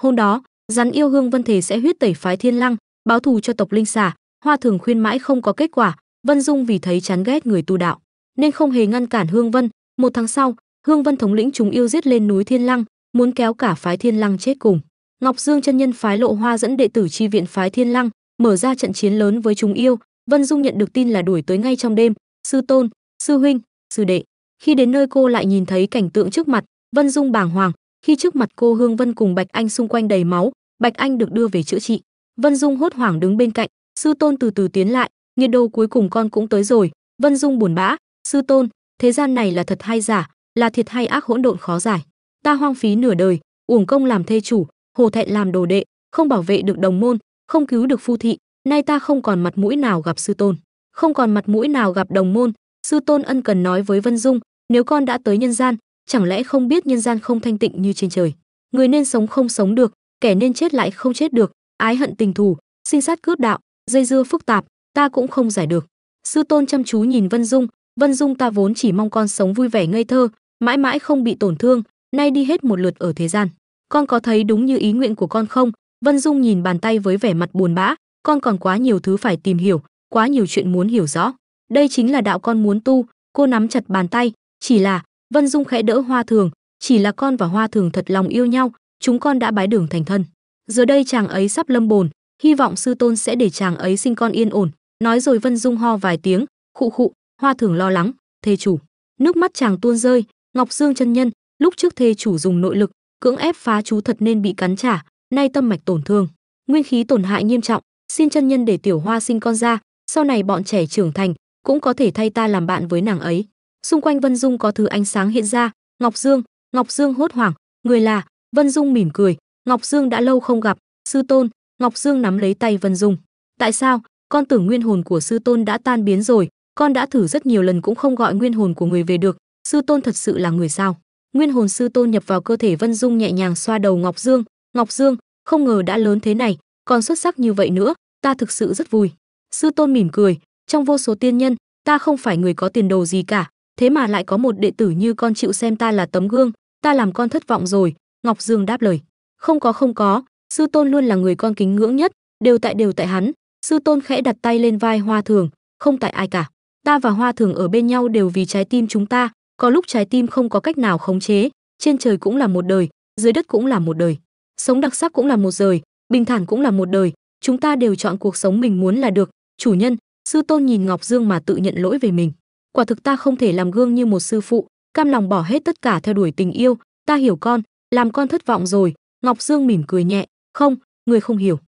S1: hôm đó rắn yêu hương vân thể sẽ huyết tẩy phái thiên lăng báo thù cho tộc linh xà hoa thường khuyên mãi không có kết quả vân dung vì thấy chán ghét người tu đạo nên không hề ngăn cản hương vân một tháng sau, Hương Vân thống lĩnh chúng yêu giết lên núi Thiên Lăng, muốn kéo cả phái Thiên Lăng chết cùng. Ngọc Dương chân nhân phái Lộ Hoa dẫn đệ tử chi viện phái Thiên Lăng, mở ra trận chiến lớn với chúng yêu, Vân Dung nhận được tin là đuổi tới ngay trong đêm, sư tôn, sư huynh, sư đệ. Khi đến nơi cô lại nhìn thấy cảnh tượng trước mặt, Vân Dung bàng hoàng, khi trước mặt cô Hương Vân cùng Bạch Anh xung quanh đầy máu, Bạch Anh được đưa về chữa trị. Vân Dung hốt hoảng đứng bên cạnh, sư tôn từ từ tiến lại, nhiệt đô cuối cùng con cũng tới rồi, Vân Dung buồn bã, sư tôn, thế gian này là thật hay giả là thiệt hay ác hỗn độn khó giải ta hoang phí nửa đời uổng công làm thê chủ hồ thẹn làm đồ đệ không bảo vệ được đồng môn không cứu được phu thị nay ta không còn mặt mũi nào gặp sư tôn không còn mặt mũi nào gặp đồng môn sư tôn ân cần nói với vân dung nếu con đã tới nhân gian chẳng lẽ không biết nhân gian không thanh tịnh như trên trời người nên sống không sống được kẻ nên chết lại không chết được ái hận tình thù sinh sát cướp đạo dây dưa phức tạp ta cũng không giải được sư tôn chăm chú nhìn vân dung Vân Dung ta vốn chỉ mong con sống vui vẻ ngây thơ, mãi mãi không bị tổn thương, nay đi hết một lượt ở thế gian. Con có thấy đúng như ý nguyện của con không? Vân Dung nhìn bàn tay với vẻ mặt buồn bã, con còn quá nhiều thứ phải tìm hiểu, quá nhiều chuyện muốn hiểu rõ. Đây chính là đạo con muốn tu, cô nắm chặt bàn tay, chỉ là, Vân Dung khẽ đỡ Hoa Thường, chỉ là con và Hoa Thường thật lòng yêu nhau, chúng con đã bái đường thành thân. Giờ đây chàng ấy sắp lâm bồn, hy vọng sư tôn sẽ để chàng ấy sinh con yên ổn. Nói rồi Vân Dung ho vài tiếng, khụ khụ, hoa thường lo lắng thê chủ nước mắt chàng tuôn rơi ngọc dương chân nhân lúc trước thê chủ dùng nội lực cưỡng ép phá chú thật nên bị cắn trả nay tâm mạch tổn thương nguyên khí tổn hại nghiêm trọng xin chân nhân để tiểu hoa sinh con ra sau này bọn trẻ trưởng thành cũng có thể thay ta làm bạn với nàng ấy xung quanh vân dung có thứ ánh sáng hiện ra ngọc dương ngọc dương hốt hoảng người là vân dung mỉm cười ngọc dương đã lâu không gặp sư tôn ngọc dương nắm lấy tay vân dung tại sao con tưởng nguyên hồn của sư tôn đã tan biến rồi con đã thử rất nhiều lần cũng không gọi nguyên hồn của người về được sư tôn thật sự là người sao nguyên hồn sư tôn nhập vào cơ thể vân dung nhẹ nhàng xoa đầu ngọc dương ngọc dương không ngờ đã lớn thế này còn xuất sắc như vậy nữa ta thực sự rất vui sư tôn mỉm cười trong vô số tiên nhân ta không phải người có tiền đồ gì cả thế mà lại có một đệ tử như con chịu xem ta là tấm gương ta làm con thất vọng rồi ngọc dương đáp lời không có không có sư tôn luôn là người con kính ngưỡng nhất đều tại đều tại hắn sư tôn khẽ đặt tay lên vai hoa thường không tại ai cả ta và hoa thường ở bên nhau đều vì trái tim chúng ta có lúc trái tim không có cách nào khống chế trên trời cũng là một đời dưới đất cũng là một đời sống đặc sắc cũng là một đời bình thản cũng là một đời chúng ta đều chọn cuộc sống mình muốn là được chủ nhân sư tôn nhìn ngọc dương mà tự nhận lỗi về mình quả thực ta không thể làm gương như một sư phụ cam lòng bỏ hết tất cả theo đuổi tình yêu ta hiểu con làm con thất vọng rồi ngọc dương mỉm cười nhẹ không người không hiểu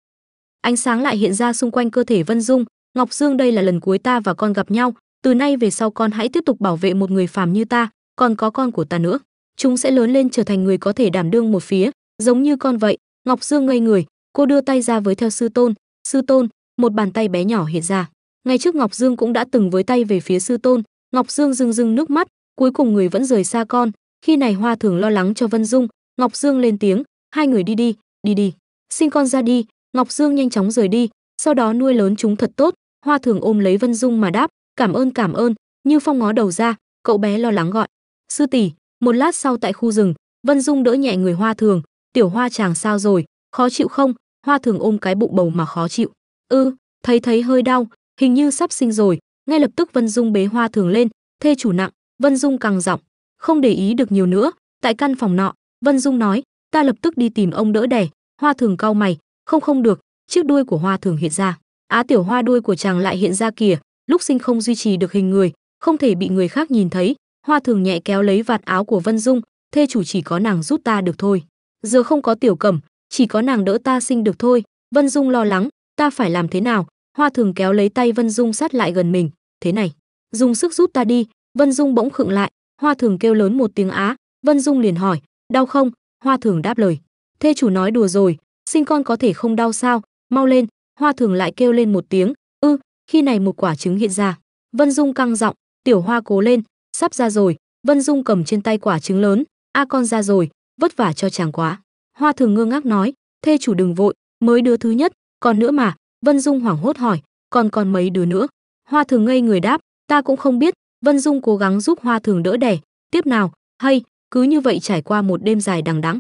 S1: ánh sáng lại hiện ra xung quanh cơ thể vân dung ngọc dương đây là lần cuối ta và con gặp nhau từ nay về sau con hãy tiếp tục bảo vệ một người phàm như ta, còn có con của ta nữa. Chúng sẽ lớn lên trở thành người có thể đảm đương một phía, giống như con vậy. Ngọc Dương ngây người, cô đưa tay ra với theo sư tôn, sư tôn, một bàn tay bé nhỏ hiện ra. Ngày trước Ngọc Dương cũng đã từng với tay về phía sư tôn, Ngọc Dương rưng rưng nước mắt, cuối cùng người vẫn rời xa con. Khi này Hoa Thường lo lắng cho Vân Dung, Ngọc Dương lên tiếng, hai người đi đi, đi đi, xin con ra đi. Ngọc Dương nhanh chóng rời đi, sau đó nuôi lớn chúng thật tốt. Hoa Thường ôm lấy Vân Dung mà đáp, cảm ơn cảm ơn như phong ngó đầu ra cậu bé lo lắng gọi sư tỷ một lát sau tại khu rừng vân dung đỡ nhẹ người hoa thường tiểu hoa chàng sao rồi khó chịu không hoa thường ôm cái bụng bầu mà khó chịu ư ừ, thấy thấy hơi đau hình như sắp sinh rồi ngay lập tức vân dung bế hoa thường lên thê chủ nặng vân dung càng giọng không để ý được nhiều nữa tại căn phòng nọ vân dung nói ta lập tức đi tìm ông đỡ đẻ hoa thường cau mày không không được chiếc đuôi của hoa thường hiện ra á tiểu hoa đuôi của chàng lại hiện ra kìa lúc sinh không duy trì được hình người không thể bị người khác nhìn thấy hoa thường nhẹ kéo lấy vạt áo của vân dung thê chủ chỉ có nàng giúp ta được thôi giờ không có tiểu cẩm chỉ có nàng đỡ ta sinh được thôi vân dung lo lắng ta phải làm thế nào hoa thường kéo lấy tay vân dung sát lại gần mình thế này dùng sức giúp ta đi vân dung bỗng khựng lại hoa thường kêu lớn một tiếng á vân dung liền hỏi đau không hoa thường đáp lời thê chủ nói đùa rồi sinh con có thể không đau sao mau lên hoa thường lại kêu lên một tiếng khi này một quả trứng hiện ra vân dung căng giọng tiểu hoa cố lên sắp ra rồi vân dung cầm trên tay quả trứng lớn a con ra rồi vất vả cho chàng quá hoa thường ngơ ngác nói thê chủ đừng vội mới đứa thứ nhất còn nữa mà vân dung hoảng hốt hỏi còn còn mấy đứa nữa hoa thường ngây người đáp ta cũng không biết vân dung cố gắng giúp hoa thường đỡ đẻ tiếp nào hay cứ như vậy trải qua một đêm dài đằng đẵng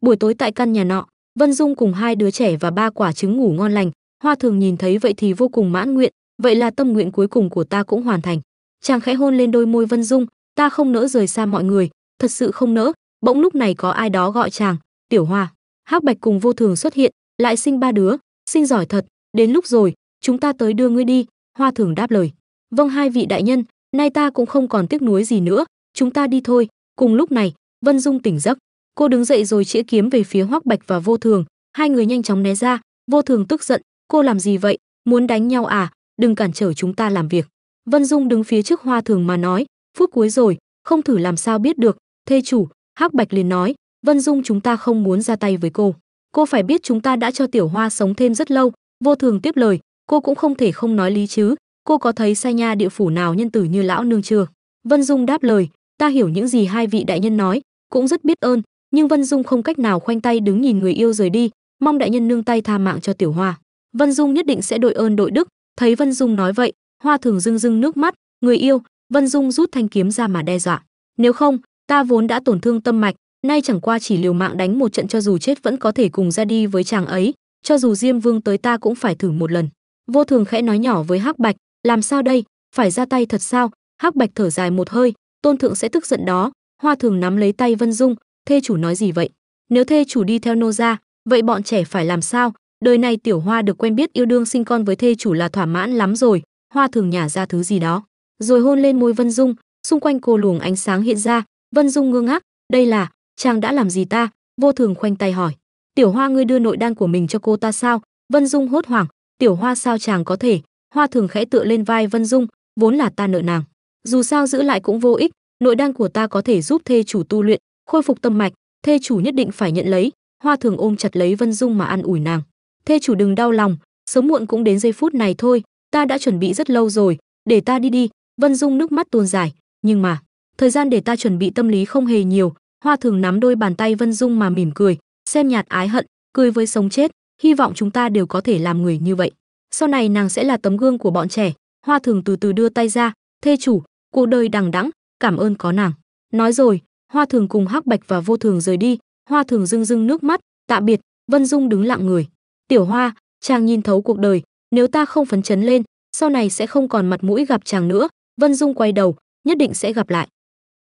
S1: buổi tối tại căn nhà nọ vân dung cùng hai đứa trẻ và ba quả trứng ngủ ngon lành Hoa Thường nhìn thấy vậy thì vô cùng mãn nguyện, vậy là tâm nguyện cuối cùng của ta cũng hoàn thành. Chàng khẽ hôn lên đôi môi Vân Dung, ta không nỡ rời xa mọi người, thật sự không nỡ. Bỗng lúc này có ai đó gọi chàng, "Tiểu Hoa." Hắc Bạch cùng Vô Thường xuất hiện, lại sinh ba đứa, sinh giỏi thật, đến lúc rồi, chúng ta tới đưa ngươi đi." Hoa Thường đáp lời. "Vâng hai vị đại nhân, nay ta cũng không còn tiếc nuối gì nữa, chúng ta đi thôi." Cùng lúc này, Vân Dung tỉnh giấc, cô đứng dậy rồi chĩa kiếm về phía Hoắc Bạch và Vô Thường, hai người nhanh chóng né ra, Vô Thường tức giận, cô làm gì vậy muốn đánh nhau à đừng cản trở chúng ta làm việc vân dung đứng phía trước hoa thường mà nói phút cuối rồi không thử làm sao biết được thê chủ hắc bạch liền nói vân dung chúng ta không muốn ra tay với cô cô phải biết chúng ta đã cho tiểu hoa sống thêm rất lâu vô thường tiếp lời cô cũng không thể không nói lý chứ cô có thấy sai nha địa phủ nào nhân tử như lão nương chưa vân dung đáp lời ta hiểu những gì hai vị đại nhân nói cũng rất biết ơn nhưng vân dung không cách nào khoanh tay đứng nhìn người yêu rời đi mong đại nhân nương tay tha mạng cho tiểu hoa Vân Dung nhất định sẽ đội ơn đội đức, thấy Vân Dung nói vậy, Hoa Thường rưng rưng nước mắt, người yêu, Vân Dung rút thanh kiếm ra mà đe dọa, nếu không, ta vốn đã tổn thương tâm mạch, nay chẳng qua chỉ liều mạng đánh một trận cho dù chết vẫn có thể cùng ra đi với chàng ấy, cho dù Diêm Vương tới ta cũng phải thử một lần. Vô Thường khẽ nói nhỏ với Hắc Bạch, làm sao đây, phải ra tay thật sao? Hắc Bạch thở dài một hơi, Tôn thượng sẽ tức giận đó. Hoa Thường nắm lấy tay Vân Dung, thê chủ nói gì vậy? Nếu thê chủ đi theo nô gia, vậy bọn trẻ phải làm sao? Đời này tiểu hoa được quen biết yêu đương sinh con với thê chủ là thỏa mãn lắm rồi, hoa thường nhả ra thứ gì đó, rồi hôn lên môi Vân Dung, xung quanh cô luồng ánh sáng hiện ra, Vân Dung ngơ ngác, đây là, chàng đã làm gì ta? Vô thường khoanh tay hỏi, "Tiểu Hoa ngươi đưa nội đan của mình cho cô ta sao?" Vân Dung hốt hoảng, "Tiểu Hoa sao chàng có thể?" Hoa thường khẽ tựa lên vai Vân Dung, "Vốn là ta nợ nàng, dù sao giữ lại cũng vô ích, nội đan của ta có thể giúp thê chủ tu luyện, khôi phục tâm mạch, thê chủ nhất định phải nhận lấy." Hoa thường ôm chặt lấy Vân Dung mà an ủi nàng thê chủ đừng đau lòng sớm muộn cũng đến giây phút này thôi ta đã chuẩn bị rất lâu rồi để ta đi đi vân dung nước mắt tuôn dài nhưng mà thời gian để ta chuẩn bị tâm lý không hề nhiều hoa thường nắm đôi bàn tay vân dung mà mỉm cười xem nhạt ái hận cười với sống chết hy vọng chúng ta đều có thể làm người như vậy sau này nàng sẽ là tấm gương của bọn trẻ hoa thường từ từ đưa tay ra thê chủ cuộc đời đằng đẵng cảm ơn có nàng nói rồi hoa thường cùng hắc bạch và vô thường rời đi hoa thường rưng rưng nước mắt tạm biệt vân dung đứng lặng người Tiểu Hoa, chàng nhìn thấu cuộc đời, nếu ta không phấn chấn lên, sau này sẽ không còn mặt mũi gặp chàng nữa, Vân Dung quay đầu, nhất định sẽ gặp lại.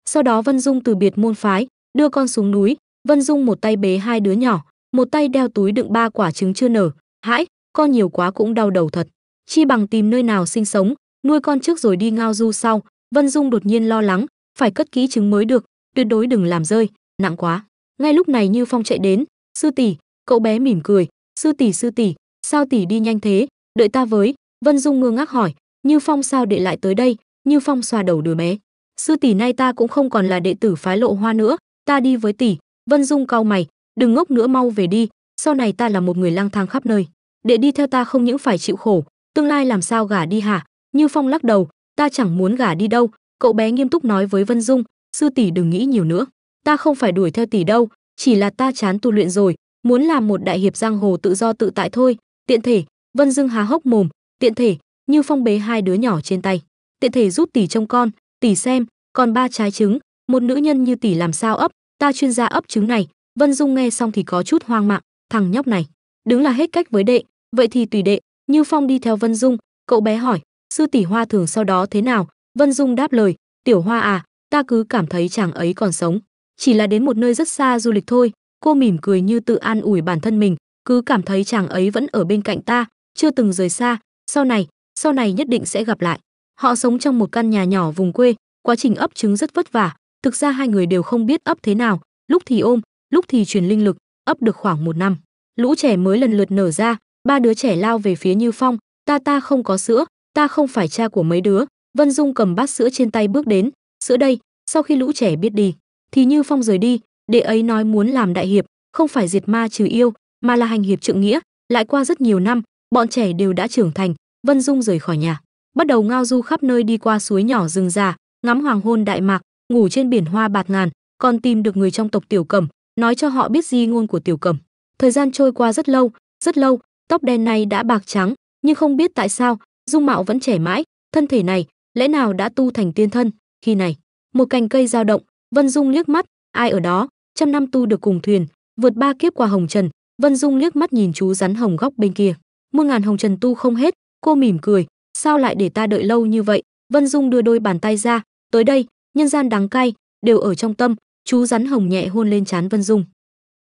S1: Sau đó Vân Dung từ biệt môn phái, đưa con xuống núi, Vân Dung một tay bế hai đứa nhỏ, một tay đeo túi đựng ba quả trứng chưa nở, hãi, con nhiều quá cũng đau đầu thật. Chi bằng tìm nơi nào sinh sống, nuôi con trước rồi đi ngao du sau, Vân Dung đột nhiên lo lắng, phải cất kỹ trứng mới được, tuyệt đối đừng làm rơi, nặng quá. Ngay lúc này Như Phong chạy đến, sư tỷ, cậu bé mỉm cười, sư tỷ sư tỷ sao tỷ đi nhanh thế đợi ta với vân dung ngơ ngác hỏi như phong sao đệ lại tới đây như phong xoa đầu đứa bé sư tỷ nay ta cũng không còn là đệ tử phái lộ hoa nữa ta đi với tỷ vân dung cau mày đừng ngốc nữa mau về đi sau này ta là một người lang thang khắp nơi đệ đi theo ta không những phải chịu khổ tương lai làm sao gả đi hả như phong lắc đầu ta chẳng muốn gả đi đâu cậu bé nghiêm túc nói với vân dung sư tỷ đừng nghĩ nhiều nữa ta không phải đuổi theo tỷ đâu chỉ là ta chán tu luyện rồi muốn làm một đại hiệp giang hồ tự do tự tại thôi tiện thể vân dưng há hốc mồm tiện thể như phong bế hai đứa nhỏ trên tay tiện thể rút tỷ trông con tỷ xem còn ba trái trứng một nữ nhân như tỷ làm sao ấp ta chuyên gia ấp trứng này vân dung nghe xong thì có chút hoang mạng thằng nhóc này đứng là hết cách với đệ vậy thì tùy đệ như phong đi theo vân dung cậu bé hỏi sư tỷ hoa thường sau đó thế nào vân dung đáp lời tiểu hoa à ta cứ cảm thấy chàng ấy còn sống chỉ là đến một nơi rất xa du lịch thôi cô mỉm cười như tự an ủi bản thân mình cứ cảm thấy chàng ấy vẫn ở bên cạnh ta chưa từng rời xa sau này sau này nhất định sẽ gặp lại họ sống trong một căn nhà nhỏ vùng quê quá trình ấp trứng rất vất vả thực ra hai người đều không biết ấp thế nào lúc thì ôm lúc thì truyền linh lực ấp được khoảng một năm lũ trẻ mới lần lượt nở ra ba đứa trẻ lao về phía như phong ta ta không có sữa ta không phải cha của mấy đứa vân dung cầm bát sữa trên tay bước đến sữa đây sau khi lũ trẻ biết đi thì như phong rời đi đệ ấy nói muốn làm đại hiệp không phải diệt ma trừ yêu mà là hành hiệp trượng nghĩa lại qua rất nhiều năm bọn trẻ đều đã trưởng thành vân dung rời khỏi nhà bắt đầu ngao du khắp nơi đi qua suối nhỏ rừng già ngắm hoàng hôn đại mạc ngủ trên biển hoa bạt ngàn còn tìm được người trong tộc tiểu cẩm nói cho họ biết di ngôn của tiểu cẩm thời gian trôi qua rất lâu rất lâu tóc đen này đã bạc trắng nhưng không biết tại sao dung mạo vẫn trẻ mãi thân thể này lẽ nào đã tu thành tiên thân khi này một cành cây dao động vân dung liếc mắt ai ở đó trăm năm tu được cùng thuyền vượt ba kiếp qua hồng trần vân dung liếc mắt nhìn chú rắn hồng góc bên kia muôn ngàn hồng trần tu không hết cô mỉm cười sao lại để ta đợi lâu như vậy vân dung đưa đôi bàn tay ra tới đây nhân gian đắng cay đều ở trong tâm chú rắn hồng nhẹ hôn lên trán vân dung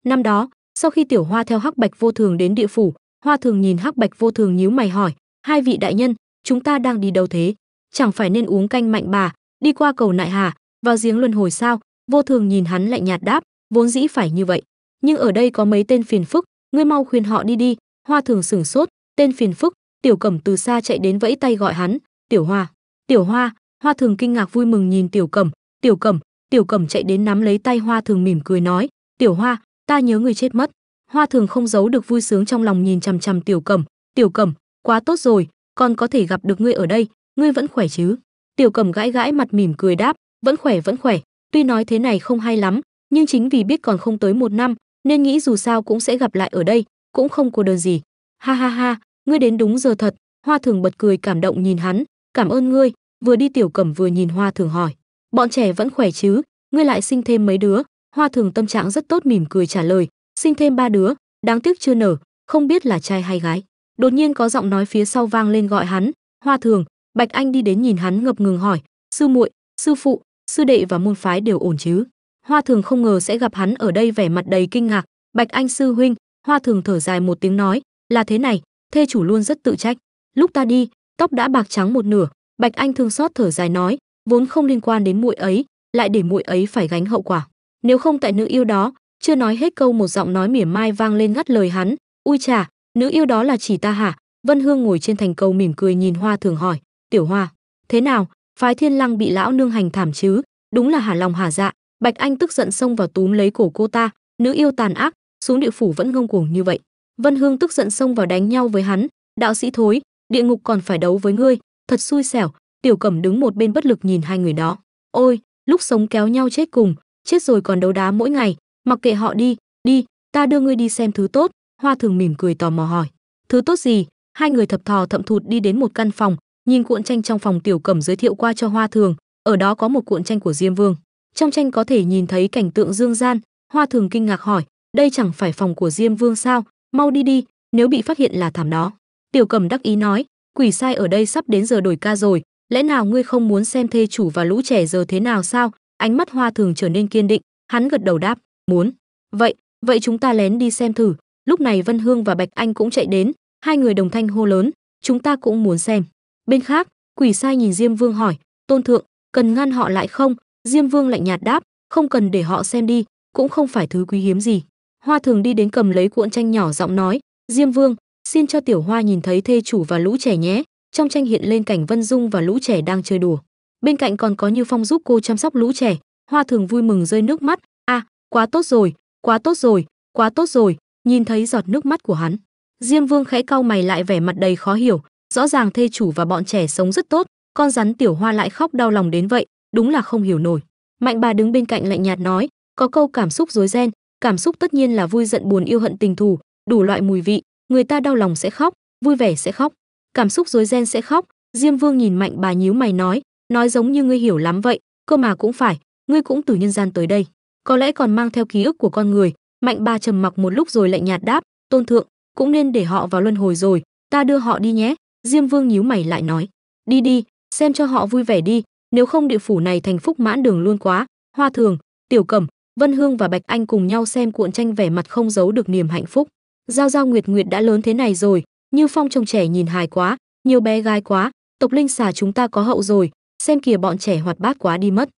S1: năm đó sau khi tiểu hoa theo hắc bạch vô thường đến địa phủ hoa thường nhìn hắc bạch vô thường nhíu mày hỏi hai vị đại nhân chúng ta đang đi đâu thế chẳng phải nên uống canh mạnh bà đi qua cầu nại hà vào giếng luân hồi sao Vô Thường nhìn hắn lạnh nhạt đáp, vốn dĩ phải như vậy, nhưng ở đây có mấy tên phiền phức, ngươi mau khuyên họ đi đi. Hoa Thường sửng sốt, tên phiền phức, Tiểu Cẩm từ xa chạy đến vẫy tay gọi hắn, "Tiểu Hoa, Tiểu Hoa." Hoa Thường kinh ngạc vui mừng nhìn Tiểu Cẩm, "Tiểu Cẩm." Tiểu Cẩm chạy đến nắm lấy tay Hoa Thường mỉm cười nói, "Tiểu Hoa, ta nhớ người chết mất." Hoa Thường không giấu được vui sướng trong lòng nhìn chằm chằm Tiểu Cẩm, "Tiểu Cẩm, quá tốt rồi, còn có thể gặp được ngươi ở đây, ngươi vẫn khỏe chứ?" Tiểu Cẩm gãi gãi mặt mỉm cười đáp, "Vẫn khỏe, vẫn khỏe, Tuy nói thế này không hay lắm, nhưng chính vì biết còn không tới một năm, nên nghĩ dù sao cũng sẽ gặp lại ở đây, cũng không cô đơn gì. Ha ha ha, ngươi đến đúng giờ thật, Hoa Thường bật cười cảm động nhìn hắn, cảm ơn ngươi, vừa đi tiểu cẩm vừa nhìn Hoa Thường hỏi. Bọn trẻ vẫn khỏe chứ, ngươi lại sinh thêm mấy đứa, Hoa Thường tâm trạng rất tốt mỉm cười trả lời, sinh thêm ba đứa, đáng tiếc chưa nở, không biết là trai hay gái. Đột nhiên có giọng nói phía sau vang lên gọi hắn, Hoa Thường, Bạch Anh đi đến nhìn hắn ngập ngừng hỏi, sư muội, sư phụ, sư đệ và môn phái đều ổn chứ hoa thường không ngờ sẽ gặp hắn ở đây vẻ mặt đầy kinh ngạc bạch anh sư huynh hoa thường thở dài một tiếng nói là thế này thê chủ luôn rất tự trách lúc ta đi tóc đã bạc trắng một nửa bạch anh thương xót thở dài nói vốn không liên quan đến muội ấy lại để muội ấy phải gánh hậu quả nếu không tại nữ yêu đó chưa nói hết câu một giọng nói mỉa mai vang lên ngắt lời hắn ui chà nữ yêu đó là chỉ ta hả vân hương ngồi trên thành cầu mỉm cười nhìn hoa thường hỏi tiểu hoa thế nào phái thiên lăng bị lão nương hành thảm chứ đúng là hà lòng hà dạ bạch anh tức giận xông vào túm lấy cổ cô ta nữ yêu tàn ác xuống địa phủ vẫn ngông cuồng như vậy vân hương tức giận xông vào đánh nhau với hắn đạo sĩ thối địa ngục còn phải đấu với ngươi thật xui xẻo tiểu cẩm đứng một bên bất lực nhìn hai người đó ôi lúc sống kéo nhau chết cùng chết rồi còn đấu đá mỗi ngày mặc kệ họ đi đi ta đưa ngươi đi xem thứ tốt hoa thường mỉm cười tò mò hỏi thứ tốt gì hai người thập thò thậm thụt đi đến một căn phòng nhìn cuộn tranh trong phòng tiểu cẩm giới thiệu qua cho hoa thường ở đó có một cuộn tranh của diêm vương trong tranh có thể nhìn thấy cảnh tượng dương gian hoa thường kinh ngạc hỏi đây chẳng phải phòng của diêm vương sao mau đi đi nếu bị phát hiện là thảm đó tiểu cẩm đắc ý nói quỷ sai ở đây sắp đến giờ đổi ca rồi lẽ nào ngươi không muốn xem thê chủ và lũ trẻ giờ thế nào sao ánh mắt hoa thường trở nên kiên định hắn gật đầu đáp muốn vậy vậy chúng ta lén đi xem thử lúc này vân hương và bạch anh cũng chạy đến hai người đồng thanh hô lớn chúng ta cũng muốn xem Bên khác, quỷ sai nhìn Diêm Vương hỏi, "Tôn thượng, cần ngăn họ lại không?" Diêm Vương lạnh nhạt đáp, "Không cần để họ xem đi, cũng không phải thứ quý hiếm gì." Hoa Thường đi đến cầm lấy cuộn tranh nhỏ giọng nói, "Diêm Vương, xin cho tiểu Hoa nhìn thấy thê chủ và lũ trẻ nhé." Trong tranh hiện lên cảnh Vân Dung và lũ trẻ đang chơi đùa. Bên cạnh còn có Như Phong giúp cô chăm sóc lũ trẻ, Hoa Thường vui mừng rơi nước mắt, "A, à, quá tốt rồi, quá tốt rồi, quá tốt rồi." Nhìn thấy giọt nước mắt của hắn, Diêm Vương khẽ cau mày lại vẻ mặt đầy khó hiểu, rõ ràng thê chủ và bọn trẻ sống rất tốt con rắn tiểu hoa lại khóc đau lòng đến vậy đúng là không hiểu nổi mạnh bà đứng bên cạnh lạnh nhạt nói có câu cảm xúc rối ren cảm xúc tất nhiên là vui giận buồn yêu hận tình thù đủ loại mùi vị người ta đau lòng sẽ khóc vui vẻ sẽ khóc cảm xúc rối ren sẽ khóc diêm vương nhìn mạnh bà nhíu mày nói nói giống như ngươi hiểu lắm vậy cơ mà cũng phải ngươi cũng từ nhân gian tới đây có lẽ còn mang theo ký ức của con người mạnh bà trầm mặc một lúc rồi lạnh nhạt đáp tôn thượng cũng nên để họ vào luân hồi rồi ta đưa họ đi nhé diêm vương nhíu mày lại nói đi đi xem cho họ vui vẻ đi nếu không địa phủ này thành phúc mãn đường luôn quá hoa thường tiểu cẩm vân hương và bạch anh cùng nhau xem cuộn tranh vẻ mặt không giấu được niềm hạnh phúc giao giao nguyệt nguyệt đã lớn thế này rồi như phong trông trẻ nhìn hài quá nhiều bé gái quá tộc linh xà chúng ta có hậu rồi xem kìa bọn trẻ hoạt bát quá đi mất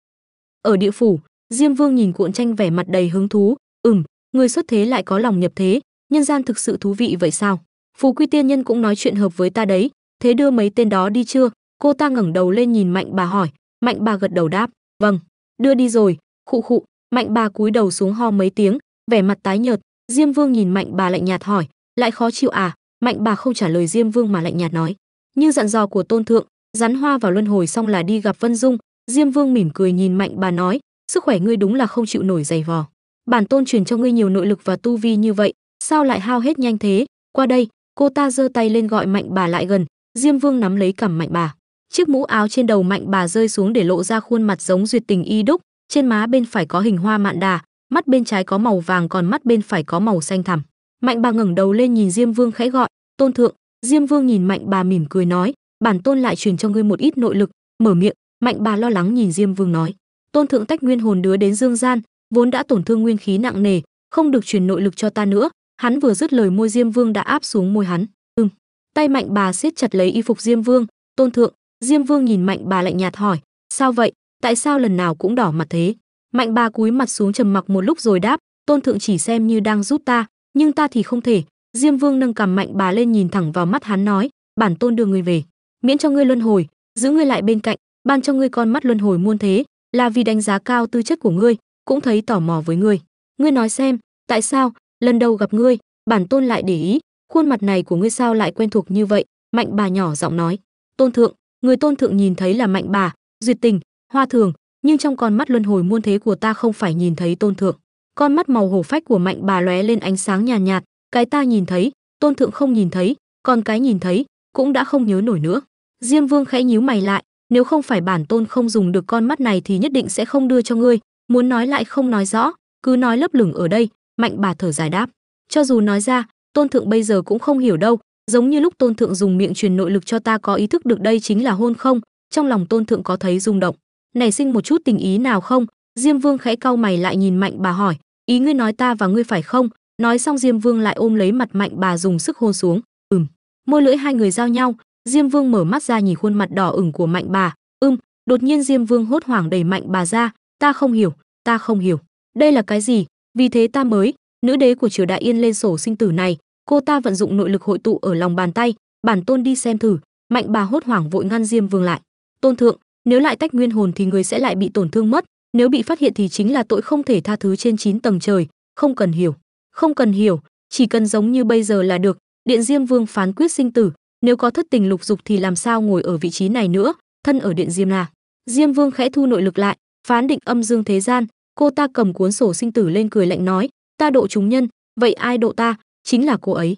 S1: ở địa phủ diêm vương nhìn cuộn tranh vẻ mặt đầy hứng thú ừm người xuất thế lại có lòng nhập thế nhân gian thực sự thú vị vậy sao phù quy tiên nhân cũng nói chuyện hợp với ta đấy thế đưa mấy tên đó đi chưa cô ta ngẩng đầu lên nhìn mạnh bà hỏi mạnh bà gật đầu đáp vâng đưa đi rồi khụ khụ mạnh bà cúi đầu xuống ho mấy tiếng vẻ mặt tái nhợt diêm vương nhìn mạnh bà lạnh nhạt hỏi lại khó chịu à mạnh bà không trả lời diêm vương mà lạnh nhạt nói như dặn dò của tôn thượng rắn hoa vào luân hồi xong là đi gặp vân dung diêm vương mỉm cười nhìn mạnh bà nói sức khỏe ngươi đúng là không chịu nổi dày vò bản tôn truyền cho ngươi nhiều nội lực và tu vi như vậy sao lại hao hết nhanh thế qua đây cô ta giơ tay lên gọi mạnh bà lại gần diêm vương nắm lấy cằm mạnh bà chiếc mũ áo trên đầu mạnh bà rơi xuống để lộ ra khuôn mặt giống duyệt tình y đúc trên má bên phải có hình hoa mạn đà mắt bên trái có màu vàng còn mắt bên phải có màu xanh thẳm mạnh bà ngẩng đầu lên nhìn diêm vương khẽ gọi tôn thượng diêm vương nhìn mạnh bà mỉm cười nói bản tôn lại truyền cho ngươi một ít nội lực mở miệng mạnh bà lo lắng nhìn diêm vương nói tôn thượng tách nguyên hồn đứa đến dương gian vốn đã tổn thương nguyên khí nặng nề không được truyền nội lực cho ta nữa Hắn vừa dứt lời môi Diêm Vương đã áp xuống môi hắn. Ừm. Tay Mạnh bà siết chặt lấy y phục Diêm Vương, "Tôn thượng." Diêm Vương nhìn Mạnh bà lạnh nhạt hỏi, "Sao vậy? Tại sao lần nào cũng đỏ mặt thế?" Mạnh bà cúi mặt xuống trầm mặc một lúc rồi đáp, "Tôn thượng chỉ xem như đang giúp ta, nhưng ta thì không thể." Diêm Vương nâng cằm Mạnh bà lên nhìn thẳng vào mắt hắn nói, "Bản tôn đưa ngươi về, miễn cho ngươi luân hồi, giữ ngươi lại bên cạnh, ban cho ngươi con mắt luân hồi muôn thế, là vì đánh giá cao tư chất của ngươi, cũng thấy tò mò với ngươi. Ngươi nói xem, tại sao lần đầu gặp ngươi bản tôn lại để ý khuôn mặt này của ngươi sao lại quen thuộc như vậy mạnh bà nhỏ giọng nói tôn thượng người tôn thượng nhìn thấy là mạnh bà duyệt tình hoa thường nhưng trong con mắt luân hồi muôn thế của ta không phải nhìn thấy tôn thượng con mắt màu hổ phách của mạnh bà lóe lên ánh sáng nhàn nhạt, nhạt cái ta nhìn thấy tôn thượng không nhìn thấy còn cái nhìn thấy cũng đã không nhớ nổi nữa diêm vương khẽ nhíu mày lại nếu không phải bản tôn không dùng được con mắt này thì nhất định sẽ không đưa cho ngươi muốn nói lại không nói rõ cứ nói lấp lửng ở đây Mạnh bà thở dài đáp, cho dù nói ra, Tôn Thượng bây giờ cũng không hiểu đâu, giống như lúc Tôn Thượng dùng miệng truyền nội lực cho ta có ý thức được đây chính là hôn không, trong lòng Tôn Thượng có thấy rung động, nảy sinh một chút tình ý nào không? Diêm Vương khẽ cau mày lại nhìn Mạnh bà hỏi, ý ngươi nói ta và ngươi phải không? Nói xong Diêm Vương lại ôm lấy mặt Mạnh bà dùng sức hôn xuống, ừm. Môi lưỡi hai người giao nhau, Diêm Vương mở mắt ra nhìn khuôn mặt đỏ ửng của Mạnh bà, Ừm, đột nhiên Diêm Vương hốt hoảng đẩy Mạnh bà ra, ta không hiểu, ta không hiểu, đây là cái gì? vì thế ta mới nữ đế của triều đại yên lên sổ sinh tử này cô ta vận dụng nội lực hội tụ ở lòng bàn tay bản tôn đi xem thử mạnh bà hốt hoảng vội ngăn diêm vương lại tôn thượng nếu lại tách nguyên hồn thì người sẽ lại bị tổn thương mất nếu bị phát hiện thì chính là tội không thể tha thứ trên chín tầng trời không cần hiểu không cần hiểu chỉ cần giống như bây giờ là được điện diêm vương phán quyết sinh tử nếu có thất tình lục dục thì làm sao ngồi ở vị trí này nữa thân ở điện diêm là diêm vương khẽ thu nội lực lại phán định âm dương thế gian cô ta cầm cuốn sổ sinh tử lên cười lạnh nói ta độ chúng nhân vậy ai độ ta chính là cô ấy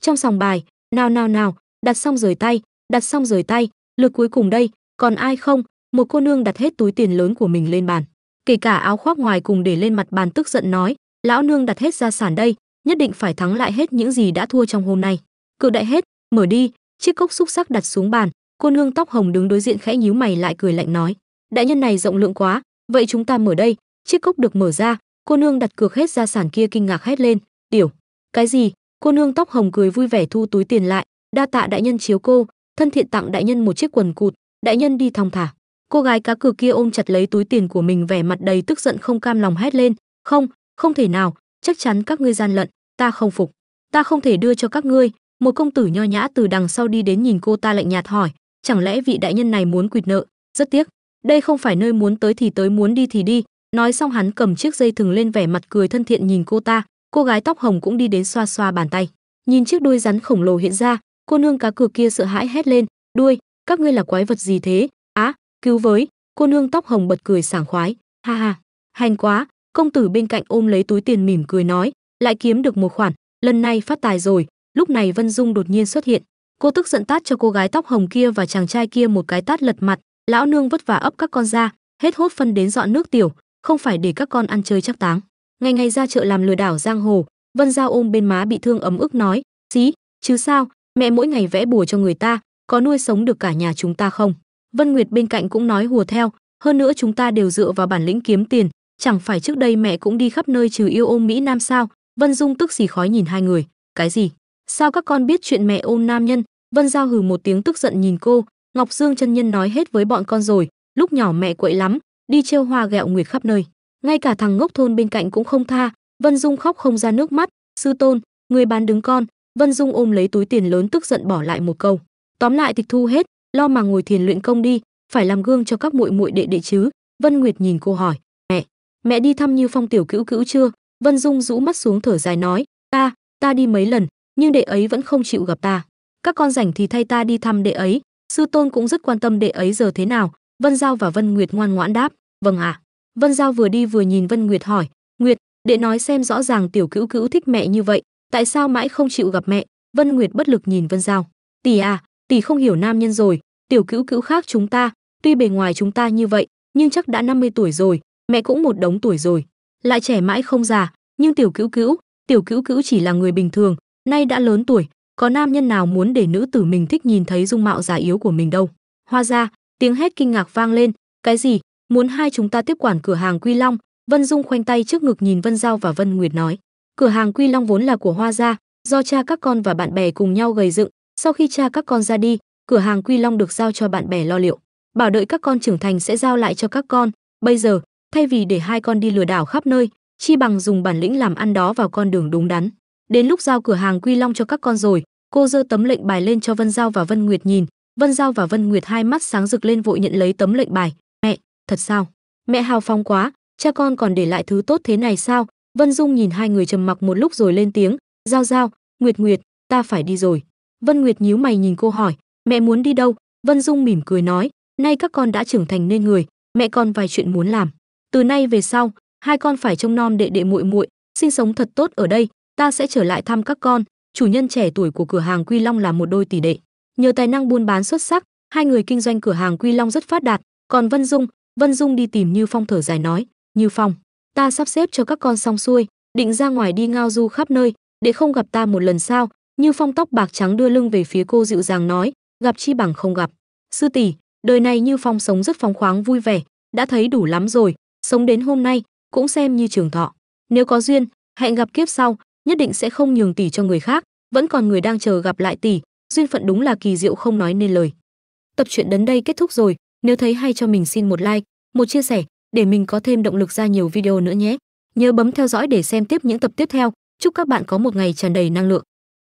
S1: trong sòng bài nào nào nào đặt xong rời tay đặt xong rời tay lượt cuối cùng đây còn ai không một cô nương đặt hết túi tiền lớn của mình lên bàn kể cả áo khoác ngoài cùng để lên mặt bàn tức giận nói lão nương đặt hết gia sản đây nhất định phải thắng lại hết những gì đã thua trong hôm nay cự đại hết mở đi chiếc cốc xúc sắc đặt xuống bàn cô nương tóc hồng đứng đối diện khẽ nhíu mày lại cười lạnh nói đại nhân này rộng lượng quá vậy chúng ta mở đây chiếc cốc được mở ra cô nương đặt cược hết gia sản kia kinh ngạc hét lên tiểu cái gì cô nương tóc hồng cười vui vẻ thu túi tiền lại đa tạ đại nhân chiếu cô thân thiện tặng đại nhân một chiếc quần cụt đại nhân đi thong thả cô gái cá cược kia ôm chặt lấy túi tiền của mình vẻ mặt đầy tức giận không cam lòng hét lên không không thể nào chắc chắn các ngươi gian lận ta không phục ta không thể đưa cho các ngươi một công tử nho nhã từ đằng sau đi đến nhìn cô ta lạnh nhạt hỏi chẳng lẽ vị đại nhân này muốn quỵt nợ rất tiếc đây không phải nơi muốn tới thì tới muốn đi thì đi Nói xong hắn cầm chiếc dây thừng lên vẻ mặt cười thân thiện nhìn cô ta, cô gái tóc hồng cũng đi đến xoa xoa bàn tay. Nhìn chiếc đuôi rắn khổng lồ hiện ra, cô nương cá cược kia sợ hãi hét lên, "Đuôi, các ngươi là quái vật gì thế? Á, à, cứu với!" Cô nương tóc hồng bật cười sảng khoái, "Ha ha, hành quá." Công tử bên cạnh ôm lấy túi tiền mỉm cười nói, "Lại kiếm được một khoản, lần này phát tài rồi." Lúc này Vân Dung đột nhiên xuất hiện, cô tức giận tát cho cô gái tóc hồng kia và chàng trai kia một cái tát lật mặt, lão nương vất vả ấp các con ra, hết hốt phân đến dọn nước tiểu, không phải để các con ăn chơi chắc táng ngày ngày ra chợ làm lừa đảo giang hồ vân giao ôm bên má bị thương ấm ức nói xí chứ sao mẹ mỗi ngày vẽ bùa cho người ta có nuôi sống được cả nhà chúng ta không vân nguyệt bên cạnh cũng nói hùa theo hơn nữa chúng ta đều dựa vào bản lĩnh kiếm tiền chẳng phải trước đây mẹ cũng đi khắp nơi trừ yêu ôm mỹ nam sao vân dung tức xì khói nhìn hai người cái gì sao các con biết chuyện mẹ ôm nam nhân vân giao hừ một tiếng tức giận nhìn cô ngọc dương chân nhân nói hết với bọn con rồi lúc nhỏ mẹ quậy lắm đi trêu hoa ghẹo nguyệt khắp nơi ngay cả thằng ngốc thôn bên cạnh cũng không tha vân dung khóc không ra nước mắt sư tôn người bán đứng con vân dung ôm lấy túi tiền lớn tức giận bỏ lại một câu tóm lại tịch thu hết lo mà ngồi thiền luyện công đi phải làm gương cho các muội muội đệ đệ chứ vân nguyệt nhìn cô hỏi mẹ mẹ đi thăm như phong tiểu cữu cữu chưa vân dung rũ mắt xuống thở dài nói ta ta đi mấy lần nhưng đệ ấy vẫn không chịu gặp ta các con rảnh thì thay ta đi thăm đệ ấy sư tôn cũng rất quan tâm đệ ấy giờ thế nào vân giao và vân nguyệt ngoan ngoãn đáp Vâng ạ. À. Vân Giao vừa đi vừa nhìn Vân Nguyệt hỏi, Nguyệt, để nói xem rõ ràng tiểu cữu cữu thích mẹ như vậy, tại sao mãi không chịu gặp mẹ? Vân Nguyệt bất lực nhìn Vân Giao. Tỷ à, tỷ không hiểu nam nhân rồi, tiểu cữu cữu khác chúng ta, tuy bề ngoài chúng ta như vậy, nhưng chắc đã 50 tuổi rồi, mẹ cũng một đống tuổi rồi, lại trẻ mãi không già, nhưng tiểu cữu cữu, tiểu cữu cữu chỉ là người bình thường, nay đã lớn tuổi, có nam nhân nào muốn để nữ tử mình thích nhìn thấy dung mạo già yếu của mình đâu. Hoa ra, tiếng hét kinh ngạc vang lên, cái gì, muốn hai chúng ta tiếp quản cửa hàng Quy Long. Vân Dung khoanh tay trước ngực nhìn Vân Giao và Vân Nguyệt nói, cửa hàng Quy Long vốn là của Hoa gia, do cha các con và bạn bè cùng nhau gầy dựng, sau khi cha các con ra đi, cửa hàng Quy Long được giao cho bạn bè lo liệu, bảo đợi các con trưởng thành sẽ giao lại cho các con. Bây giờ, thay vì để hai con đi lừa đảo khắp nơi, chi bằng dùng bản lĩnh làm ăn đó vào con đường đúng đắn. Đến lúc giao cửa hàng Quy Long cho các con rồi, cô giơ tấm lệnh bài lên cho Vân Giao và Vân Nguyệt nhìn, Vân Giao và Vân Nguyệt hai mắt sáng rực lên vội nhận lấy tấm lệnh bài, thật sao mẹ hào phóng quá cha con còn để lại thứ tốt thế này sao vân dung nhìn hai người trầm mặc một lúc rồi lên tiếng giao giao nguyệt nguyệt ta phải đi rồi vân nguyệt nhíu mày nhìn cô hỏi mẹ muốn đi đâu vân dung mỉm cười nói nay các con đã trưởng thành nên người mẹ còn vài chuyện muốn làm từ nay về sau hai con phải trông nom đệ đệ muội muội sinh sống thật tốt ở đây ta sẽ trở lại thăm các con chủ nhân trẻ tuổi của cửa hàng quy long là một đôi tỷ đệ nhờ tài năng buôn bán xuất sắc hai người kinh doanh cửa hàng quy long rất phát đạt còn vân dung Vân Dung đi tìm Như Phong thở dài nói, "Như Phong, ta sắp xếp cho các con xong xuôi, định ra ngoài đi ngao du khắp nơi, để không gặp ta một lần sao?" Như Phong tóc bạc trắng đưa lưng về phía cô dịu dàng nói, "Gặp chi bằng không gặp. Sư tỷ, đời này Như Phong sống rất phóng khoáng vui vẻ, đã thấy đủ lắm rồi, sống đến hôm nay cũng xem như trường thọ. Nếu có duyên, hẹn gặp kiếp sau, nhất định sẽ không nhường tỷ cho người khác, vẫn còn người đang chờ gặp lại tỷ, duyên phận đúng là kỳ diệu không nói nên lời." Tập truyện đến đây kết thúc rồi nếu thấy hay cho mình xin một like, một chia sẻ để mình có thêm động lực ra nhiều video nữa nhé. Nhớ bấm theo dõi để xem tiếp những tập tiếp theo. Chúc các bạn có một ngày tràn đầy năng lượng.